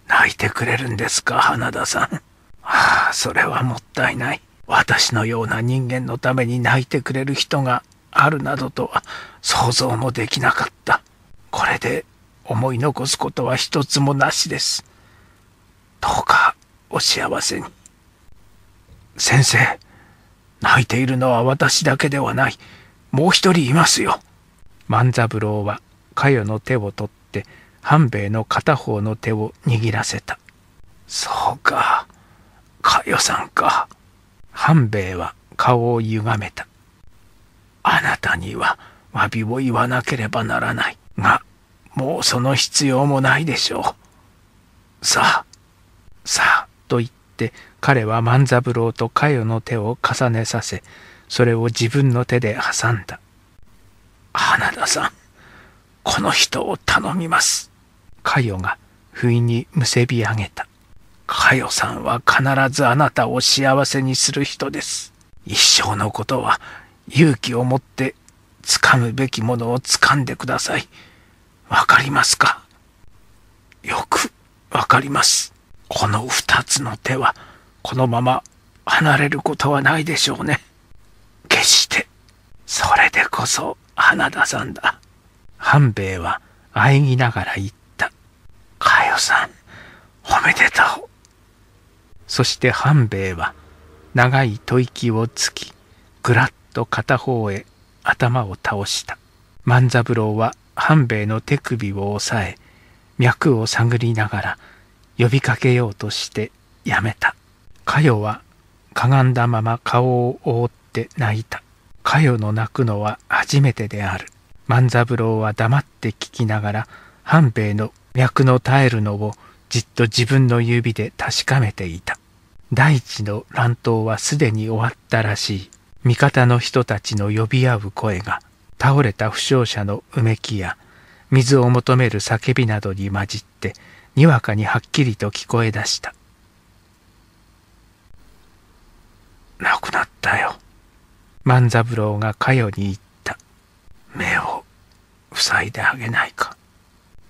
泣いてくれるんですか、花田さん。ああ、それはもったいない。私のような人間のために泣いてくれる人があるなどとは想像もできなかった。これで思い残すことは一つもなしです。どうかお幸せに。先生、泣いているのは私だけではない。もう一人いますよ。万三郎は佳代の手を取って半兵衛の片方の手を握らせた。そうか、佳代さんか。半兵衛は顔を歪めた。あなたには詫びを言わなければならないが、もうその必要もないでしょう。さあ、さあ、と言って彼は万三郎と佳代の手を重ねさせ、それを自分の手で挟んだ。花田さん、この人を頼みます。佳代が不意にむせび上げた。佳代さんは必ずあなたを幸せにする人です。一生のことは勇気を持って掴むべきものを掴んでください。わかりますかよくわかります。この二つの手はこのまま離れることはないでしょうね。決して、それでこそ花田さんだ。半兵衛はあいぎながら言った。かよさん、おめでとう。そして半兵衛は長い吐息をつきぐらっと片方へ頭を倒した万三郎は半兵衛の手首を押さえ脈を探りながら呼びかけようとしてやめたかよはかがんだまま顔を覆って泣いたかよの泣くのは初めてである万三郎は黙って聞きながら半兵衛の脈の絶えるのをじっと自分の指で確かめていた大地の乱闘はすでに終わったらしい。味方の人たちの呼び合う声が、倒れた負傷者のうめきや、水を求める叫びなどに混じって、にわかにはっきりと聞こえ出した。亡くなったよ。万三郎がかよに言った。目を塞いであげないか。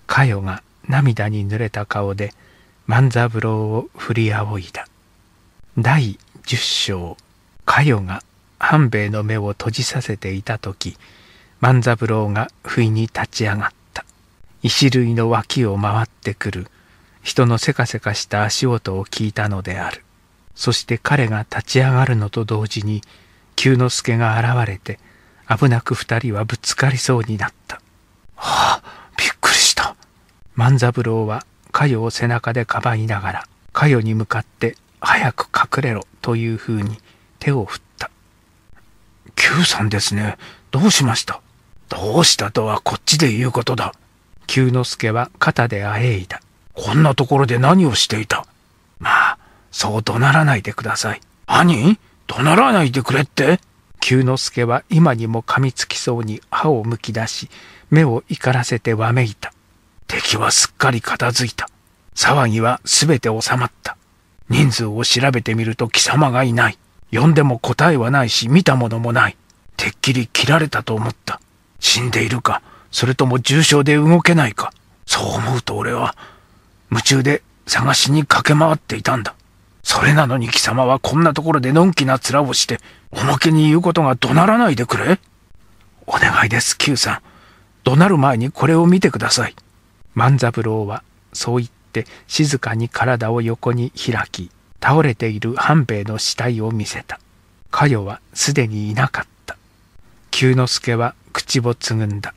かよが涙に濡れた顔で万三郎を振り仰いだ。第十章佳代が半兵衛の目を閉じさせていた時万三郎が不意に立ち上がった石類の脇を回ってくる人のせかせかした足音を聞いたのであるそして彼が立ち上がるのと同時に久之助が現れて危なく二人はぶつかりそうになったはあびっくりした万三郎はかよを背中でかばいながらかよに向かって早く隠れろというふうに手を振った。Q さんですね。どうしましたどうしたとはこっちで言うことだ。Q 之助は肩であえいだ。こんなところで何をしていたまあ、そう怒鳴らないでください。兄怒鳴らないでくれって Q 之助は今にも噛みつきそうに歯をむき出し、目を怒らせてわめいた。敵はすっかり片付いた。騒ぎはすべて収まった。人数を調べてみると貴様がいない。呼んでも答えはないし、見たものもない。てっきり切られたと思った。死んでいるか、それとも重傷で動けないか。そう思うと俺は、夢中で探しに駆け回っていたんだ。それなのに貴様はこんなところでのんきな面をして、おまけに言うことが怒鳴らないでくれ。お願いです、Q さん。怒鳴る前にこれを見てください。万三郎はそう言った。って静かに体を横に開き倒れている半兵衛の死体を見せた佳代はすでにいなかった久之助は口をつぐんだ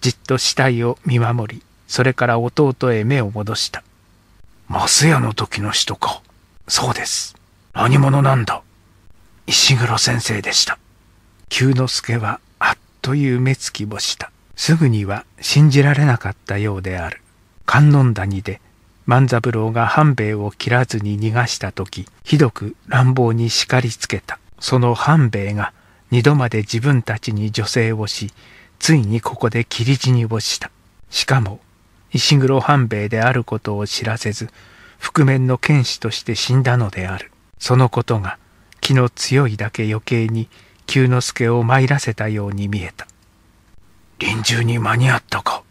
じっと死体を見守りそれから弟へ目を戻した増屋の時の人かそうです何者なんだ石黒先生でした久之助はあっという目つきをしたすぐには信じられなかったようである観音谷で万三郎が半兵衛を切らずに逃がした時ひどく乱暴に叱りつけたその半兵衛が二度まで自分たちに女性をしついにここで切り死にをしたしかも石黒半兵衛であることを知らせず覆面の剣士として死んだのであるそのことが気の強いだけ余計に久之助を参らせたように見えた臨終に間に合ったか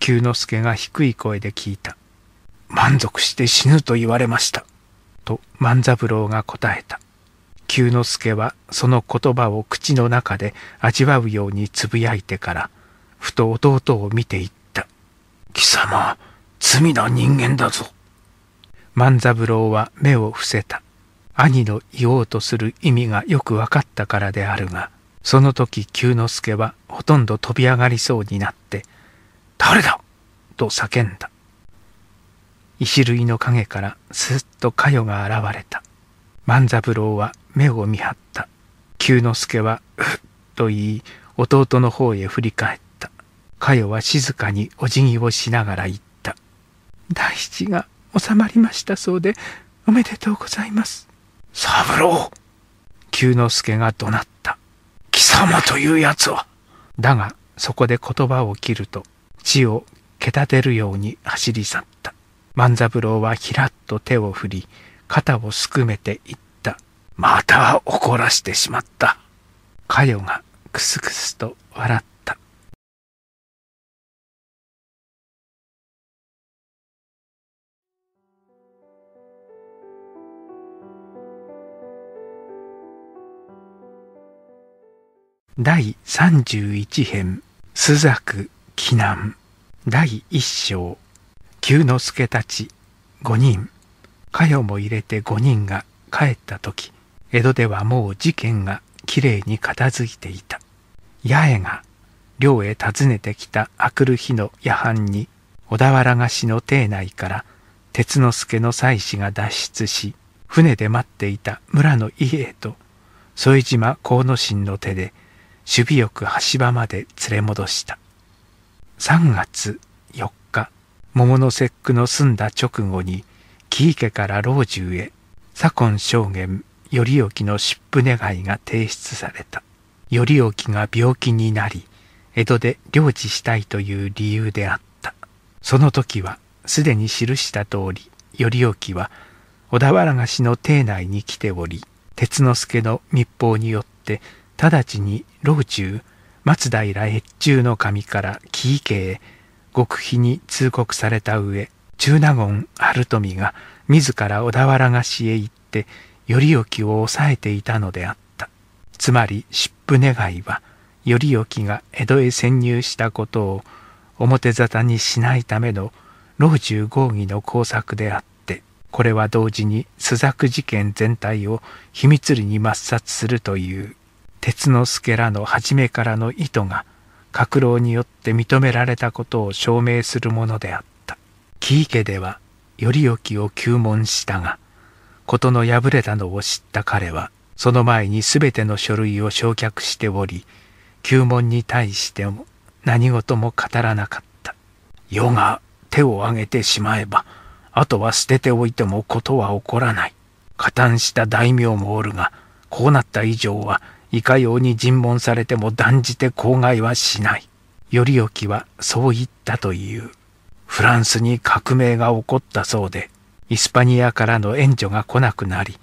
久之助が低い声で聞いた。満足して死ぬと言われました。と万三郎が答えた。久之助はその言葉を口の中で味わうようにつぶやいてから、ふと弟を見ていった。貴様、罪な人間だぞ。万三郎は目を伏せた。兄の言おうとする意味がよく分かったからであるが、その時久之助はほとんど飛び上がりそうになって、誰だと叫んだ。石類の影からすっとかよが現れた。万三郎は目を見張った。九之助は、うっと言い、弟の方へ振り返った。佳代は静かにお辞儀をしながら言った。大七が収まりましたそうで、おめでとうございます。三郎久之助が怒鳴った。貴様というやつは。だが、そこで言葉を切ると、地をけたてるように走り去った。万三郎はひらっと手を振り、肩をすくめていった。また怒らしてしまった。かよがくすくすと笑った。第31編朱雀避難第一章九之助たち5人加代も入れて5人が帰った時江戸ではもう事件がきれいに片付いていた八重が寮へ訪ねてきたあくる日の夜半に小田原菓子の邸内から鉄之助の妻子が脱出し船で待っていた村の家へと副島河野進の手で守備よく橋場まで連れ戻した。3月4日桃の節句の済んだ直後に木池から老中へ左近証言頼興の湿布願いが提出された頼興が病気になり江戸で領地したいという理由であったその時はすでに記した通り頼興は小田原菓子の邸内に来ており鉄之助の密報によって直ちに老中松平越中の神から紀伊家へ極秘に通告された上中納言春富が自ら小田原菓子へ行って頼興を抑えていたのであったつまり湿布願いは頼興が江戸へ潜入したことを表沙汰にしないための老中合議の工作であってこれは同時に朱雀事件全体を秘密裏に抹殺するという鉄之助らの初めからの意図が閣老によって認められたことを証明するものであった喜池では頼興を糾問したが事の敗れたのを知った彼はその前に全ての書類を焼却しており糾問に対しても何事も語らなかった世が手を挙げてしまえばあとは捨てておいても事は起こらない加担した大名もおるがこうなった以上はいかように尋問されても断じて口外はしない。頼興はそう言ったという。フランスに革命が起こったそうで、イスパニアからの援助が来なくなり、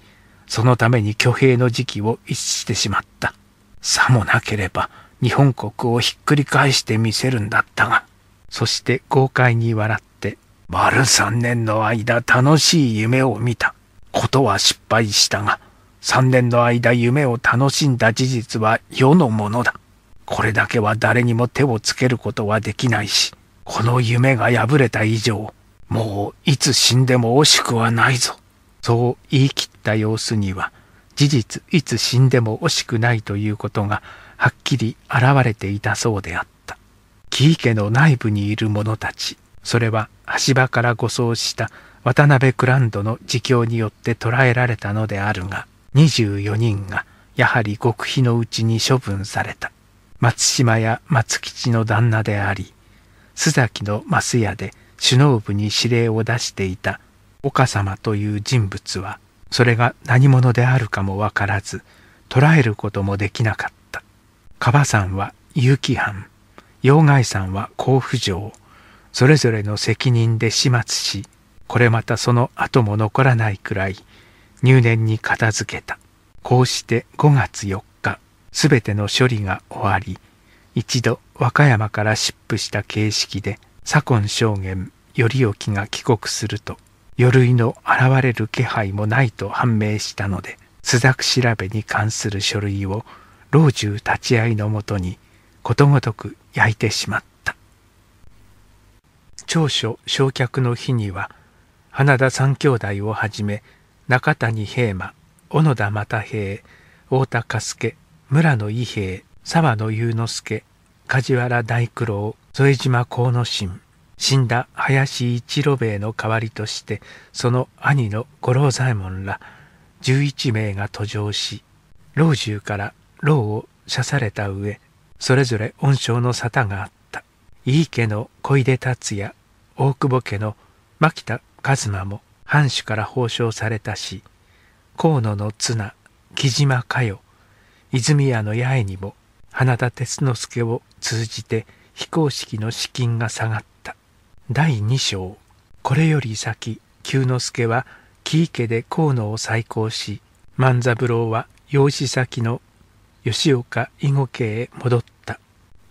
そのために挙兵の時期を逸してしまった。さもなければ日本国をひっくり返してみせるんだったが、そして豪快に笑って、丸三年の間楽しい夢を見た。ことは失敗したが、3年の間夢を楽しんだ事実は世のものだ。これだけは誰にも手をつけることはできないし、この夢が破れた以上、もういつ死んでも惜しくはないぞ。そう言い切った様子には、事実いつ死んでも惜しくないということがはっきり現れていたそうであった。木池の内部にいる者たち、それは足場から護送した渡辺クランドの自供によって捉えられたのであるが、24人がやはり極秘のうちに処分された松島や松吉の旦那であり須崎の増屋で首脳部に指令を出していた岡様という人物はそれが何者であるかもわからず捉えることもできなかった川さんは結城藩陽外さんは甲府城それぞれの責任で始末しこれまたその後も残らないくらい入念に片付けたこうして5月4日すべての処理が終わり一度和歌山から出布した形式で左近証言頼興が帰国すると鎧の現れる気配もないと判明したので朱雀調べに関する書類を老中立ち会いのもとにことごとく焼いてしまった長所焼却の日には花田三兄弟をはじめ中谷平馬、小野田又平、太田嘉助、村野伊平、沢野雄之助、梶原大九郎、添島幸之進、死んだ林一郎兵衛の代わりとして、その兄の五郎左衛門ら11名が途上し、老中から老を射された上、それぞれ恩賞の沙汰があった。井伊家の小出達也、大久保家の牧田一馬も、藩主から奉承されたし河野の綱木島佳代泉屋の八重にも花田哲之助を通じて非公式の資金が下がった第二章これより先久之助は木池家で河野を再興し万三郎は養子先の吉岡囲碁家へ戻った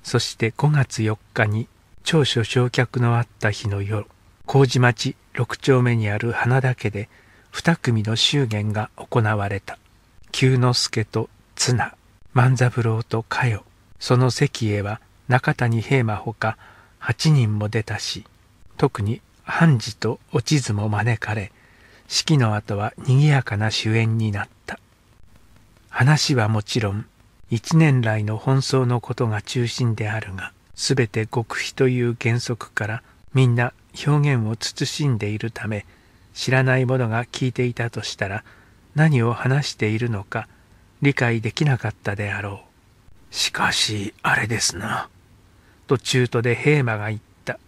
そして5月4日に長所焼却のあった日の夜麹町6丁目にある花田家で2組の祝言が行われた久之助と綱万三郎と佳代その席へは中谷平馬ほか8人も出たし特に半次と落ち図も招かれ式の後は賑やかな主演になった話はもちろん一年来の奔走のことが中心であるが全て極秘という原則からみんな表現を慎んでいるため知らない者が聞いていたとしたら何を話しているのか理解できなかったであろう。しかしあれですな。と中途で平馬が言った。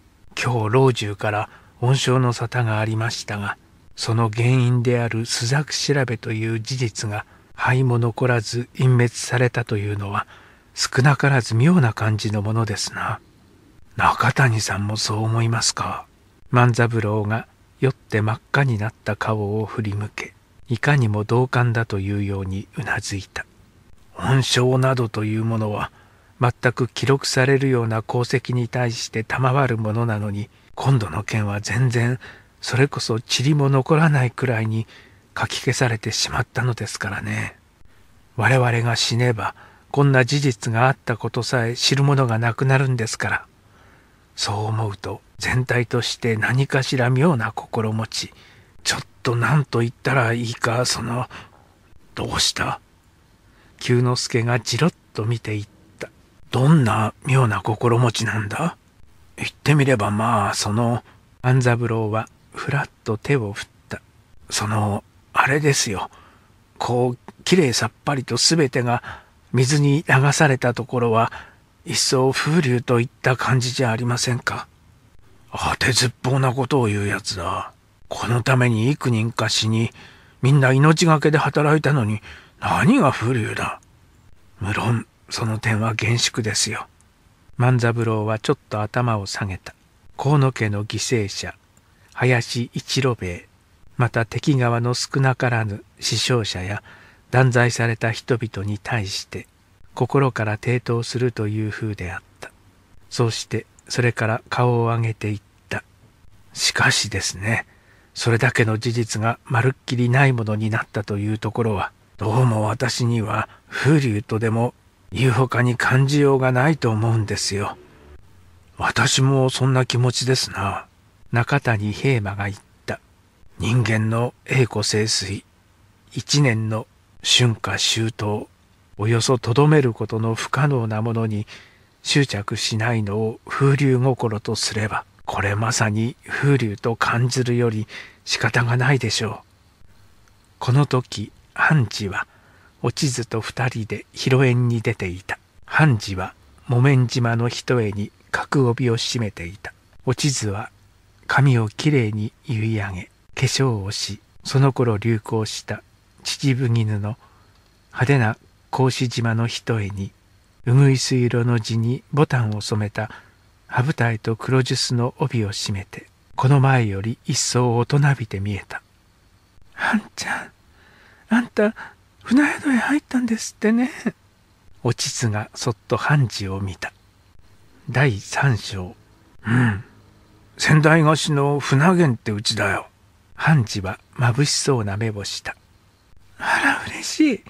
今日老中から恩賞の沙汰がありましたがその原因である朱雀調べという事実が灰も残らず隠滅されたというのは少なからず妙な感じのものですな。中谷さんもそう思いますか万三郎が酔って真っ赤になった顔を振り向けいかにも同感だというようにうなずいた恩賞などというものは全く記録されるような功績に対して賜るものなのに今度の件は全然それこそ塵も残らないくらいに書き消されてしまったのですからね我々が死ねばこんな事実があったことさえ知るものがなくなるんですからそう思うと全体として何かしら妙な心持ちちょっと何と言ったらいいかそのどうした久之助がじろっと見ていったどんな妙な心持ちなんだ言ってみればまあその安三郎はふらっと手を振ったそのあれですよこうきれいさっぱりとすべてが水に流されたところは一層風流といった感じじゃありませんか。当てずっぽうなことを言うやつだ。このために幾人か死に、みんな命がけで働いたのに、何が風流だ。無論、その点は厳粛ですよ。万三郎はちょっと頭を下げた。河野家の犠牲者、林一郎兵衛、また敵側の少なからぬ死傷者や断罪された人々に対して、心から抵当するという風であった。そうして、それから顔を上げていった。しかしですね、それだけの事実がまるっきりないものになったというところは、どうも私には風流とでも言うほかに感じようがないと思うんですよ。私もそんな気持ちですな。中谷平馬が言った。人間の栄枯盛衰、一年の春夏秋冬、およそとどめることの不可能なものに執着しないのを風流心とすればこれまさに風流と感じるより仕方がないでしょうこの時半次はお地図と二人で広縁に出ていた半次は木綿島の一重に角帯を締めていたお地図は髪をきれいに結い上げ化粧をしその頃流行した秩父絹の派手な格子島の一重にうぐいす色の地にボタンを染めた羽舞台と黒ジュスの帯を締めてこの前より一層大人びて見えた「あんちゃんあんた船宿へ入ったんですってね」おちつがそっと判事を見た第三章うん仙台菓子の船源ってうちだよ判事は眩しそうな目をしたあら嬉しい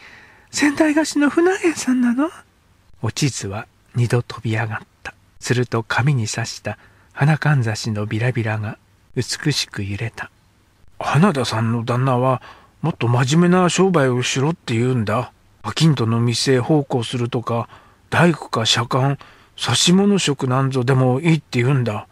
仙台菓子の船源さんなのお地図は二度飛び上がった。すると紙に刺した花かんざしのビラビラが美しく揺れた。花田さんの旦那はもっと真面目な商売をしろって言うんだ。パキントの店へ奉公するとか、大工か車間、し物職なんぞでもいいって言うんだ。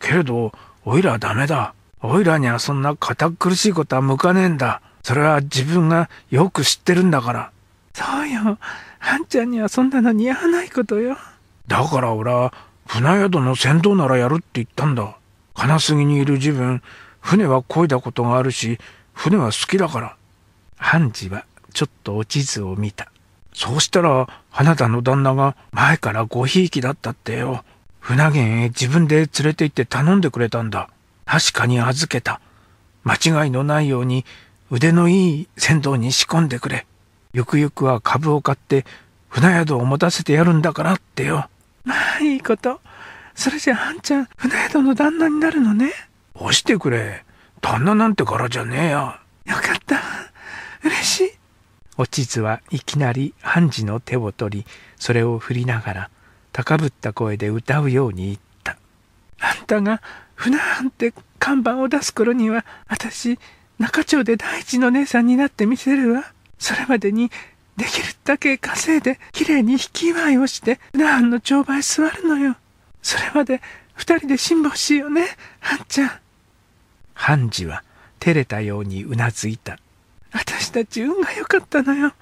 けれど、おいらはダメだ。おいらにはそんな堅苦しいことは向かねえんだ。それは自分がよく知ってるんだから。そうよ。あんちゃんにはそんなの似合わないことよ。だから俺は船宿の船頭ならやるって言ったんだ。金杉にいる自分、船は漕いだことがあるし、船は好きだから。ハンジはちょっと地図を見た。そうしたら、あなたの旦那が前からごひいきだったってよ。船源へ自分で連れて行って頼んでくれたんだ。確かに預けた。間違いのないように腕のいい船頭に仕込んでくれ。ゆくゆくは株を買って船宿を持たせてやるんだからってよ。まあいいこと。それじゃあんちゃん船宿の旦那になるのね。押してくれ。旦那なんてからじゃねえや。よかった。嬉しい。おちずはいきなり判事の手を取り、それを振りながら高ぶった声で歌うように言った。あんたが船なんて看板を出す頃には私中町で大地の姉さんになってみせるわ。それまでに、できるだけ稼いで、綺麗に引き祝いをして、ラーの帳場へ座るのよ。それまで、二人で辛抱しようね、ハンちゃん。ハンジは、照れたようにうなずいた。私たち運が良かったのよ。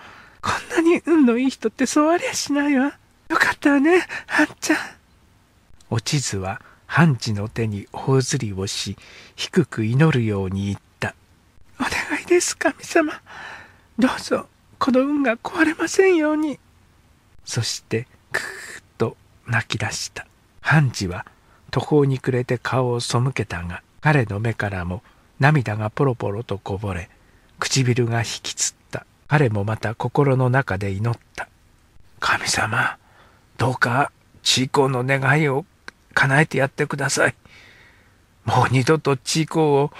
こんなに運のいい人ってそうありゃしないわ。よかったわね、ハンちゃん。お地図は、ハンジの手に頬ずりをし、低く祈るように言お願いです神様どうぞこの運が壊れませんようにそしてクーッと泣き出したハンジは途方に暮れて顔を背けたが彼の目からも涙がポロポロとこぼれ唇が引きつった彼もまた心の中で祈った神様どうか地ーの願いを叶えてやってくださいもう二度とチーを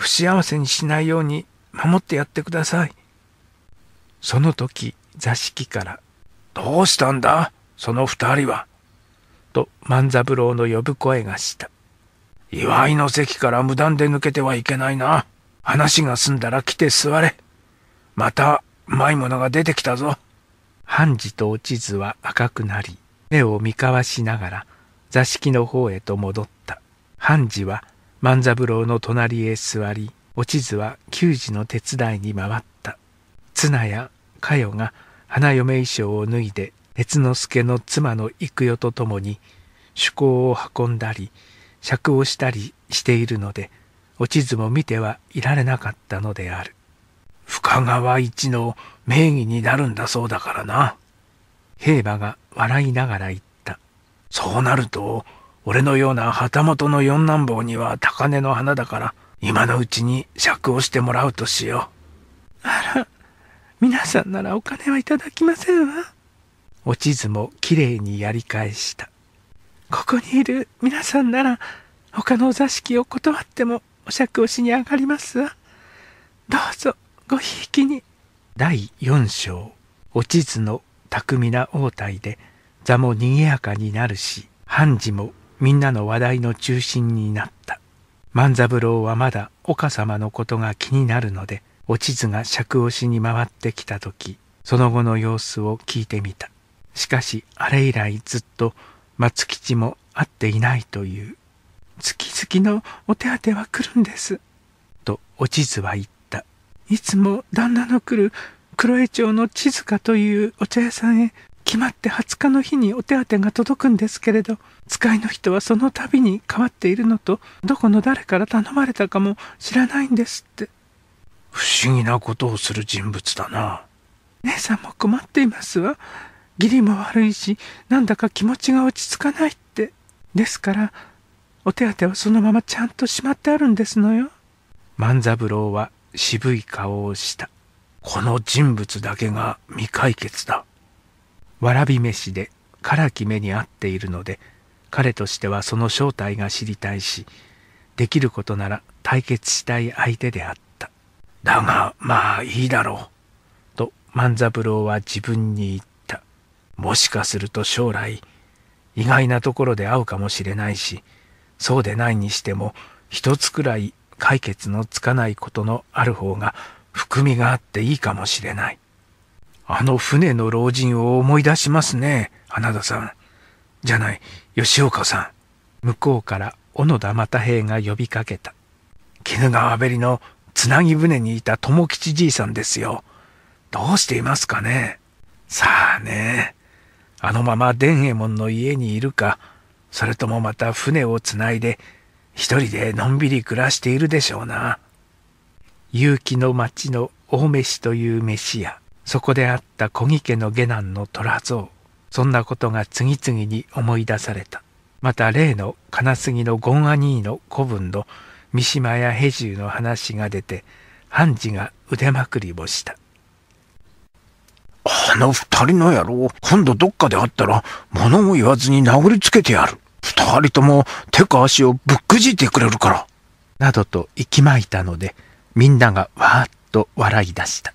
不幸せにしないように守ってやってください。その時、座敷から、どうしたんだその二人は。と万三郎の呼ぶ声がした。祝いの席から無断で抜けてはいけないな。話が済んだら来て座れ。また、うまいものが出てきたぞ。判事とお地図は赤くなり、目を見交わしながら座敷の方へと戻った。判事は万三郎の隣へ座りお地図は給仕の手伝いに回った綱や佳代が花嫁衣装を脱いで鉄之助の妻の幾代と共に趣向を運んだり酌をしたりしているのでお地図も見てはいられなかったのである深川一の名義になるんだそうだからな平馬が笑いながら言ったそうなると俺のような旗本の四男坊には高根の花だから、今のうちに釈をしてもらうとしよう。あら、皆さんならお金はいただきませんわ。落ちずもきれいにやり返した。ここにいる皆さんなら、他のお座敷を断ってもお釈をしに上がりますわ。どうぞ、ごひいきに。第4章、落ちずの巧みな応対で、座も賑やかになるし、判事もみんなの話題の中心になった万三郎はまだ岡様のことが気になるのでお地図が尺押しに回ってきた時その後の様子を聞いてみたしかしあれ以来ずっと松吉も会っていないという月々のお手当は来るんです」とお地図は言った「いつも旦那の来る黒江町の地図かというお茶屋さんへ決まって20日の日にお手当が届くんですけれど使いの人はその度に変わっているのとどこの誰から頼まれたかも知らないんですって不思議なことをする人物だな姉さんも困っていますわ義理も悪いしなんだか気持ちが落ち着かないってですからお手当はそのままちゃんとしまってあるんですのよ万三郎は渋い顔をしたこの人物だけが未解決だわらび飯で辛き目に遭っているので彼としてはその正体が知りたいしできることなら対決したい相手であっただがまあいいだろうと万三郎は自分に言ったもしかすると将来意外なところで会うかもしれないしそうでないにしても一つくらい解決のつかないことのある方が含みがあっていいかもしれない。あの船の老人を思い出しますね、花田さん。じゃない、吉岡さん。向こうから小野田又平が呼びかけた。鬼怒川べりのつなぎ船にいた友吉じいさんですよ。どうしていますかねさあね。あのまま伝右衛門の家にいるか、それともまた船をつないで、一人でのんびり暮らしているでしょうな。勇気の町の大飯という飯屋。そこであった小木家の下男の虎像そんなことが次々に思い出されたまた例の金杉のゴンアニーの古文の三島やヘジュの話が出て判事が腕まくりをしたあの二人の野郎今度どっかで会ったら物も言わずに殴りつけてやる二人とも手か足をぶっくじいてくれるからなどと息巻いたのでみんながわーっと笑い出した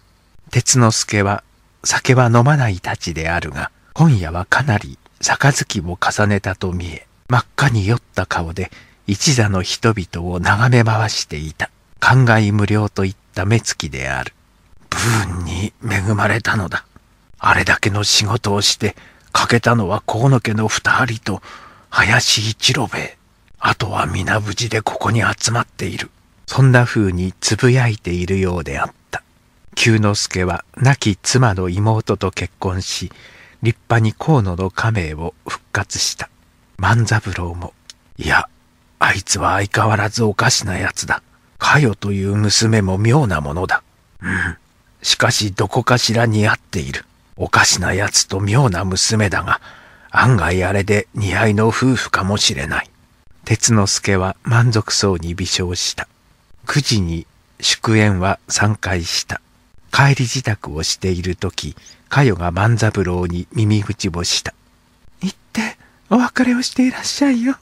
鉄之助は酒は飲まないたちであるが、今夜はかなり杯を重ねたと見え、真っ赤に酔った顔で一座の人々を眺め回していた。感慨無量といった目つきである。ブーンに恵まれたのだ。あれだけの仕事をして欠けたのは河野家の二人と林一郎兵衛。あとは皆無事でここに集まっている。そんな風につぶやいているようであった。久之助は亡き妻の妹と結婚し立派に河野の家名を復活した万三郎もいやあいつは相変わらずおかしなやつだかよという娘も妙なものだうんしかしどこかしら似合っているおかしなやつと妙な娘だが案外あれで似合いの夫婦かもしれない鉄之助は満足そうに微笑した9時に祝宴は散会した帰り支度をしている時佳代が万三郎に耳口をした「行ってお別れをしていらっしゃいよ」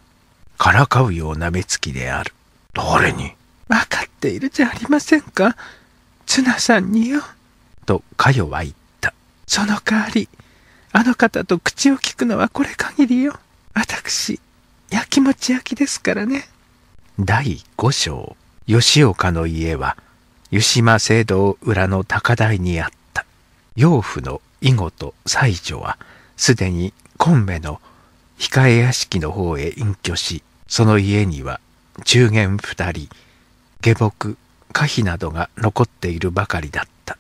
からかうような目つきである誰に分かっているじゃありませんか綱さんによ」と佳代は言った「その代わりあの方と口を聞くのはこれ限りよ私やきもち焼きですからね」第5章吉岡の家は湯島聖堂裏の高台にあった養父の囲碁と西女はすでに昆目の控え屋敷の方へ隠居しその家には中元二人下僕可否などが残っているばかりだった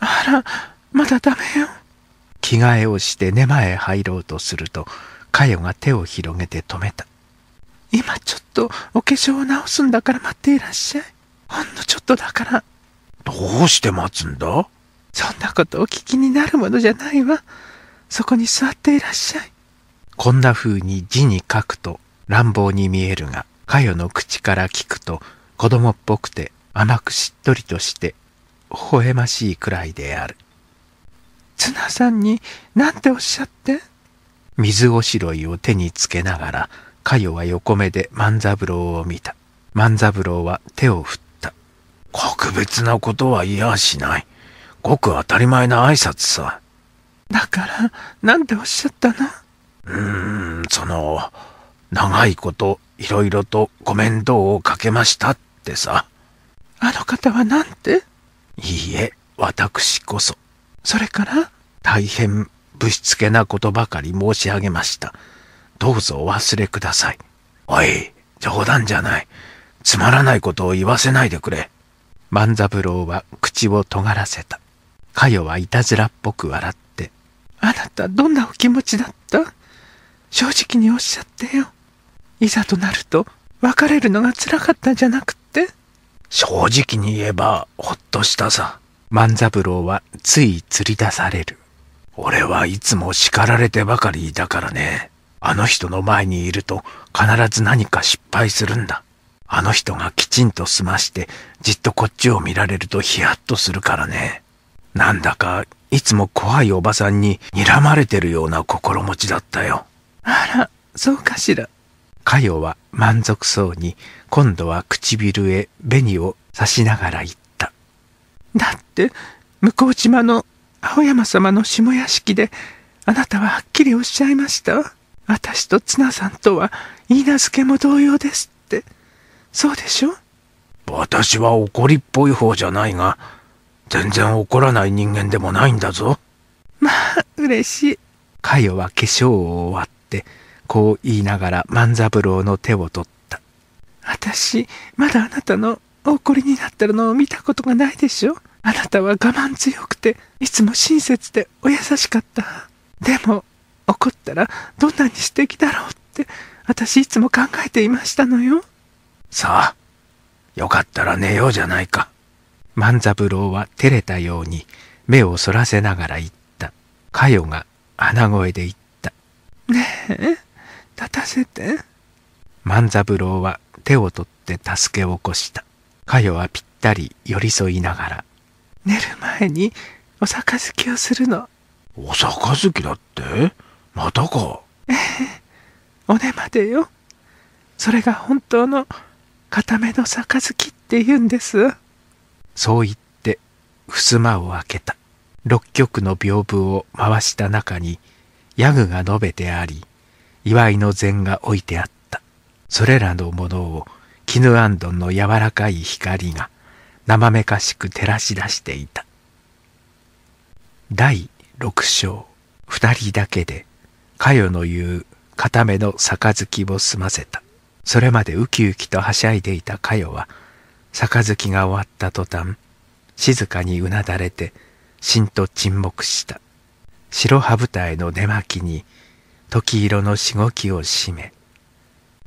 あらまだダメよ着替えをして寝間へ入ろうとすると佳代が手を広げて止めた今ちょっとお化粧を直すんだから待っていらっしゃいほんのちょっとだから。どうして待つんだそんなことお聞きになるものじゃないわ。そこに座っていらっしゃい。こんな風に字に書くと乱暴に見えるが、かよの口から聞くと子供っぽくて甘くしっとりとして微笑ましいくらいである。綱さんに何ておっしゃって水おしろいを手につけながら、かよは横目で万三郎を見た。万三郎は手を振っ格別なことは言やしない。ごく当たり前な挨拶さ。だから、なんておっしゃったのうーん、その、長いこと、いろいろとご面倒をかけましたってさ。あの方はなんていいえ、私こそ。それから、大変ぶしつけなことばかり申し上げました。どうぞお忘れください。おい、冗談じゃない。つまらないことを言わせないでくれ。万三郎は口を尖らせた。かよはいたずらっぽく笑って。あなた、どんなお気持ちだった正直におっしゃってよ。いざとなると、別れるのが辛かったんじゃなくって正直に言えば、ほっとしたさ。万三郎はつい釣り出される。俺はいつも叱られてばかりいたからね。あの人の前にいると必ず何か失敗するんだ。あの人がきちんと済ましてじっとこっちを見られるとヒヤッとするからね。なんだかいつも怖いおばさんに睨まれてるような心持ちだったよ。あら、そうかしら。かよは満足そうに今度は唇へ紅を刺しながら言った。だって向島の青山様の下屋敷であなたははっきりおっしゃいました私と綱さんとは許けも同様ですそうでしょ私は怒りっぽい方じゃないが、全然怒らない人間でもないんだぞ。まあ、嬉しい。かよは化粧を終わって、こう言いながら万三郎の手を取った。私、まだあなたのお怒りになってるのを見たことがないでしょあなたは我慢強くて、いつも親切でお優しかった。でも、怒ったらどんなに素敵だろうって、私いつも考えていましたのよ。さあ、よかったら寝ようじゃないか。万三郎は照れたように目をそらせながら言った。かよが鼻声で言った。ねえ、立たせて。万三郎は手を取って助けを起こした。かよはぴったり寄り添いながら。寝る前にお杯をするの。お杯だってまたか。ええ、おねまでよ。それが本当の固めの杯って言うんです。そう言って、襖を開けた。六曲の屏風を回した中に、ヤグが述べてあり、祝いの膳が置いてあった。それらのものを、絹あんどんの柔らかい光が、生めかしく照らし出していた。第六章、二人だけで、かよの言う固めの杯を済ませた。それまでウキウキとはしゃいでいた佳代は杯が終わった途端静かにうなだれてしんと沈黙した白羽舞台の寝巻きに時色のしごきを締め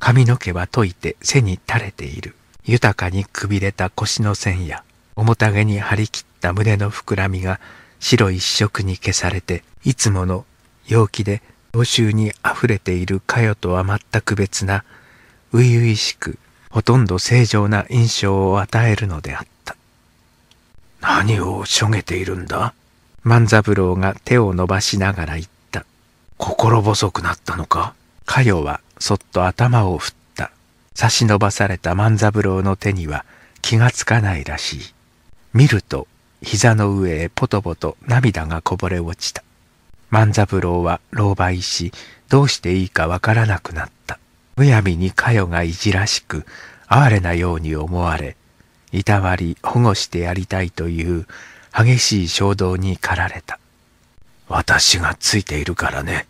髪の毛は解いて背に垂れている豊かにくびれた腰の線や重たげに張り切った胸の膨らみが白一色に消されていつもの陽気で同衆にあふれているかよとは全く別な初々しく、ほとんど正常な印象を与えるのであった。何をしょげているんだ万三郎が手を伸ばしながら言った。心細くなったのかかよはそっと頭を振った。差し伸ばされた万三郎の手には気がつかないらしい。見ると膝の上へポトポト涙がこぼれ落ちた。万三郎は狼狽し、どうしていいかわからなくなった。むやみにかよがいじらしく哀れなように思われいたわり保護してやりたいという激しい衝動に駆られた私がついているからね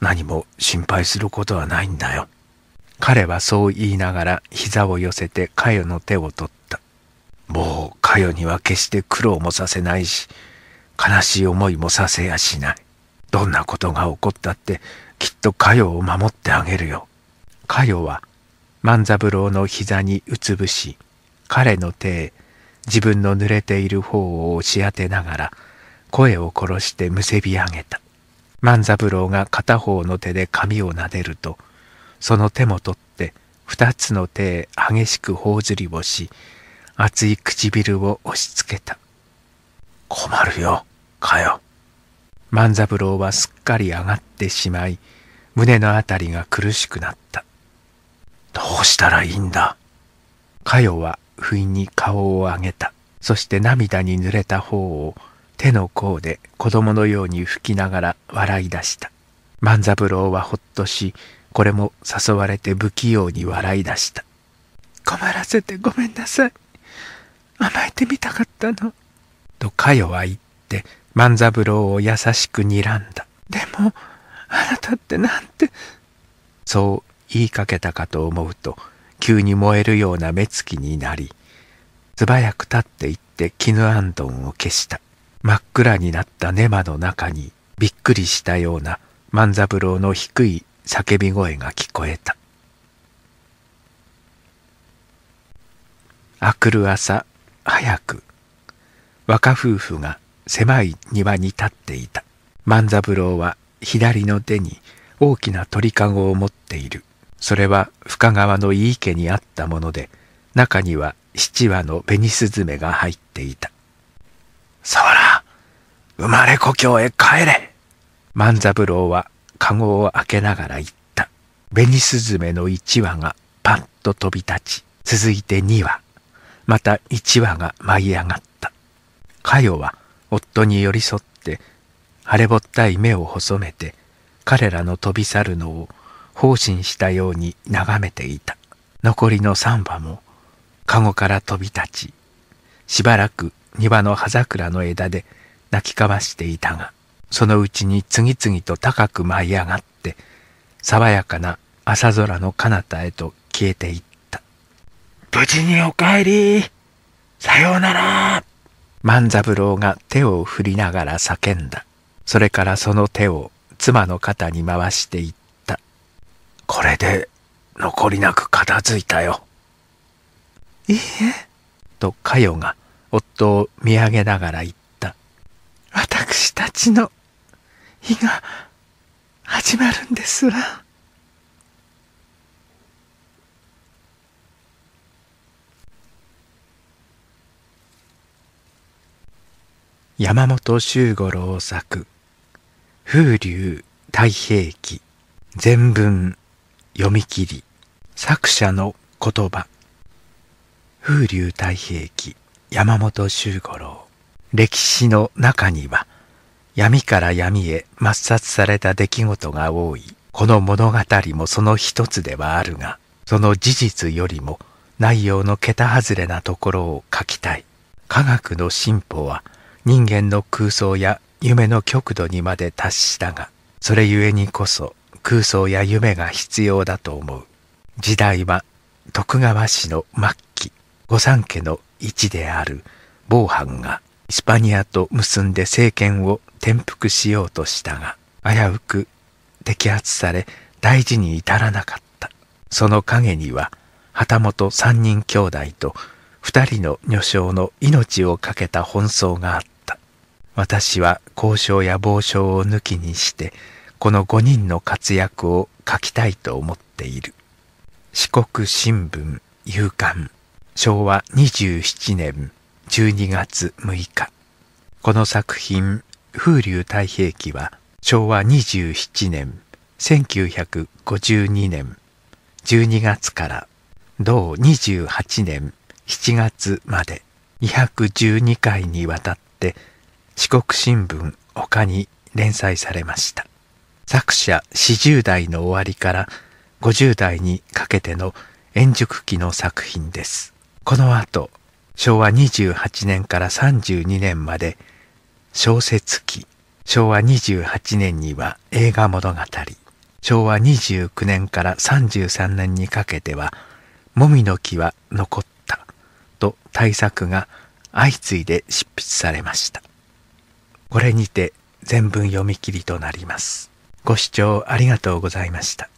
何も心配することはないんだよ彼はそう言いながら膝を寄せてかよの手を取ったもうかよには決して苦労もさせないし悲しい思いもさせやしないどんなことが起こったってきっとかよを守ってあげるよかよは万三郎の膝にうつぶし彼の手へ自分の濡れている方を押し当てながら声を殺してむせび上げた万三郎が片方の手で髪を撫でるとその手も取って二つの手へ激しく頬ずりをし熱い唇を押しつけた困るよかよ万三郎はすっかり上がってしまい胸のあたりが苦しくなったどうしたらいいんだかよは不意に顔を上げた。そして涙に濡れた方を手の甲で子供のように吹きながら笑い出した。万三郎はほっとし、これも誘われて不器用に笑い出した。困らせてごめんなさい。甘えてみたかったの。とかよは言って万三郎を優しく睨んだ。でも、あなたってなんて。そう言いかけたかと思うと急に燃えるような目つきになり素早く立っていって絹あんどんを消した真っ暗になったネ間の中にびっくりしたような万三郎の低い叫び声が聞こえた明くる朝早く若夫婦が狭い庭に立っていた万三郎は左の手に大きな鳥籠を持っているそれは深川の井伊家にあったもので、中には七羽の紅スズメが入っていた。さわら、生まれ故郷へ帰れ万三郎は籠を開けながら言った。紅スズメの一羽がパッと飛び立ち、続いて二羽、また一羽が舞い上がった。かよは夫に寄り添って、腫れぼったい目を細めて、彼らの飛び去るのを放心したように眺めていた残りの3羽も籠から飛び立ちしばらく庭の葉桜の枝で泣き交わしていたがそのうちに次々と高く舞い上がって爽やかな朝空の彼方へと消えていった無事にお帰りさようなら万三郎が手を振りながら叫んだそれからその手を妻の肩に回していったこれで残りなく片付いたよ。いいえ。と佳代が夫を見上げながら言った。私たちの日が始まるんですわ。山本周五郎作「風流太平記」全文読み切り作者の言葉風流太平記山本周五郎歴史の中には闇から闇へ抹殺された出来事が多いこの物語もその一つではあるがその事実よりも内容の桁外れなところを書きたい科学の進歩は人間の空想や夢の極度にまで達したがそれゆえにこそ空想や夢が必要だと思う。時代は徳川氏の末期、御三家の一である防藩がイスパニアと結んで政権を転覆しようとしたが、危うく摘発され大事に至らなかった。その陰には、旗本三人兄弟と二人の女将の命を懸けた奔走があった。私は交渉や暴走を抜きにして、この5人の活躍を書きたいと思っている。四国新聞夕刊昭和27年12月6日。この作品風流太平記は昭和27年1952年12月から同28年7月まで212回にわたって四国新聞他に連載されました。作者40代の終わりから50代にかけての円熟期の作品です。この後、昭和28年から32年まで小説期、昭和28年には映画物語、昭和29年から33年にかけては、もみの木は残ったと大作が相次いで執筆されました。これにて全文読み切りとなります。ご視聴ありがとうございました。